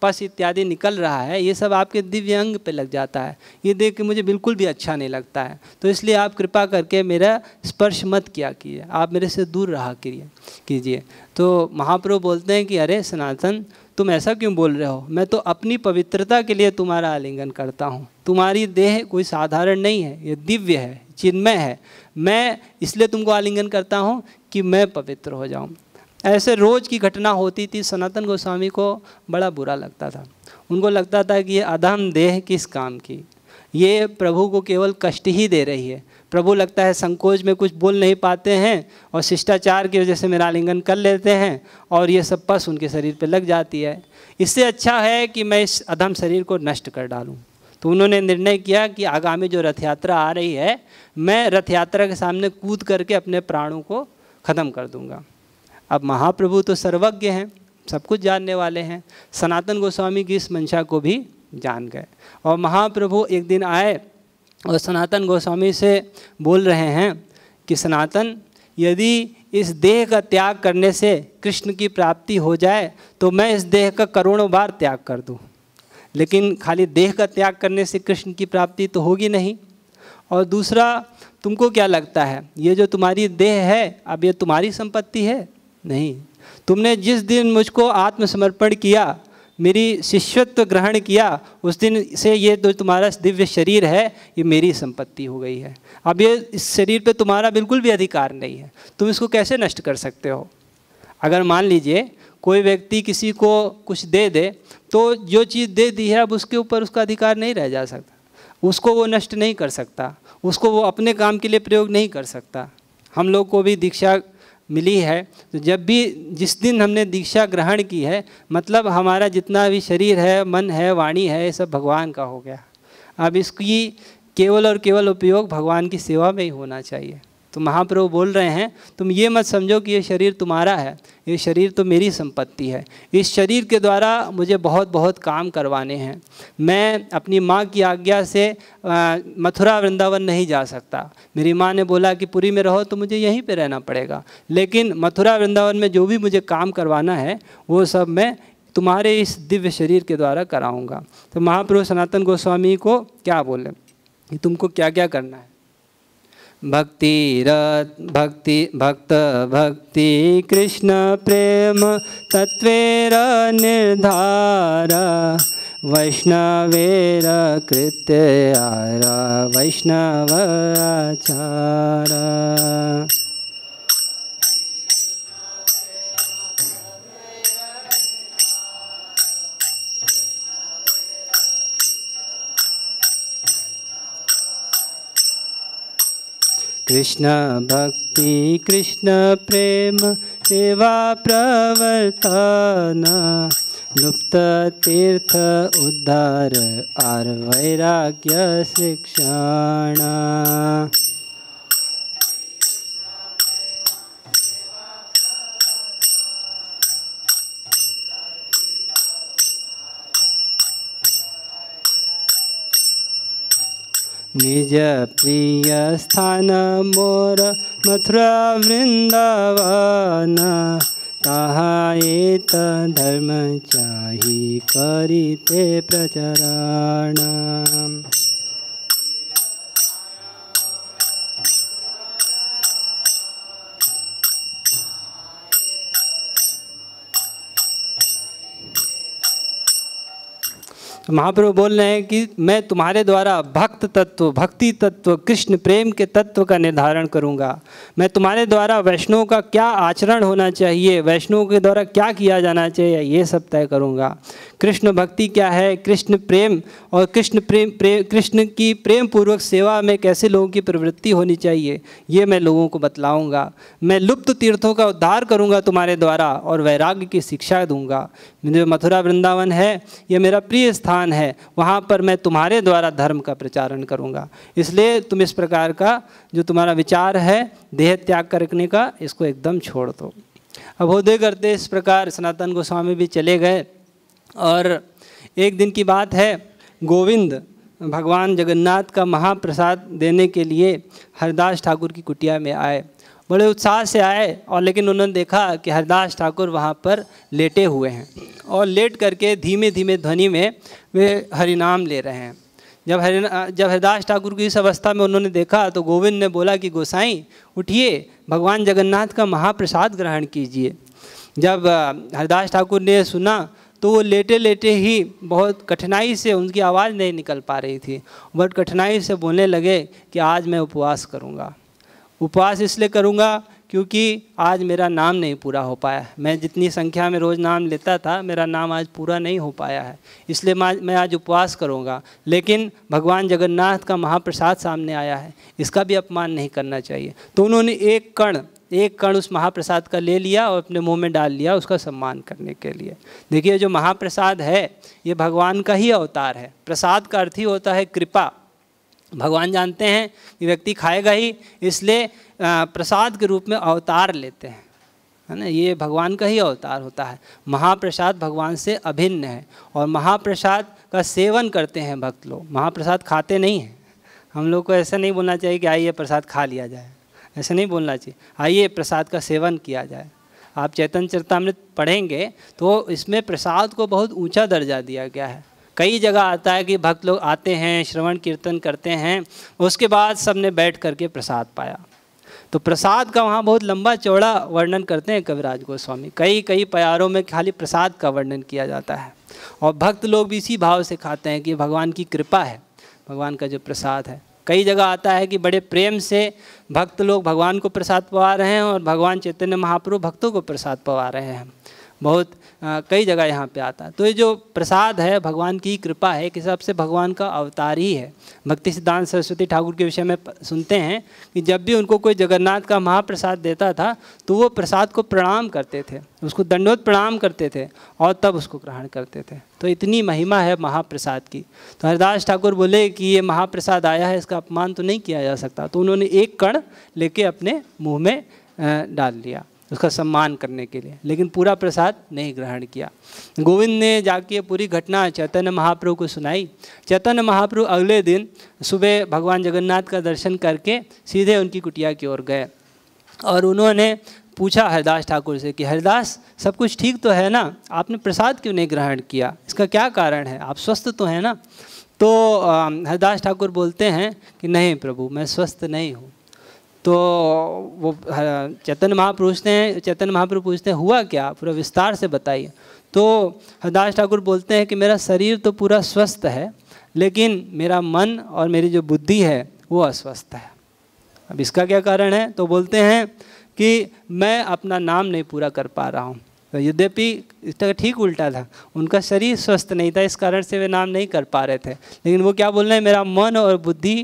Speaker 1: पस इत्यादि निकल रहा है ये सब आपके दिव्य अंग पे लग जाता है ये देख के मुझे बिल्कुल भी अच्छा नहीं लगता है तो इसलिए आप कृपा करके मेरा स्पर्श मत किया कीजिए आप मेरे से दूर रहा करिए कीजिए तो महाप्रभु बोलते हैं कि अरे सनातन तुम ऐसा क्यों बोल रहे हो मैं तो अपनी पवित्रता के लिए तुम्हारा आलिंगन करता हूँ तुम्हारी देह कोई साधारण नहीं है ये दिव्य है चिन्मय है मैं इसलिए तुमको आलिंगन करता हूँ कि मैं पवित्र हो जाऊँ ऐसे रोज़ की घटना होती थी सनातन गोस्वामी को बड़ा बुरा लगता था उनको लगता था कि ये अधम देह किस काम की ये प्रभु को केवल कष्ट ही दे रही है प्रभु लगता है संकोच में कुछ बोल नहीं पाते हैं और शिष्टाचार की वजह से मेरा लिंगन कर लेते हैं और ये सब पस उनके शरीर पर लग जाती है इससे अच्छा है कि मैं इस अधम शरीर को नष्ट कर डालूँ तो उन्होंने निर्णय किया कि आगामी जो रथ यात्रा आ रही है मैं रथ यात्रा के सामने कूद करके अपने प्राणों को ख़त्म कर दूंगा अब महाप्रभु तो सर्वज्ञ हैं सब कुछ जानने वाले हैं सनातन गोस्वामी की इस मंशा को भी जान गए और महाप्रभु एक दिन आए और सनातन गोस्वामी से बोल रहे हैं कि सनातन यदि इस देह का त्याग करने से कृष्ण की प्राप्ति हो जाए तो मैं इस देह का करोड़ों बार त्याग कर दूं लेकिन खाली देह का त्याग करने से कृष्ण की प्राप्ति तो होगी नहीं और दूसरा तुमको क्या लगता है ये जो तुम्हारी देह है अब ये तुम्हारी संपत्ति है नहीं तुमने जिस दिन मुझको आत्मसमर्पण किया मेरी शिष्यत्व ग्रहण किया उस दिन से ये जो तो तुम्हारा दिव्य शरीर है ये मेरी संपत्ति हो गई है अब ये इस शरीर पे तुम्हारा बिल्कुल भी अधिकार नहीं है तुम इसको कैसे नष्ट कर सकते हो अगर मान लीजिए कोई व्यक्ति किसी को कुछ दे दे तो जो चीज़ दे दी है अब उसके ऊपर उसका अधिकार नहीं रह जा सकता उसको वो नष्ट नहीं कर सकता उसको वो अपने काम के लिए प्रयोग नहीं कर सकता हम लोग को भी दीक्षा मिली है तो जब भी जिस दिन हमने दीक्षा ग्रहण की है मतलब हमारा जितना भी शरीर है मन है वाणी है ये सब भगवान का हो गया अब इसकी केवल और केवल उपयोग भगवान की सेवा में ही होना चाहिए तो महाप्रभु बोल रहे हैं तुम ये मत समझो कि ये शरीर तुम्हारा है ये शरीर तो मेरी संपत्ति है इस शरीर के द्वारा मुझे बहुत बहुत काम करवाने हैं मैं अपनी माँ की आज्ञा से मथुरा वृंदावन नहीं जा सकता मेरी माँ ने बोला कि पुरी में रहो तो मुझे यहीं पर रहना पड़ेगा लेकिन मथुरा वृंदावन में जो भी मुझे काम करवाना है वो सब मैं तुम्हारे इस दिव्य शरीर के द्वारा कराऊंगा तो महाप्रभु सनातन गोस्वामी को क्या बोले कि तुमको क्या क्या करना है भक्ति भक्ति भक्त भक्ति कृष्ण प्रेम तत्वेर निर्धार वैष्णवेर वैष्णव वैष्णवाचार भक्ति, कृष्ण प्रेम, कृष्णप्रेम प्रवर्तना प्रवर्तन तीर्थ उद्धार वैराग्य आरवैराग्यशिक्षण निज प्रिय स्थान मोर मथुरा वृंदावन कहाँ धर्म चाही ते प्रचरण तो महाप्रभु बोल रहे हैं कि मैं तुम्हारे द्वारा भक्त तत्व भक्ति तत्व कृष्ण प्रेम के तत्व का निर्धारण करूंगा मैं तुम्हारे द्वारा वैष्णव का क्या आचरण होना चाहिए वैष्णव के द्वारा क्या किया जाना चाहिए ये सब तय करूंगा कृष्ण भक्ति क्या है कृष्ण प्रेम और कृष्ण प्रेम प्रेम कृष्ण की प्रेम पूर्वक सेवा में कैसे लोगों की प्रवृत्ति होनी चाहिए ये मैं लोगों को बतलाऊँगा मैं लुप्त तीर्थों का उद्धार करूँगा तुम्हारे द्वारा और वैराग्य की शिक्षा दूंगा मुझे मथुरा वृंदावन है यह मेरा प्रिय स्थान स्थान है वहाँ पर मैं तुम्हारे द्वारा धर्म का प्रचारण करूँगा इसलिए तुम इस प्रकार का जो तुम्हारा विचार है देह त्याग करने का इसको एकदम छोड़ दो अभोदय करते इस प्रकार सनातन गोस्वामी भी चले गए और एक दिन की बात है गोविंद भगवान जगन्नाथ का महाप्रसाद देने के लिए हरदास ठाकुर की कुटिया में आए बड़े उत्साह से आए और लेकिन उन्होंने देखा कि हरदास ठाकुर वहाँ पर लेटे हुए हैं और लेट करके धीमे धीमे ध्वनि में वे हरिनाम ले रहे हैं जब हरि जब हरिदास ठाकुर की इस अवस्था में उन्होंने देखा तो गोविंद ने बोला कि गोसाई उठिए भगवान जगन्नाथ का महाप्रसाद ग्रहण कीजिए जब हरिदास ठाकुर ने सुना तो वो लेटे लेटे ही बहुत कठिनाई से उनकी आवाज़ नहीं निकल पा रही थी बहुत कठिनाई से बोलने लगे कि आज मैं उपवास करूँगा उपवास इसलिए करूँगा क्योंकि आज मेरा नाम नहीं पूरा हो पाया मैं जितनी संख्या में रोज़ नाम लेता था मेरा नाम आज पूरा नहीं हो पाया है इसलिए मैं आज उपवास करूँगा लेकिन भगवान जगन्नाथ का महाप्रसाद सामने आया है इसका भी अपमान नहीं करना चाहिए तो उन्होंने एक कण एक कण उस महाप्रसाद का ले लिया और अपने मुंह में डाल लिया उसका सम्मान करने के लिए देखिए जो महाप्रसाद है ये भगवान का ही अवतार है प्रसाद का अर्थ ही होता है कृपा भगवान जानते हैं कि व्यक्ति खाएगा ही इसलिए प्रसाद के रूप में अवतार लेते हैं है ना ये भगवान का ही अवतार होता है महाप्रसाद भगवान से अभिन्न है और महाप्रसाद का सेवन करते हैं भक्त लोग महाप्रसाद खाते नहीं हैं हम लोग को ऐसा नहीं बोलना चाहिए कि आइए प्रसाद खा लिया जाए ऐसा नहीं बोलना चाहिए आइए प्रसाद का सेवन किया जाए आप चैतन्य चरतामृत पढ़ेंगे तो इसमें प्रसाद को बहुत ऊंचा दर्जा दिया गया है कई जगह आता है कि भक्त लोग आते हैं श्रवण कीर्तन करते हैं उसके बाद सब ने बैठ करके प्रसाद पाया तो प्रसाद का वहाँ बहुत लंबा चौड़ा वर्णन करते हैं कविराज गोस्वामी कई कई प्यारों में खाली प्रसाद का वर्णन किया जाता है और भक्त लोग भी इसी भाव से खाते हैं कि भगवान की कृपा है भगवान का जो प्रसाद है कई जगह आता है कि बड़े प्रेम से भक्त लोग भगवान को प्रसाद पवा रहे हैं और भगवान चैतन्य महाप्रभु भक्तों को प्रसाद पवा रहे हैं बहुत आ, कई जगह यहाँ पे आता है तो ये जो प्रसाद है भगवान की कृपा है कि हिसाब से भगवान का अवतार ही है भक्ति सिद्धांत सरस्वती ठाकुर के विषय में सुनते हैं कि जब भी उनको कोई जगन्नाथ का महाप्रसाद देता था तो वो प्रसाद को प्रणाम करते थे उसको दंडवत प्रणाम करते थे और तब उसको ग्रहण करते थे तो इतनी महिमा है महाप्रसाद की तो हरिदास ठाकुर बोले कि ये महाप्रसाद आया है इसका अपमान तो नहीं किया जा सकता तो उन्होंने एक कण लेके अपने मुँह में डाल लिया उसका सम्मान करने के लिए लेकिन पूरा प्रसाद नहीं ग्रहण किया गोविंद ने जाके पूरी घटना चैतन्य महाप्रभु को सुनाई चैतन्य महाप्रभु अगले दिन सुबह भगवान जगन्नाथ का दर्शन करके सीधे उनकी कुटिया की ओर गए और उन्होंने पूछा हरिदास ठाकुर से कि हरिदास सब कुछ ठीक तो है ना आपने प्रसाद क्यों नहीं ग्रहण किया इसका क्या कारण है आप स्वस्थ तो हैं ना तो हरिदास ठाकुर बोलते हैं कि नहीं प्रभु मैं स्वस्थ नहीं हूँ तो वो हाँ, चैतन्य महापुरुष ने चैतन्य महापुरुष पूछते हैं हुआ क्या पूरा विस्तार से बताइए तो हरदास ठाकुर बोलते हैं कि मेरा शरीर तो पूरा स्वस्थ है लेकिन मेरा मन और मेरी जो बुद्धि है वो अस्वस्थ है अब इसका क्या कारण है तो बोलते हैं कि मैं अपना नाम नहीं पूरा कर पा रहा हूँ तो यद्यपि इसका ठीक उल्टा था उनका शरीर स्वस्थ नहीं था इस कारण से वे नाम नहीं कर पा रहे थे लेकिन वो क्या बोल रहे हैं मेरा मन और बुद्धि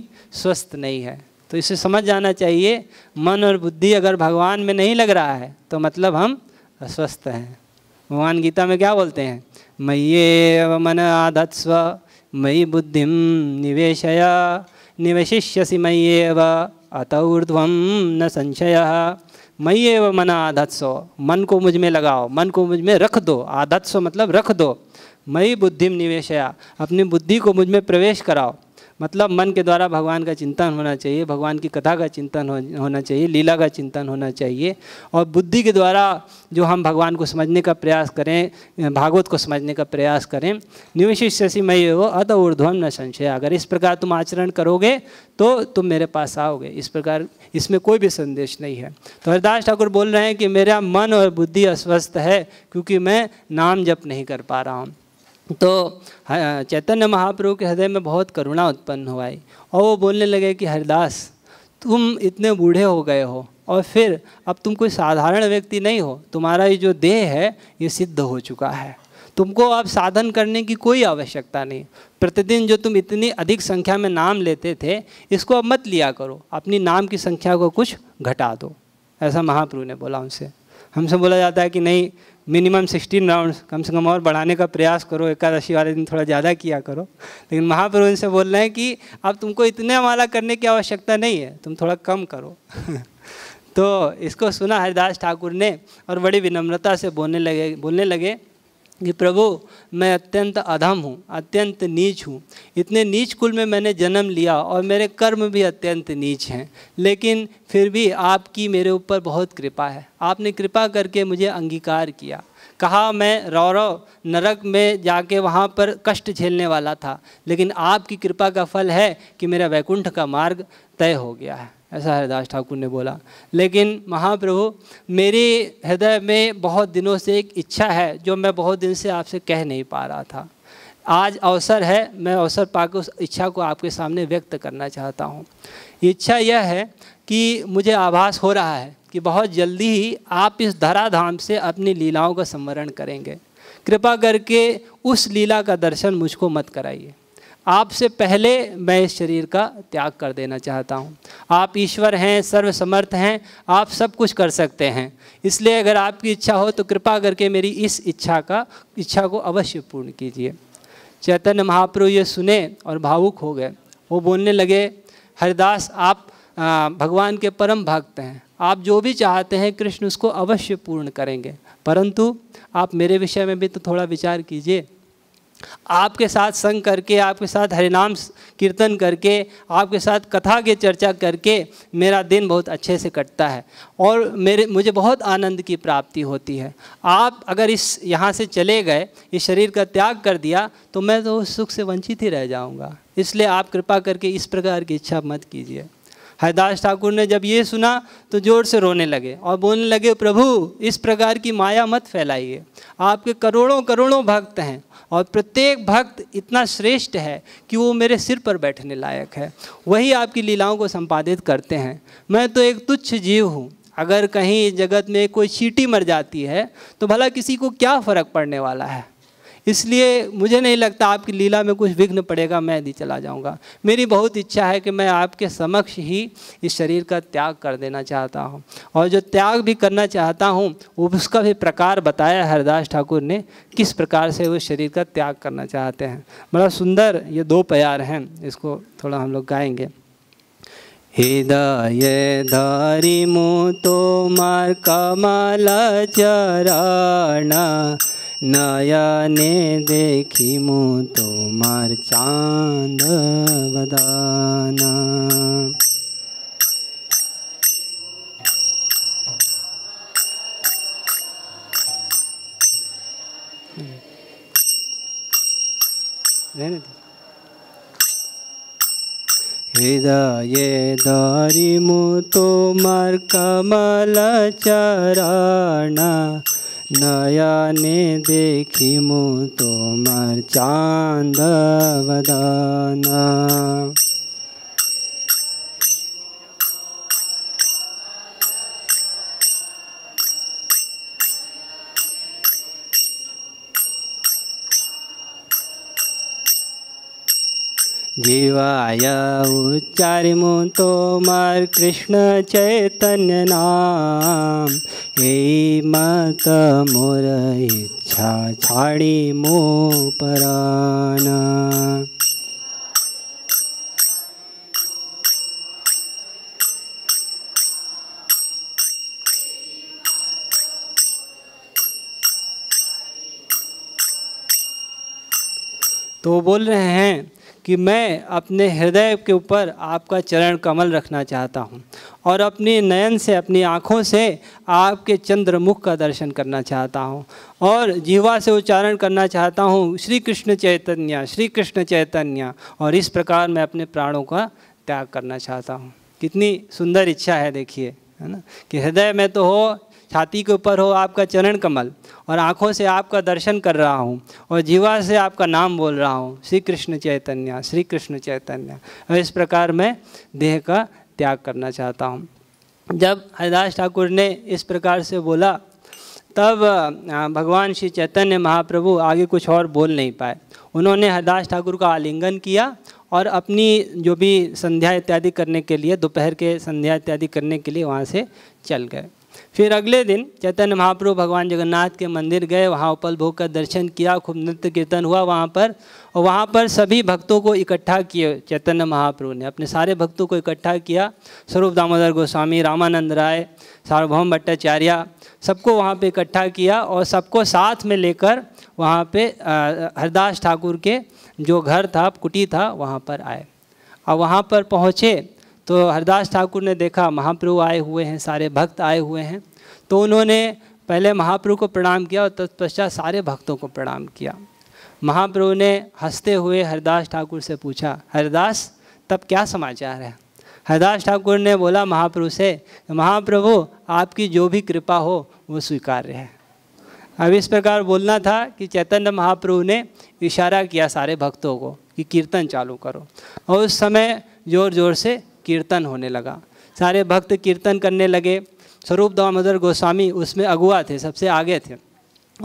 Speaker 1: स्वस्थ नहीं है तो इसे समझ जाना चाहिए मन और बुद्धि अगर भगवान में नहीं लग रहा है तो मतलब हम अस्वस्थ हैं भगवान गीता में क्या बोलते हैं मये मन आधत्स्व मई बुद्धि निवेशय निवशिष्यसि मय्येव अतऊर्ध्व न संशय मई मय्येव मन आधत्स्व मन को मुझ में लगाओ मन को मुझ में रख दो आधत्स्व मतलब रख दो मई बुद्धि निवेशया अपनी बुद्धि को मुझ में प्रवेश कराओ मतलब मन के द्वारा भगवान का चिंतन होना चाहिए भगवान की कथा का चिंतन होना चाहिए लीला का चिंतन होना चाहिए और बुद्धि के द्वारा जो हम भगवान को समझने का प्रयास करें भागवत को समझने का प्रयास करें निविशिष्यसी मई हो अत ऊर्ध्वम न संशय अगर इस प्रकार तुम आचरण करोगे तो तुम मेरे पास आओगे इस प्रकार इसमें कोई भी संदेश नहीं है तो हरिदास ठाकुर बोल रहे हैं कि मेरा मन और बुद्धि अस्वस्थ है क्योंकि मैं नाम जप नहीं कर पा रहा हूँ तो चैतन्य महाप्रभु के हृदय में बहुत करुणा उत्पन्न हुआ और वो बोलने लगे कि हरिदास तुम इतने बूढ़े हो गए हो और फिर अब तुम कोई साधारण व्यक्ति नहीं हो तुम्हारा ये जो देह है ये सिद्ध हो चुका है तुमको अब साधन करने की कोई आवश्यकता नहीं प्रतिदिन जो तुम इतनी अधिक संख्या में नाम लेते थे इसको अब मत लिया करो अपनी नाम की संख्या को कुछ घटा दो ऐसा महाप्रभु ने बोला उनसे हमसे बोला जाता है कि नहीं मिनिमम सिक्सटीन राउंड कम से कम और बढ़ाने का प्रयास करो एकादशी वाले दिन थोड़ा ज़्यादा किया करो लेकिन महाप्रभु इनसे बोल रहे हैं कि अब तुमको इतने माला करने की आवश्यकता नहीं है तुम थोड़ा कम करो <laughs> तो इसको सुना हरिदास ठाकुर ने और बड़ी विनम्रता से बोलने लगे बोलने लगे कि प्रभु मैं अत्यंत अधम हूँ अत्यंत नीच हूँ इतने नीच कुल में मैंने जन्म लिया और मेरे कर्म भी अत्यंत नीच हैं लेकिन फिर भी आपकी मेरे ऊपर बहुत कृपा है आपने कृपा करके मुझे अंगीकार किया कहा मैं रौरव नरक में जाके वहाँ पर कष्ट झेलने वाला था लेकिन आपकी कृपा का फल है कि मेरा वैकुंठ का मार्ग तय हो गया है ऐसा हरिदास ठाकुर ने बोला लेकिन महाप्रभु मेरे हृदय में बहुत दिनों से एक इच्छा है जो मैं बहुत दिन से आपसे कह नहीं पा रहा था आज अवसर है मैं अवसर पाकर उस इच्छा को आपके सामने व्यक्त करना चाहता हूँ इच्छा यह है कि मुझे आभास हो रहा है कि बहुत जल्दी ही आप इस धराधाम से अपनी लीलाओं का स्मरण करेंगे कृपा करके उस लीला का दर्शन मुझको मत कराइए आपसे पहले मैं इस शरीर का त्याग कर देना चाहता हूँ आप ईश्वर हैं सर्वसमर्थ हैं आप सब कुछ कर सकते हैं इसलिए अगर आपकी इच्छा हो तो कृपा करके मेरी इस इच्छा का इच्छा को अवश्य पूर्ण कीजिए चैतन्य महाप्रभु ये सुने और भावुक हो गए वो बोलने लगे हरिदास आप भगवान के परम भक्त हैं आप जो भी चाहते हैं कृष्ण उसको अवश्य पूर्ण करेंगे परंतु आप मेरे विषय में भी तो थोड़ा विचार कीजिए आपके साथ संग करके आपके साथ हरिनाम कीर्तन करके आपके साथ कथा के चर्चा करके मेरा दिन बहुत अच्छे से कटता है और मेरे मुझे बहुत आनंद की प्राप्ति होती है आप अगर इस यहाँ से चले गए इस शरीर का त्याग कर दिया तो मैं तो उस सुख से वंचित ही रह जाऊँगा इसलिए आप कृपा करके इस प्रकार की इच्छा मत कीजिए हरदास ठाकुर ने जब ये सुना तो ज़ोर से रोने लगे और बोलने लगे प्रभु इस प्रकार की माया मत फैलाइए आपके करोड़ों करोड़ों भक्त हैं और प्रत्येक भक्त इतना श्रेष्ठ है कि वो मेरे सिर पर बैठने लायक है वही आपकी लीलाओं को संपादित करते हैं मैं तो एक तुच्छ जीव हूँ अगर कहीं जगत में कोई चीटी मर जाती है तो भला किसी को क्या फ़र्क पड़ने वाला है इसलिए मुझे नहीं लगता आपकी लीला में कुछ विघ्न पड़ेगा मैं यदि चला जाऊँगा मेरी बहुत इच्छा है कि मैं आपके समक्ष ही इस शरीर का त्याग कर देना चाहता हूँ और जो त्याग भी करना चाहता हूँ उसका भी प्रकार बताया हरदास ठाकुर ने किस प्रकार से वो शरीर का त्याग करना चाहते हैं बड़ा सुंदर ये दो प्यार हैं इसको थोड़ा हम लोग गाएँगे हृदय धारी मु तो मार कमल चरण नयने देखीमु तोमार चांद हिदाये हृदये दरी मार कमल चरण नयने देखि मु तोमर चान्द जीवाय तो तोमर कृष्ण चैतन्य नाम यही मत मोर इच्छा छाड़ी मो पर तो बोल रहे हैं कि मैं अपने हृदय के ऊपर आपका चरण कमल रखना चाहता हूँ और अपनी नयन से अपनी आँखों से आपके चंद्रमुख का दर्शन करना चाहता हूँ और जीवा से उच्चारण करना चाहता हूँ श्री कृष्ण चैतन्य श्री कृष्ण चैतन्य और इस प्रकार मैं अपने प्राणों का त्याग करना चाहता हूँ कितनी सुंदर इच्छा है देखिए है ना कि हृदय में तो हो छाती के ऊपर हो आपका चरण कमल और आँखों से आपका दर्शन कर रहा हूँ और जीवा से आपका नाम बोल रहा हूँ श्री कृष्ण चैतन्य श्री कृष्ण चैतन्य और इस प्रकार मैं देह का त्याग करना चाहता हूँ जब हरिदास ठाकुर ने इस प्रकार से बोला तब भगवान श्री चैतन्य महाप्रभु आगे कुछ और बोल नहीं पाए उन्होंने हरिदास ठाकुर का आलिंगन किया और अपनी जो भी संध्या इत्यादि करने के लिए दोपहर के संध्या इत्यादि करने के लिए वहाँ से चल गए फिर अगले दिन चैतन्य महाप्रभु भगवान जगन्नाथ के मंदिर गए वहाँ उपल भोग का दर्शन किया खूब नृत्य कीर्तन हुआ वहाँ पर और वहाँ पर सभी भक्तों को इकट्ठा किए चैतन्य महाप्रभु ने अपने सारे भक्तों को इकट्ठा किया स्वरूप दामोदर गोस्वामी रामानंद राय सार्वभौम भट्टाचार्य सबको वहाँ पे इकट्ठा किया और सबको साथ में लेकर वहाँ पे हरदास ठाकुर के जो घर था कुटी था वहाँ पर आए और वहाँ पर पहुँचे तो हरदास ठाकुर ने देखा महाप्रभु आए हुए हैं सारे भक्त आए हुए हैं तो उन्होंने पहले महाप्रभु को प्रणाम किया और तत्पश्चात सारे भक्तों को प्रणाम किया महाप्रभु ने हंसते हुए हरदास ठाकुर से पूछा हरदास तब क्या समाचार है हरदास ठाकुर ने बोला महाप्रभु से महाप्रभु आपकी जो भी कृपा हो वो स्वीकार्य है अब इस प्रकार बोलना था कि चैतन्य महाप्रभु ने इशारा किया सारे भक्तों को कि कीर्तन चालू करो और उस समय ज़ोर ज़ोर से कीर्तन होने लगा सारे भक्त कीर्तन करने लगे स्वरूप दामोदर गोस्वामी उसमें अगुआ थे सबसे आगे थे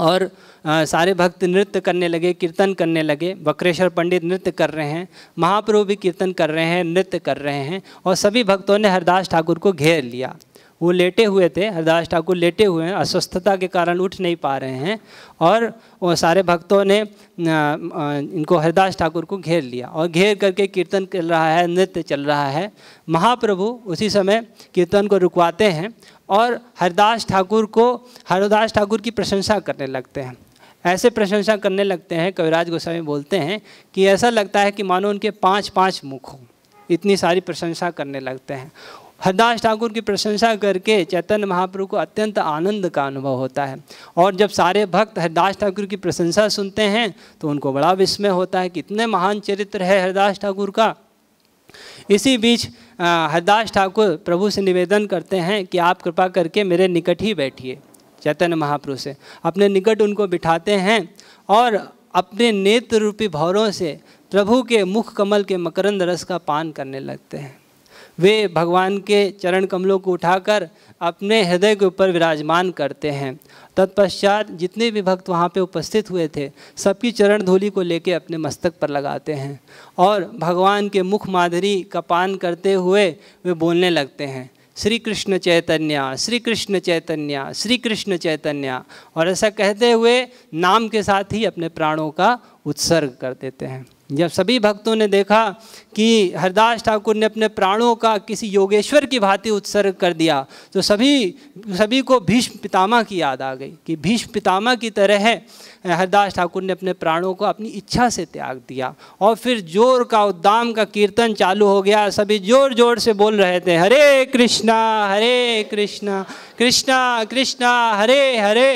Speaker 1: और आ, सारे भक्त नृत्य करने लगे कीर्तन करने लगे बकरेश्वर पंडित नृत्य कर रहे हैं महाप्रभु भी कीर्तन कर रहे हैं नृत्य कर रहे हैं और सभी भक्तों ने हरदास ठाकुर को घेर लिया वो लेटे हुए थे हरदास ठाकुर लेटे हुए हैं अस्वस्थता के कारण उठ नहीं पा रहे हैं और वो सारे भक्तों ने इनको हरदास ठाकुर को घेर लिया और घेर करके कीर्तन चल रहा है नृत्य चल रहा है महाप्रभु उसी समय कीर्तन को रुकवाते हैं और हरदास ठाकुर को हरदास ठाकुर की प्रशंसा करने लगते हैं ऐसे प्रशंसा करने लगते हैं कविराज गोस्वामी बोलते हैं कि ऐसा लगता है कि मानो उनके पाँच पाँच मुख हों इतनी सारी प्रशंसा करने लगते हैं हरदास ठाकुर की प्रशंसा करके चैतन्य महाप्रभु को अत्यंत आनंद का अनुभव होता है और जब सारे भक्त हरदास ठाकुर की प्रशंसा सुनते हैं तो उनको बड़ा विस्मय होता है कि इतने महान चरित्र है हरदास ठाकुर का इसी बीच हरदास ठाकुर प्रभु से निवेदन करते हैं कि आप कृपा करके मेरे निकट ही बैठिए चैतन्य महाप्रभु से अपने निकट उनको बिठाते हैं और अपने नेत्र रूपी भौरों से प्रभु के मुख कमल के मकरंद रस का पान करने लगते हैं वे भगवान के चरण कमलों को उठाकर अपने हृदय के ऊपर विराजमान करते हैं तत्पश्चात जितने भी भक्त वहाँ पे उपस्थित हुए थे सबकी चरण धोली को लेके अपने मस्तक पर लगाते हैं और भगवान के मुख माधुरी का पान करते हुए वे बोलने लगते हैं श्री कृष्ण चैतन्य श्री कृष्ण चैतन्य श्री कृष्ण चैतन्य और ऐसा कहते हुए नाम के साथ ही अपने प्राणों का उत्सर्ग कर देते हैं जब सभी भक्तों ने देखा कि हरदास ठाकुर ने अपने प्राणों का किसी योगेश्वर की भांति उत्सर्ग कर दिया तो सभी सभी को भीष्म पितामह की याद आ गई कि भीष्म पितामह की तरह हरदास ठाकुर ने अपने प्राणों को अपनी इच्छा से त्याग दिया और फिर जोर का उद्दाम का कीर्तन चालू हो गया सभी जोर जोर से बोल रहे थे हरे कृष्णा हरे कृष्णा कृष्णा कृष्णा हरे हरे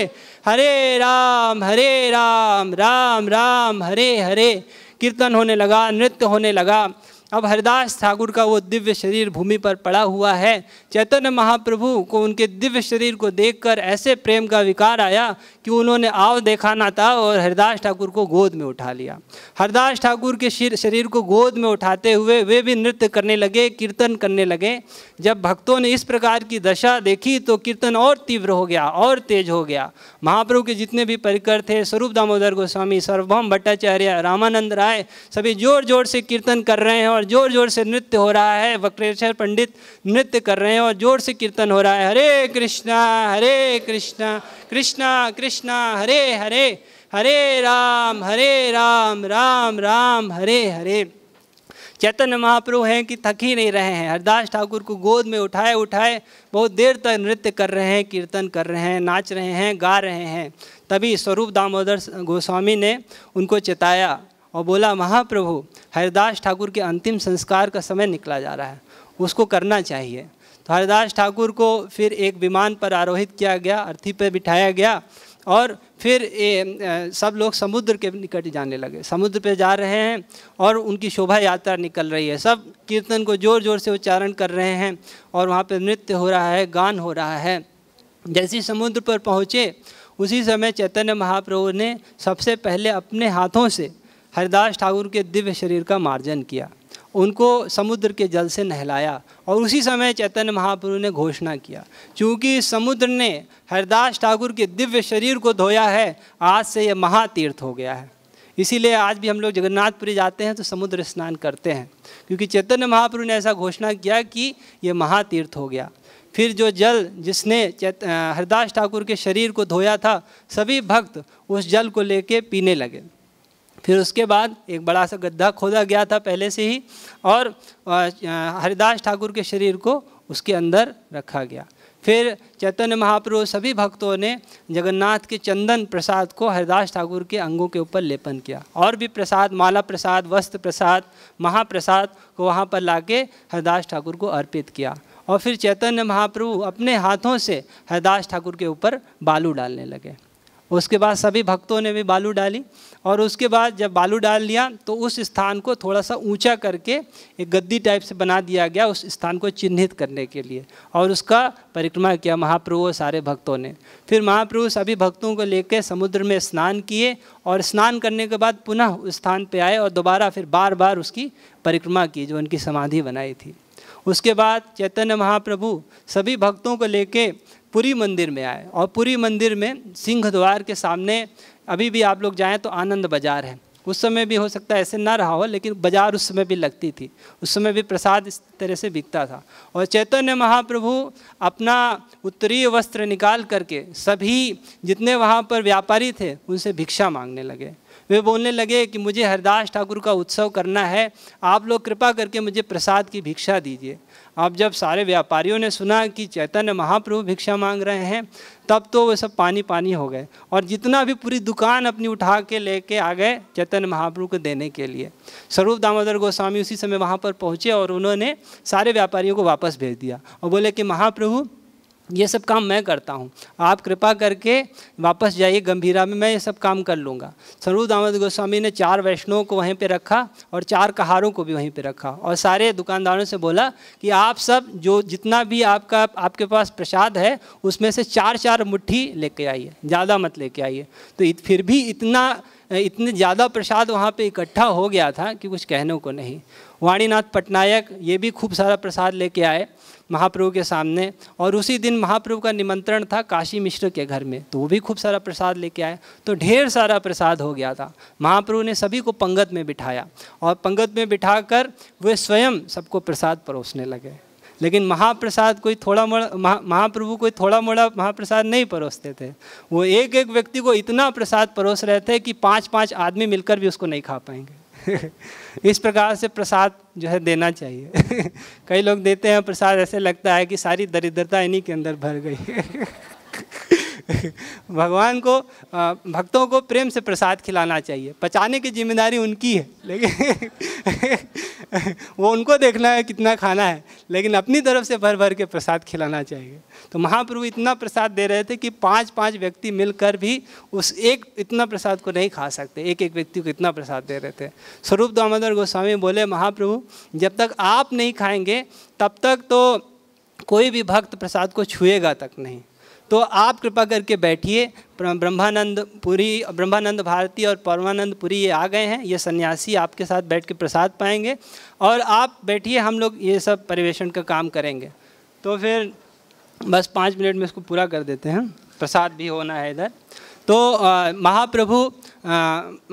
Speaker 1: हरे राम हरे राम राम राम हरे हरे कीर्तन होने लगा नृत्य होने लगा अब हरदास ठाकुर का वो दिव्य शरीर भूमि पर पड़ा हुआ है चैतन्य महाप्रभु को उनके दिव्य शरीर को देखकर ऐसे प्रेम का विकार आया कि उन्होंने आव देखाना था और हरदास ठाकुर को गोद में उठा लिया हरदास ठाकुर के शरीर को गोद में उठाते हुए वे भी नृत्य करने लगे कीर्तन करने लगे जब भक्तों ने इस प्रकार की दशा देखी तो कीर्तन और तीव्र हो गया और तेज हो गया महाप्रभु के जितने भी परिकर थे स्वरूप दामोदर गोस्वामी सर्वभम भट्टाचार्य रामानंद राय सभी जोर जोर से कीर्तन कर रहे हैं और जोर जोर से नृत्य हो रहा है वक्रेश्वर पंडित नृत्य कर रहे हैं और जोर से कीर्तन हो रहा है हरे कृष्णा हरे कृष्णा कृष्णा कृष्णा हरे हरे हरे राम हरे राम राम राम हरे हरे चैतन्य महाप्रभु हैं कि थक ही नहीं रहे हैं हरदास ठाकुर को गोद में उठाए उठाए बहुत देर तक नृत्य कर रहे हैं कीर्तन कर रहे हैं नाच रहे हैं गा रहे हैं तभी स्वरूप दामोदर गोस्वामी ने उनको चेताया और बोला महाप्रभु हरिदास ठाकुर के अंतिम संस्कार का समय निकला जा रहा है उसको करना चाहिए तो हरिदास ठाकुर को फिर एक विमान पर आरोहित किया गया अर्थी पर बिठाया गया और फिर ए, सब लोग समुद्र के निकट जाने लगे समुद्र पे जा रहे हैं और उनकी शोभा यात्रा निकल रही है सब कीर्तन को ज़ोर ज़ोर से उच्चारण कर रहे हैं और वहाँ पे नृत्य हो रहा है गान हो रहा है जैसे समुद्र पर पहुँचे उसी समय चैतन्य महाप्रभु ने सबसे पहले अपने हाथों से हरिदास ठाकुर के दिव्य शरीर का मार्जन किया उनको समुद्र के जल से नहलाया और उसी समय चैतन्य महाप्रभु ने घोषणा किया क्योंकि समुद्र ने हरिदास ठाकुर के दिव्य शरीर को धोया है आज से यह महातीर्थ हो गया है इसीलिए आज भी हम लोग जगन्नाथपुरी जाते हैं तो समुद्र स्नान करते हैं क्योंकि चैतन्य महाप्रभु ने ऐसा घोषणा किया कि यह महातीर्थ हो गया फिर जो जल जिसने हरिदास ठाकुर के शरीर को धोया था सभी भक्त उस जल को लेके पीने लगे फिर उसके बाद एक बड़ा सा गड्ढा खोदा गया था पहले से ही और हरिदास ठाकुर के शरीर को उसके अंदर रखा गया फिर चैतन्य महाप्रभु सभी भक्तों ने जगन्नाथ के चंदन प्रसाद को हरिदास ठाकुर के अंगों के ऊपर लेपन किया और भी प्रसाद माला प्रसाद वस्त्र प्रसाद महाप्रसाद को वहाँ पर लाके हरिदास ठाकुर को अर्पित किया और फिर चैतन्य महाप्रभु अपने हाथों से हरिदास ठाकुर के ऊपर बालू डालने लगे उसके बाद सभी भक्तों ने भी बालू डाली और उसके बाद जब बालू डाल लिया तो उस स्थान को थोड़ा सा ऊंचा करके एक गद्दी टाइप से बना दिया गया उस स्थान को चिन्हित करने के लिए और उसका परिक्रमा किया महाप्रभु और सारे भक्तों ने फिर महाप्रभु सभी भक्तों को लेकर समुद्र में स्नान किए और स्नान करने के बाद पुनः उस स्थान पर आए और दोबारा फिर बार बार उसकी परिक्रमा की जो उनकी समाधि बनाई थी उसके बाद चैतन्य महाप्रभु सभी भक्तों को लेके पुरी मंदिर में आए और पुरी मंदिर में सिंह द्वार के सामने अभी भी आप लोग जाएँ तो आनंद बाजार है उस समय भी हो सकता है ऐसे ना रहा हो लेकिन बाजार उस समय भी लगती थी उस समय भी प्रसाद इस तरह से बिकता था और चैतन्य महाप्रभु अपना उत्तरीय वस्त्र निकाल करके सभी जितने वहाँ पर व्यापारी थे उनसे भिक्षा मांगने लगे वे बोलने लगे कि मुझे हरदास ठाकुर का उत्सव करना है आप लोग कृपा करके मुझे प्रसाद की भिक्षा दीजिए अब जब सारे व्यापारियों ने सुना कि चैतन्य महाप्रभु भिक्षा मांग रहे हैं तब तो वे सब पानी पानी हो गए और जितना भी पूरी दुकान अपनी उठा के लेके आ गए चैतन्य महाप्रभु को देने के लिए स्वरूप दामोदर गोस्वामी उसी समय वहाँ पर पहुँचे और उन्होंने सारे व्यापारियों को वापस भेज दिया और बोले कि महाप्रभु ये सब काम मैं करता हूँ आप कृपा करके वापस जाइए गंभीरा में मैं ये सब काम कर लूँगा सरूद अहमद गोस्वामी ने चार वैष्णवों को वहीं पे रखा और चार कहारों को भी वहीं पे रखा और सारे दुकानदारों से बोला कि आप सब जो जितना भी आपका आपके पास प्रसाद है उसमें से चार चार मुट्ठी लेके आइए ज़्यादा मत लेके आइए तो फिर भी इतना इतने ज़्यादा प्रसाद वहाँ पर इकट्ठा हो गया था कि कुछ कहने को नहीं वाणीनाथ पटनायक ये भी खूब सारा प्रसाद लेके आए महाप्रभु के सामने और उसी दिन महाप्रभु का निमंत्रण था काशी मिश्र के घर में तो वो भी खूब सारा प्रसाद लेके आए तो ढेर सारा प्रसाद हो गया था महाप्रभु ने सभी को पंगत में बिठाया और पंगत में बिठा कर वे स्वयं सबको प्रसाद परोसने लगे लेकिन महाप्रसाद कोई थोड़ा मोड़ा महा महाप्रभु कोई थोड़ा मोड़ा महाप्रसाद नहीं परोसते थे वो एक एक व्यक्ति को इतना प्रसाद परोस रहे थे कि पाँच पाँच आदमी मिलकर भी उसको नहीं खा पाएंगे <laughs> इस प्रकार से प्रसाद जो है देना चाहिए <laughs> कई लोग देते हैं प्रसाद ऐसे लगता है कि सारी दरिद्रता इन्हीं के अंदर भर गई <laughs> <laughs> भगवान को भक्तों को प्रेम से प्रसाद खिलाना चाहिए पचाने की जिम्मेदारी उनकी है लेकिन <laughs> वो उनको देखना है कितना खाना है लेकिन अपनी तरफ से भर भर के प्रसाद खिलाना चाहिए तो महाप्रभु इतना प्रसाद दे रहे थे कि पांच पांच व्यक्ति मिलकर भी उस एक इतना प्रसाद को नहीं खा सकते एक एक व्यक्ति को इतना प्रसाद दे रहे थे स्वरूप दामोदर गोस्वामी बोले महाप्रभु जब तक आप नहीं खाएंगे तब तक तो कोई भी भक्त प्रसाद को छुएगा तक नहीं तो आप कृपा करके बैठिए ब्रह्मानंद पुरी ब्रह्मानंद भारती और परमानंद पुरी ये आ गए हैं ये सन्यासी आपके साथ बैठ के प्रसाद पाएंगे और आप बैठिए हम लोग ये सब परिवेशन का काम करेंगे तो फिर बस पाँच मिनट में इसको पूरा कर देते हैं प्रसाद भी होना है इधर तो महाप्रभु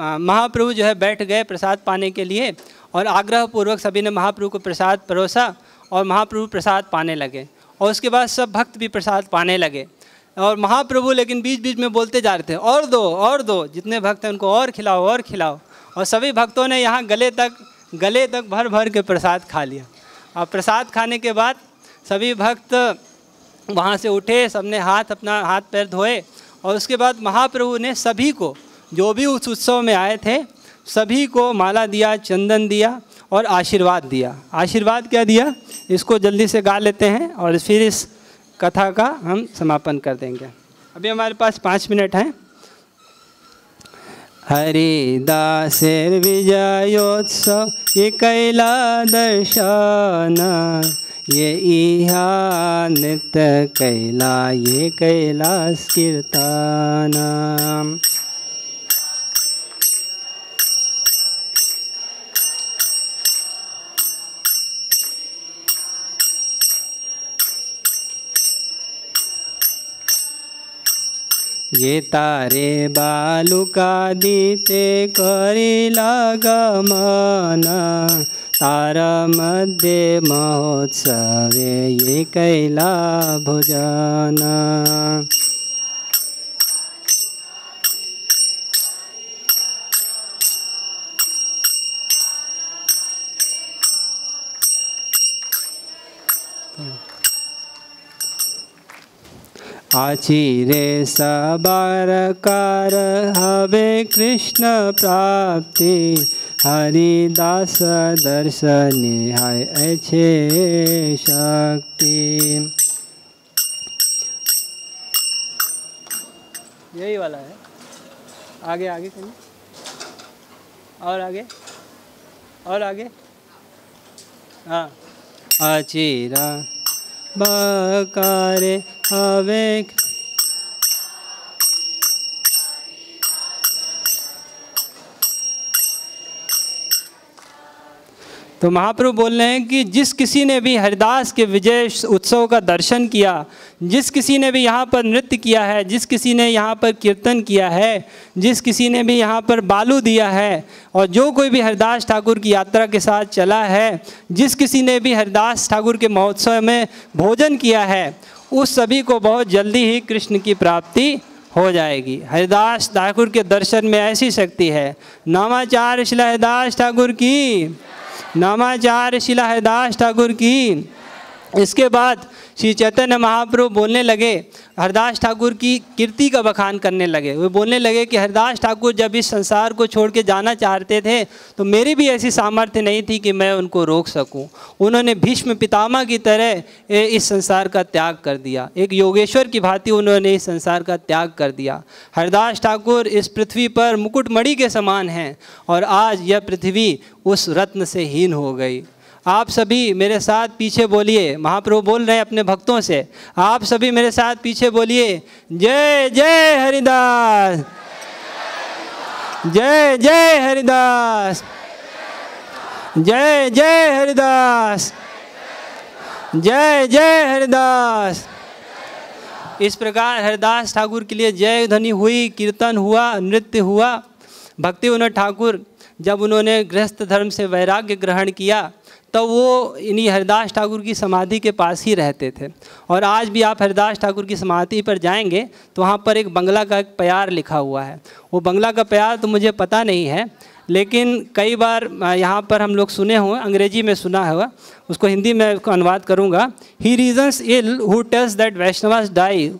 Speaker 1: महाप्रभु जो है बैठ गए प्रसाद पाने के लिए और आग्रह पूर्वक सभी ने महाप्रभु को प्रसाद परोसा और महाप्रभु प्रसाद पाने लगे और उसके बाद सब भक्त भी प्रसाद पाने लगे और महाप्रभु लेकिन बीच बीच में बोलते जा रहे थे और दो और दो जितने भक्त हैं उनको और खिलाओ और खिलाओ और सभी भक्तों ने यहाँ गले तक गले तक भर भर के प्रसाद खा लिया और प्रसाद खाने के बाद सभी भक्त वहाँ से उठे सबने हाथ अपना हाथ पैर धोए और उसके बाद महाप्रभु ने सभी को जो भी उस उत्सव में आए थे सभी को माला दिया चंदन दिया और आशीर्वाद दिया आशीर्वाद क्या दिया इसको जल्दी से गा लेते हैं और फिर इस कथा का हम समापन कर देंगे अभी हमारे पास पाँच मिनट हैं हरिदास विजयोत्सव ये कैला दर्शन ये इहा कैला ये कैलाश कीर्तन ये तारे बालुका दीते करी लगमान तार मध्य महोत्सव ये कैला भुजाना आचिरे सबार कार हवे कृष्ण प्राप्ति हरिदास दर्शन हाय अच्छे शक्ति यही वाला है आगे आगे कहीं और आगे और आगे हाँ अचीरा बकारे avec तो महाप्रभु बोल रहे हैं कि जिस किसी ने भी हरिदास के विजय उत्सव का दर्शन किया जिस किसी ने भी यहाँ पर नृत्य किया है जिस किसी ने यहाँ पर कीर्तन किया है जिस किसी ने भी यहाँ पर बालू दिया है और जो कोई भी हरिदास ठाकुर की यात्रा के साथ चला है जिस किसी ने भी हरिदास ठाकुर के महोत्सव में भोजन किया है उस सभी को बहुत जल्दी ही कृष्ण की प्राप्ति हो जाएगी हरिदास ठाकुर के दर्शन में ऐसी शक्ति है नामाचार शिला हरिदास ठाकुर की नामाचार शिला हरिदास ठाकुर की इसके बाद श्री चैतन्य महाप्रभु बोलने लगे हरदास ठाकुर की कीर्ति का बखान करने लगे वे बोलने लगे कि हरदास ठाकुर जब इस संसार को छोड़ के जाना चाहते थे तो मेरी भी ऐसी सामर्थ्य नहीं थी कि मैं उनको रोक सकूं उन्होंने भीष्म पितामा की तरह इस संसार का त्याग कर दिया एक योगेश्वर की भांति उन्होंने इस संसार का त्याग कर दिया हरदास ठाकुर इस पृथ्वी पर मुकुटमणि के समान हैं और आज यह पृथ्वी उस रत्न से हीन हो गई आप सभी मेरे साथ पीछे बोलिए महाप्रभु बोल रहे हैं अपने भक्तों से आप सभी मेरे साथ पीछे बोलिए जय जय हरिदास जय जय हरिदास जय जय हरिदास जय जय हरिदास इस प्रकार हरिदास ठाकुर के लिए जय ध्वनि हुई कीर्तन हुआ नृत्य हुआ भक्ति विनोद ठाकुर जब उन्होंने गृहस्थ धर्म से वैराग्य ग्रहण किया तो वो इन्हीं हरिदास ठाकुर की समाधि के पास ही रहते थे और आज भी आप हरिदास ठाकुर की समाधि पर जाएंगे तो वहाँ पर एक बंगला का एक प्यार लिखा हुआ है वो बंगला का प्यार तो मुझे पता नहीं है लेकिन कई बार यहाँ पर हम लोग सुने हों अंग्रेजी में सुना हुआ उसको हिंदी में उसको अनुवाद करूँगा he reasons ill who tells that Vaishnavas die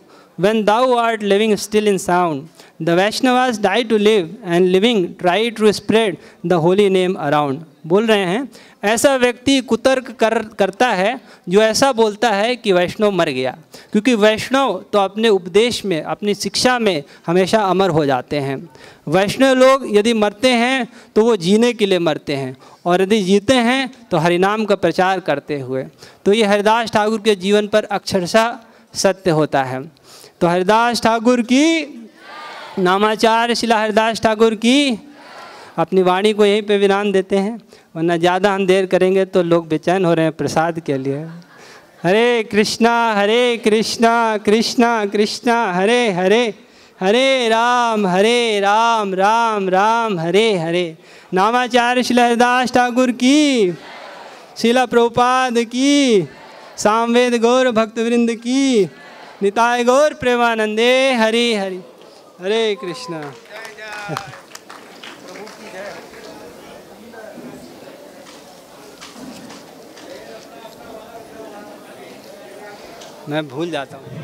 Speaker 1: when thou are living still in sound the Vaishnavas die to live and living try to spread the holy name around बोल रहे हैं ऐसा व्यक्ति कुतर्क कर करता है जो ऐसा बोलता है कि वैष्णव मर गया क्योंकि वैष्णव तो अपने उपदेश में अपनी शिक्षा में हमेशा अमर हो जाते हैं वैष्णव लोग यदि मरते हैं तो वो जीने के लिए मरते हैं और यदि जीते हैं तो हरिनाम का प्रचार करते हुए तो ये हरिदास ठाकुर के जीवन पर अक्षरशा सत्य होता है तो हरिदास ठाकुर की नामाचार्य शिला हरिदास ठाकुर की अपनी वाणी को यहीं पे विराम देते हैं वरना ज़्यादा हम देर करेंगे तो लोग बेचैन हो रहे हैं प्रसाद के लिए हरे कृष्णा हरे कृष्णा कृष्णा कृष्णा हरे हरे हरे राम हरे राम राम राम हरे हरे नामाचार्य शिलहरदास ठाकुर की शिला प्रोपाद की सामवेद गौर भक्तवृंद की निताय गौर प्रेमानंदे हरे हरे हरे कृष्णा मैं भूल जाता हूँ